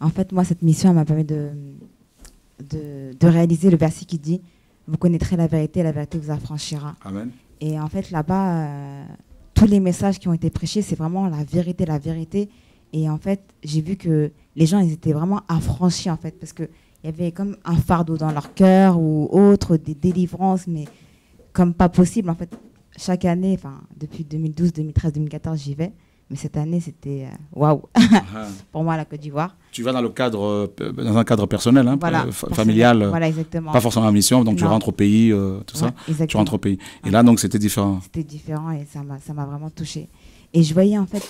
En fait, moi, cette mission m'a permis de, de, réaliser le verset qui dit Vous connaîtrez la vérité, la vérité vous affranchira. Amen. Et en fait, là-bas, euh, tous les messages qui ont été prêchés, c'est vraiment la vérité, la vérité. Et en fait, j'ai vu que les gens, ils étaient vraiment affranchis, en fait, parce qu'il y avait comme un fardeau dans leur cœur ou autre, des délivrances, mais comme pas possible. En fait, chaque année, enfin, depuis 2012, 2013, 2014, j'y vais. Mais cette année, c'était euh, waouh ah. pour moi la Côte d'Ivoire.
Tu vas dans le cadre, euh, dans un cadre personnel, hein, euh, familial,
pas forcément en mission, donc tu rentres au
pays, tout ça. Tu rentres au pays. Et là, donc, c'était différent.
C'était différent et ça m'a vraiment touchée. Et je voyais en fait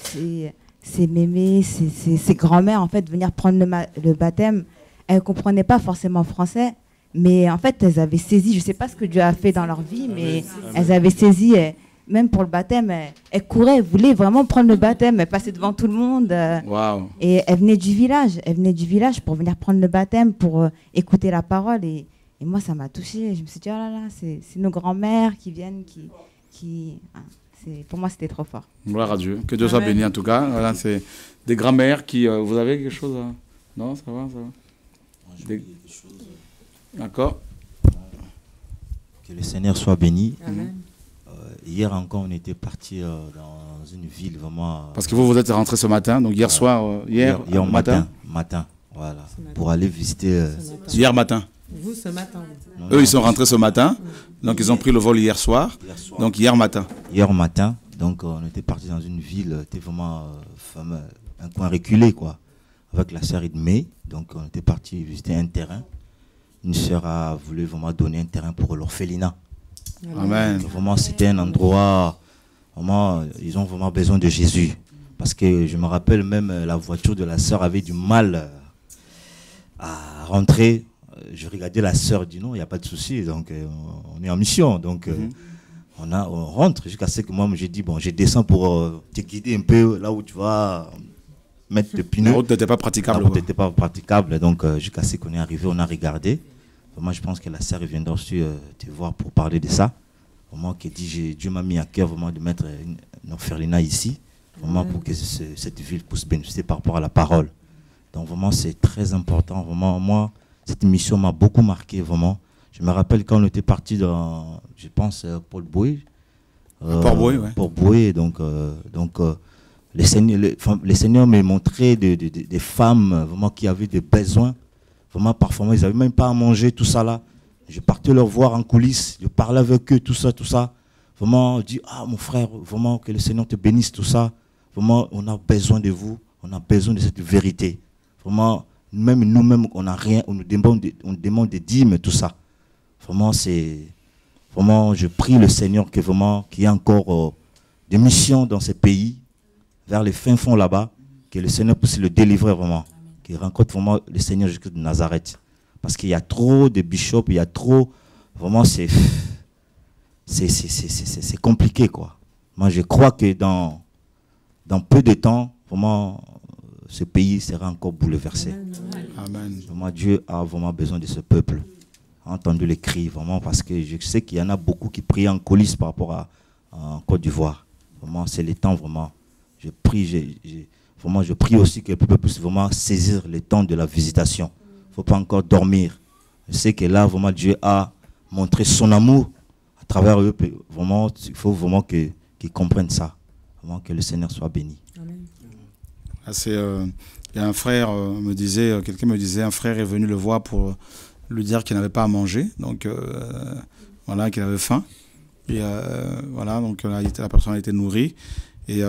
ces, mémés, ces, ces, grands-mères en fait venir prendre le, baptême. Elles comprenaient pas forcément français, mais en fait, elles avaient saisi. Je sais pas ce que Dieu a fait dans leur vie, mais elles avaient saisi même pour le baptême, elle, courait, elle voulait vraiment prendre le baptême, elle passait devant tout le monde. Euh, et elle venait du village, elle venait du village pour venir prendre le baptême, pour euh, écouter la parole. Et, moi, ça m'a touché. Je me suis dit, oh là là, c'est nos grands-mères qui viennent, qui... qui hein, pour moi, c'était trop fort.
Gloire à Dieu. Que Dieu soit béni en tout cas. Voilà, c'est des grands-mères qui... Euh, vous avez quelque chose hein?
Non, ça va, ça
va. D'accord.
Que le Seigneur soit béni. Amen.
Hier encore, on était parti euh, dans une ville vraiment. Euh, Parce
que vous, vous êtes rentré ce matin, donc hier soir, euh, hier, hier, matin, matin, voilà, pour aller visiter. Hier matin. Vous, ce matin. Eux, ils sont rentrés ce matin, donc ils ont pris le vol hier soir, donc hier matin.
Hier matin,
donc on était parti dans une ville, c'était vraiment fameux, un coin
reculé, quoi, avec la série de mai. Donc on était parti visiter un terrain. Une sœur a voulu vraiment donner un terrain pour l'orphelinat. Amen. Vraiment, c'était un endroit, ils ont vraiment besoin de Jésus. Parce que je me rappelle même, euh, la voiture de la sœur avait du mal euh, à rentrer. Euh, je regardais la sœur, dit non, il n'y a pas de souci, donc on est en mission. Donc, mhm. on, a, rentre jusqu'à ce que moi, j'ai dit, bon, je descends pour te guider un peu là où tu vas mettre le pneus
La pas praticable. La n'était
pas praticable, donc jusqu'à ce qu'on est arrivé, on a regardé. Moi, je pense que la sœur vient aussi euh, te voir pour parler de ça. Vraiment, que dit, Dieu m'a mis à cœur vraiment de mettre euh, une, ferlina ici, vraiment pour que cette ville puisse bénéficier par rapport à la parole. Donc, vraiment, c'est très important. Vraiment, moi, cette mission m'a beaucoup marqué, vraiment. Je me rappelle quand on était parti dans, je pense, euh, Paul Bouy. Euh, pour Bouy, ouais. Pour Bouy, donc, donc les seigneurs, les, les seigneurs des femmes vraiment qui avaient des besoins vraiment parfois, Ils n'avaient même pas à manger, tout ça là. Je partais leur voir en coulisses, je parlais avec eux, tout ça, tout ça. Vraiment, on dit, ah mon frère, vraiment que le Seigneur te bénisse, tout ça. Vraiment, on a besoin de vous, on a besoin de cette vérité. Vraiment, même nous-mêmes, on n'a rien, on nous demande, on demande des dîmes, tout ça. Vraiment, c'est. Vraiment, je prie le Seigneur que vraiment, qu'il y ait encore euh, des missions dans ces pays, vers les fins fonds là-bas, que le Seigneur puisse le délivrer vraiment qui rencontre vraiment le Seigneur jésus de Nazareth. Parce qu'il y a trop de bishops, il y a trop. Vraiment, c'est. C'est compliqué, quoi. Moi, je crois que dans, dans peu de temps, vraiment, ce pays sera encore bouleversé. Amen. Vraiment, Dieu a vraiment besoin de ce peuple. A entendu les cris, vraiment, parce que je sais qu'il y en a beaucoup qui prient en coulisses par rapport à, Côte d'Ivoire. Vraiment, c'est le temps, vraiment. Je prie, je, je prie aussi que le peuple puisse vraiment saisir le temps de la visitation. Il ne faut pas encore dormir. Je sais que là, vraiment, Dieu a montré son amour à travers eux. Vraiment, il faut vraiment qu'ils comprennent ça. Vraiment, que le Seigneur soit béni. Amen.
Ah, euh, y a un frère euh, me disait, euh, quelqu'un me disait, un frère est venu le voir pour lui dire qu'il n'avait pas à manger, donc voilà, qu'il avait faim. Et voilà, donc la personne a été nourrie. Et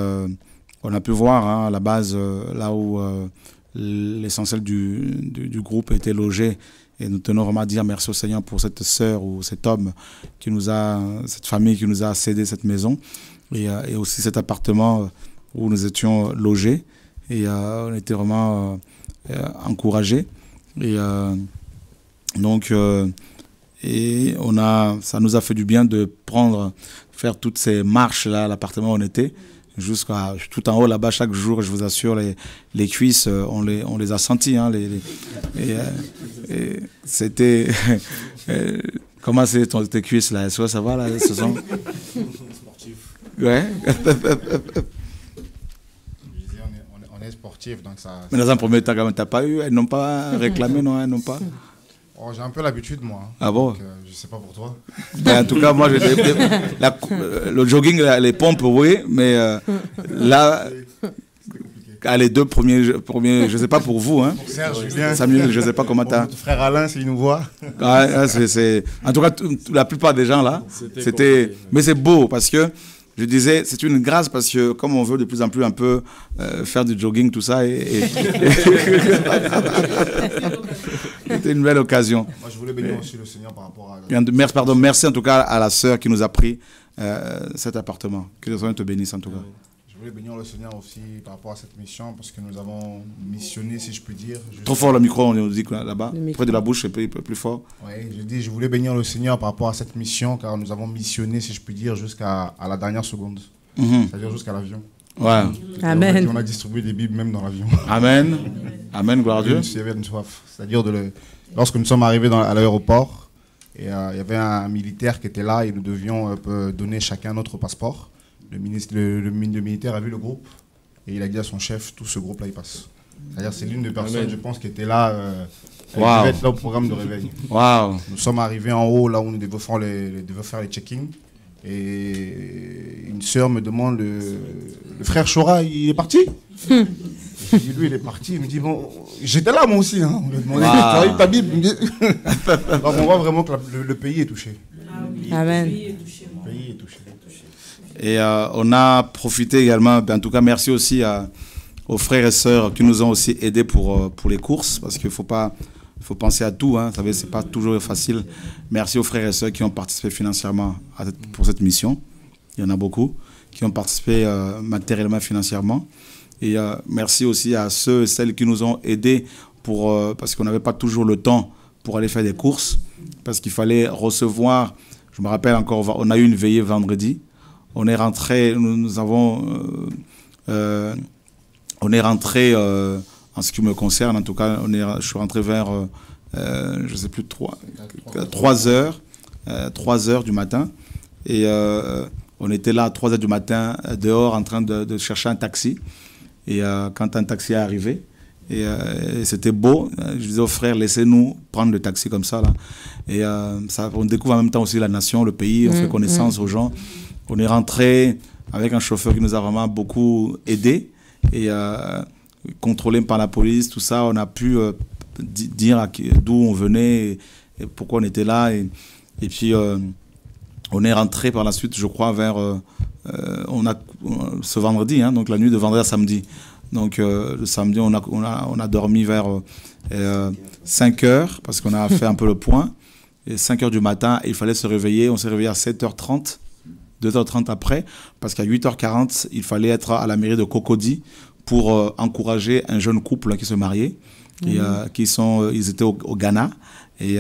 on a pu voir hein, à la base, euh, là où euh, l'essentiel du, du, groupe était logé. Et nous tenons vraiment à dire merci au Seigneur pour cette sœur ou cet homme qui nous a, cette famille qui nous a cédé cette maison et, euh, aussi cet appartement où nous étions logés. Et on était vraiment encouragés. Et donc, et on a, ça nous a fait du bien de prendre, faire toutes ces marches là, à l'appartement où on était jusqu'à tout en haut là-bas chaque jour. Je vous assure, les, cuisses, euh, on les, on les a senties. Hein, les, et, euh, c'était. Euh, comment c'est tes cuisses là Est-ce que ça va là Ce sont. Ouais.
on est donc
ça. Mais dans un premier temps, quand même, t'as pas eu, elles n'ont pas réclamé, non, elles n'ont pas.
Oh, j'ai un peu l'habitude, moi. Hein. Ah bon euh, Je ne sais pas pour toi. Mais ben, en tout cas, moi, euh, le jogging, les pompes, oui, mais euh,
là. les deux premiers, premiers, je sais pas pour vous, hein. Serge, Samuel, je sais pas comment t'as.
Frère Alain, s'il nous voit. Ah, ah,
c'est, En tout cas, la plupart des gens là, c'était. Mais c'est beau parce que je disais, c'est une grâce parce que comme on veut de plus en plus un peu faire du jogging, tout ça, et... une belle occasion. Moi, je voulais bénir aussi le Seigneur par rapport à. Merci, pardon, merci en tout cas à la sœur qui nous a pris euh, cet appartement. Que le Seigneur te bénisse en tout cas.
Je voulais bénir le Seigneur aussi par rapport à cette mission parce que nous avons missionné, si je puis dire. Trop fort
le micro, on nous dit là-bas, près de la bouche, plus, plus fort.
Oui, je dis, je voulais bénir le Seigneur par rapport à cette mission car nous avons missionné, si je puis dire, jusqu'à à la dernière seconde, mhm. c'est-à-dire jusqu'à l'avion. Ouais. Amen. on a distribué des Bibles même dans l'avion.
Amen. Amen, gloire à Dieu. Il y
avait une soif, c'est-à-dire de le Lorsque nous sommes arrivés dans, à l'aéroport, euh, il y avait un, militaire qui était là et nous devions euh, donner chacun notre passeport. Le, ministre, le, militaire a vu le groupe et il a dit à son chef tout ce groupe-là, il passe. C'est-à-dire, c'est l'une des personnes, je pense, qui était là. qui devait être là au programme de réveil. Nous sommes arrivés en haut, là où nous devons faire les, check-ins. Et une sœur me demande le, le frère Chora, il est parti lui, il est parti, il me dit, bon, j'étais là moi aussi, hein. On on a demandé, t'as eu ta Bible
on voit vraiment
que le, pays est touché. Amen. Ah le pays est touché.
Et euh, on a profité également, ben, en tout cas merci aussi à, aux frères et sœurs qui nous ont aussi aidés pour, euh, pour les courses, parce qu'il ne faut pas faut penser à tout, hein. vous savez, ce n'est pas toujours facile. Merci aux frères et sœurs qui ont participé financièrement pour cette mission, il y en a beaucoup, qui ont participé euh, matériellement, financièrement. Et euh, merci aussi à ceux et celles qui nous ont aidés pour, euh, parce qu'on n'avait pas toujours le temps pour aller faire des courses, parce qu'il fallait recevoir. Je me rappelle encore, on a eu une veillée vendredi. On est rentré, nous, avons, euh, on est rentré en ce qui me concerne, en tout cas, je suis rentré vers, je ne sais plus, 3, 3 heures, 3 heures du matin. Et on était là à 3 heures du matin, dehors, en train de chercher un taxi. Et euh, quand un taxi est arrivé, et, euh, c'était beau, euh, je disais aux oh, frères, laissez-nous prendre le taxi comme ça. Là. Et ça, on découvre en même temps aussi la nation, le pays, on mm, fait connaissance mm. aux gens. On est rentré avec un chauffeur qui nous a vraiment beaucoup aidé. Et contrôlé par la police, tout ça, on a pu dire d'où on venait et, pourquoi on était là. Et, et puis, on est rentré par la suite, je crois, vers, euh, on a ce vendredi, hein, donc la nuit de vendredi à samedi. Donc euh, le samedi, on a, on a, dormi vers 5 euh, heures parce qu'on a fait un peu le point. Et 5 heures du matin, il fallait se réveiller. On s'est réveillé à 7h30, 2h30 après, parce qu'à 8h40, il fallait être à la mairie de Cocody pour encourager un jeune couple qui se mariait. qui sont, ils étaient au, Ghana. Et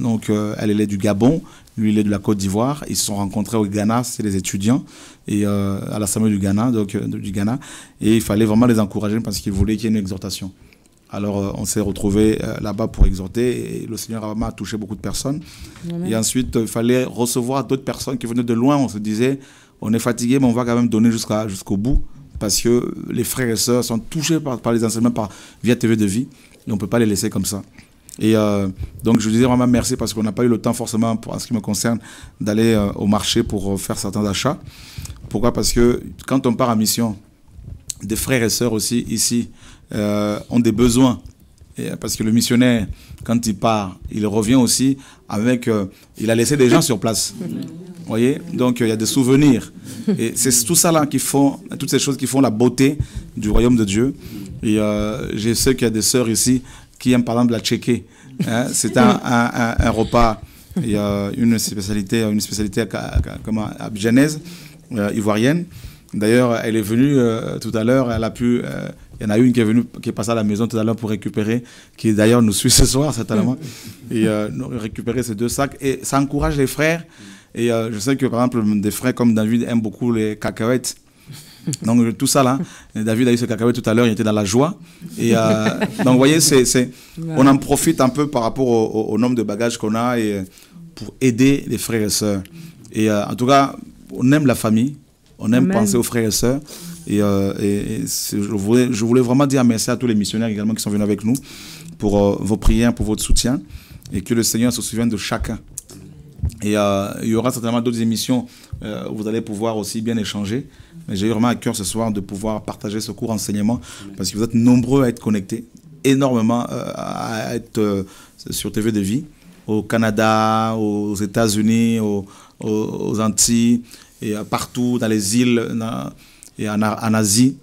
donc, elle, elle est du Gabon, lui, il est de la Côte d'Ivoire. Ils se sont rencontrés au Ghana, c'est des étudiants et euh, à l'Assemblée du Ghana, donc euh, du Ghana, et il fallait vraiment les encourager parce qu'ils voulaient qu'il y ait une exhortation. Alors euh, on s'est retrouvé là-bas pour exhorter et le Seigneur a touché beaucoup de personnes. Et ensuite, il fallait recevoir d'autres personnes qui venaient de loin. On se disait, on est fatigué, mais on va quand même donner jusqu'à, jusqu'au bout parce que les frères et sœurs sont touchés par, les enseignements par, via TV de vie et on ne peut pas les laisser comme ça. Et donc je disais vraiment merci parce qu'on n'a pas eu le temps forcément, pour, en ce qui me concerne, d'aller au marché pour faire certains achats. Pourquoi Parce que quand on part en mission, des frères et sœurs aussi ici euh, ont des besoins. Et parce que le missionnaire, quand il part, il revient aussi avec... Euh, il a laissé des gens sur place. Vous voyez Donc euh, il y a des souvenirs. Et c'est tout ça là qui font, toutes ces choses qui font la beauté du royaume de Dieu. Et euh, je sais qu'il y a des sœurs ici qui aiment par exemple la tchéquée. Hein. C'est un, un, un, repas, une spécialité, une spécialité à, à, Genèse. Euh, ivoirienne. D'ailleurs, elle est venue euh, tout à l'heure, elle a pu... Euh, il y en a une qui est venue, qui est passée à la maison tout à l'heure pour récupérer, qui d'ailleurs nous suit ce soir, certainement, et euh, récupérer ces deux sacs. Et ça encourage les frères. Et je sais que, par exemple, des frères comme David aiment beaucoup les cacahuètes. Donc, tout ça là, David a eu ses cacahuètes tout à l'heure, il était dans la joie. Et donc, vous voyez, c'est, on en profite un peu par rapport au, au nombre de bagages qu'on a et, pour aider les frères et sœurs. Et en tout cas, on aime la famille, on aime penser aux frères et sœurs. Et, euh, je, voulais, vraiment dire merci à tous les missionnaires également qui sont venus avec nous pour euh, vos prières, pour votre soutien. Et que le Seigneur se souvienne de chacun. Et euh, il y aura certainement d'autres émissions où vous allez pouvoir aussi bien échanger. Mais j'ai vraiment à cœur ce soir de pouvoir partager ce court enseignement parce que vous êtes nombreux à être connectés, énormément à être sur TV de vie, au Canada, aux États-Unis, aux Antilles et euh, partout dans les îles et en, Asie.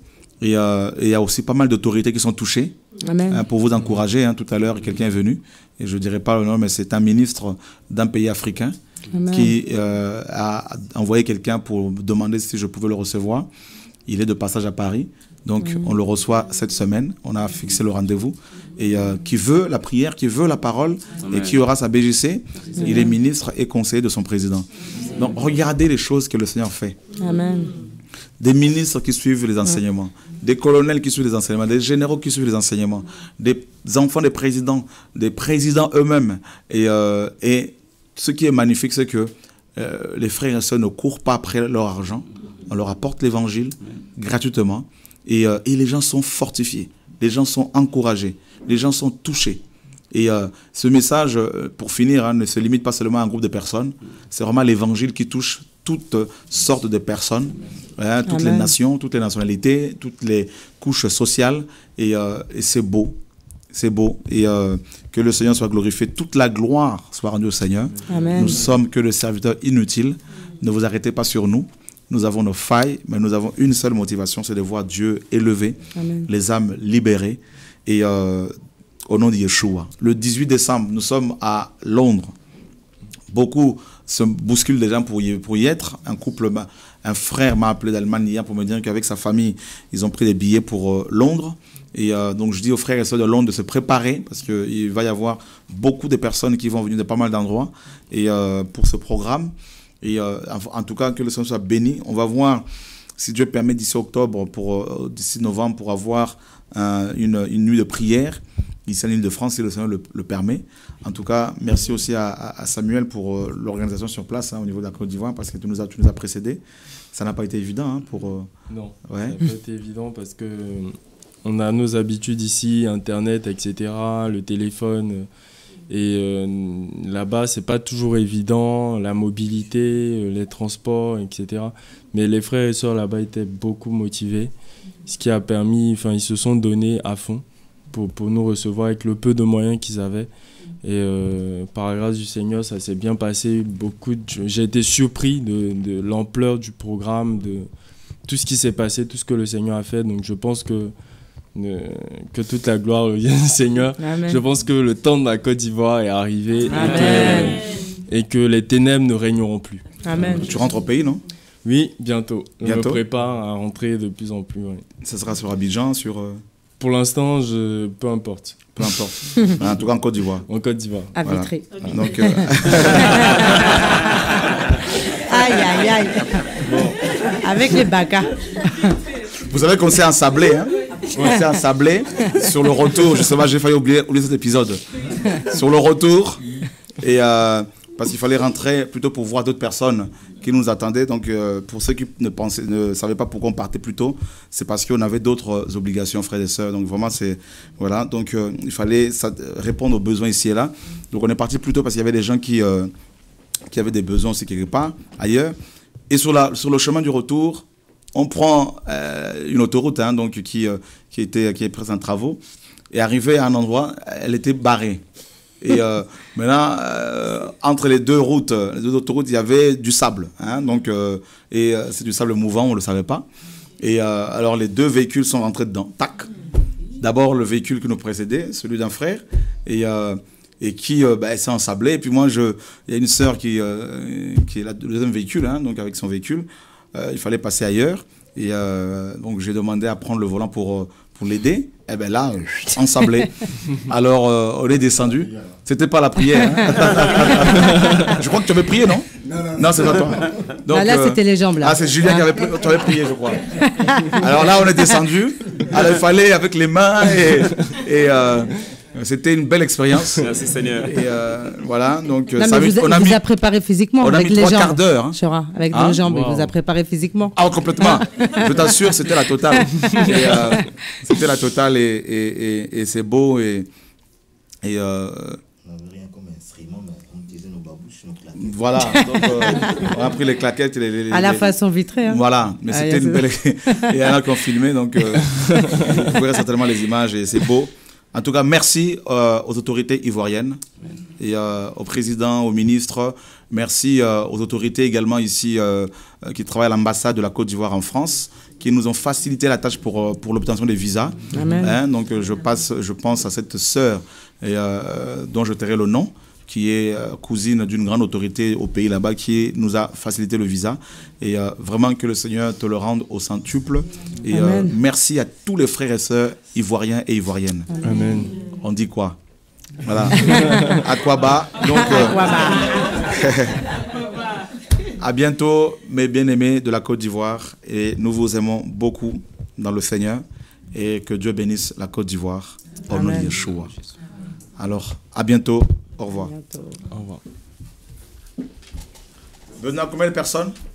Euh, et il y a aussi pas mal d'autorités qui sont touchées. Hein, pour vous encourager, hein, tout à l'heure, quelqu'un est venu, et je ne dirai pas le nom, mais c'est un ministre d'un pays africain qui euh, a envoyé quelqu'un pour demander si je pouvais le recevoir. Il est de passage à Paris, donc on le reçoit cette semaine. On a fixé le rendez-vous et euh, qui veut la prière, qui veut la parole et qui aura sa BGC. Il est ministre et conseiller de son président. Donc regardez les choses que le Seigneur fait. Amen. Des ministres qui suivent les enseignements, des colonels qui suivent les enseignements, des généraux qui suivent les enseignements, des enfants des présidents, des présidents eux-mêmes. Et, euh, et, ce qui est magnifique, c'est que euh, les frères et sœurs ne courent pas après leur argent. On leur apporte l'évangile gratuitement. Et, et les gens sont fortifiés, les gens sont encouragés les gens sont touchés. Et euh, ce message, euh, pour finir, hein, ne se limite pas seulement à un groupe de personnes. C'est vraiment l'évangile qui touche toutes sortes de personnes, hein, toutes les nations, toutes les nationalités, toutes les couches sociales. Et, euh, c'est beau. C'est beau. Et que le Seigneur soit glorifié. Toute la gloire soit rendue au Seigneur. Nous sommes que le serviteur inutile. Ne vous arrêtez pas sur nous. Nous avons nos failles, mais nous avons une seule motivation, c'est de voir Dieu élevé, les âmes libérées et euh, au nom de Yeshua. Le 18 décembre, nous sommes à Londres. Beaucoup se bousculent déjà pour y, pour y être. Un couple, un frère m'a appelé d'Allemagne hier pour me dire qu'avec sa famille, ils ont pris des billets pour euh, Londres. Et euh, donc je dis aux frères et sœurs de Londres de se préparer parce qu'il va y avoir beaucoup de personnes qui vont venir de pas mal d'endroits et pour ce programme. Et en, tout cas, que le Seigneur soit béni. On va voir si Dieu permet d'ici octobre, pour d'ici novembre, pour avoir euh, une, nuit de prière ici en Ile-de-France, si le Seigneur le, permet. En tout cas, merci aussi à, Samuel pour euh, l'organisation sur place hein, au niveau de la Côte d'Ivoire, parce que tu nous as, tu nous as précédés. Ça n'a pas été évident hein, pour... Euh,
non, ouais. ça n'a pas été évident parce que on a nos habitudes ici, Internet, etc., le téléphone. Et là-bas, c'est pas toujours évident, la mobilité, les transports, etc. Mais les frères et sœurs là-bas étaient beaucoup motivés ce qui a permis, enfin, ils se sont donnés à fond pour, pour nous recevoir avec le peu de moyens qu'ils avaient. Et euh, par la grâce du Seigneur, ça s'est bien passé. Beaucoup, j'ai été surpris de, de l'ampleur du programme, de tout ce qui s'est passé, tout ce que le Seigneur a fait. Donc je pense que euh, que toute la gloire revient au Seigneur. Je pense que le temps de la Côte d'Ivoire est arrivé et que, et que, les ténèbres ne régneront plus. Tu rentres au pays, non oui, bientôt. Je me prépare à rentrer de plus en plus. Ça sera sur Abidjan, sur... Euh, Pour l'instant, je... peu importe. Peu importe. Ah, en tout cas, en Côte d'Ivoire. En Côte d'Ivoire. Ah, euh,
aïe, aïe, aïe. Avec les bagas. Hein.
Vous savez qu'on s'est ensablé, hein on s'est sur le retour. je Justement, j'ai failli oublier, les cet épisode. Sur le retour. Et euh, parce qu'il fallait rentrer plutôt pour voir d'autres personnes qui nous attendaient. Donc, euh, pour ceux qui ne, pensaient, ne savaient pas pourquoi on partait plus tôt, c'est parce qu'on avait d'autres obligations, frères et sœurs. Donc, vraiment, c'est. Voilà. Donc, euh, il fallait répondre aux besoins ici et là. Donc, on est parti plus tôt parce qu'il y avait des gens qui, euh, qui avaient des besoins aussi quelque part, ailleurs. Et sur, la, sur le chemin du retour, on prend une autoroute hein, donc, qui, qui, était, qui est prise en travaux. Et arrivé à un endroit, elle était barrée. Et euh, maintenant, euh, entre les deux routes, les deux autoroutes, il y avait du sable. Hein. donc, euh, et c'est du sable mouvant, on ne le savait pas. Et alors, les deux véhicules sont rentrés dedans. Tac. D'abord, le véhicule qui nous précédait, celui d'un frère, et, et qui bah, s'est ensablé. Et puis, moi, il y a une sœur qui, qui est le deuxième véhicule, hein, donc avec son véhicule. il fallait passer ailleurs. Et donc, j'ai demandé à prendre le volant pour pour l'aider, et eh ben là, euh, ensemble Alors, euh, on est descendu. C'était pas la prière. Hein. je crois que tu avais prié, non Non, non, c'est pas toi. Bah, Donc, là, euh, c'était
les jambes. Là. Ah, c'est Julien qui avait,
tu avais prié, je crois. Alors là, on est descendu. Alors, il fallait avec les mains et, euh, c'était une belle expérience. Merci Seigneur. Et euh, voilà, donc euh, non, ça vous, a, on vous
préparé physiquement on avec a les trois quarts hein. avec hein? jambes, il vous a préparé physiquement. Ah complètement.
Je t'assure, c'était la totale. euh, c'était la totale et, et, et, et c'est beau et et euh, voilà, donc, on a pris les claquettes. Les, les, à la façon vitrée. Hein. Voilà, mais ah, c'était une belle. Il y en a qui ont filmé, donc euh, vous verrez certainement les images et c'est beau. En tout cas, merci euh, aux autorités ivoiriennes et euh, au président, au ministre. Merci euh, aux autorités également ici qui travaillent à l'ambassade de la Côte d'Ivoire en France, qui nous ont facilité la tâche pour, pour l'obtention des visas. Hein, donc je, passe, je pense à cette sœur et, dont je tairai le nom qui est euh, cousine d'une grande autorité au pays là-bas, qui nous a facilité le visa. Et euh, vraiment que le Seigneur te le rende au centuple. Et euh, merci à tous les frères et sœurs ivoiriens et ivoiriennes. Amen. On dit quoi Voilà. À Donc, bas à bientôt, mes bien-aimés de la Côte d'Ivoire. Et nous vous aimons beaucoup dans le Seigneur. Et que Dieu bénisse la Côte d'Ivoire. Au nom de Yeshua. Alors, à bientôt. Au revoir. Au revoir. à combien de personnes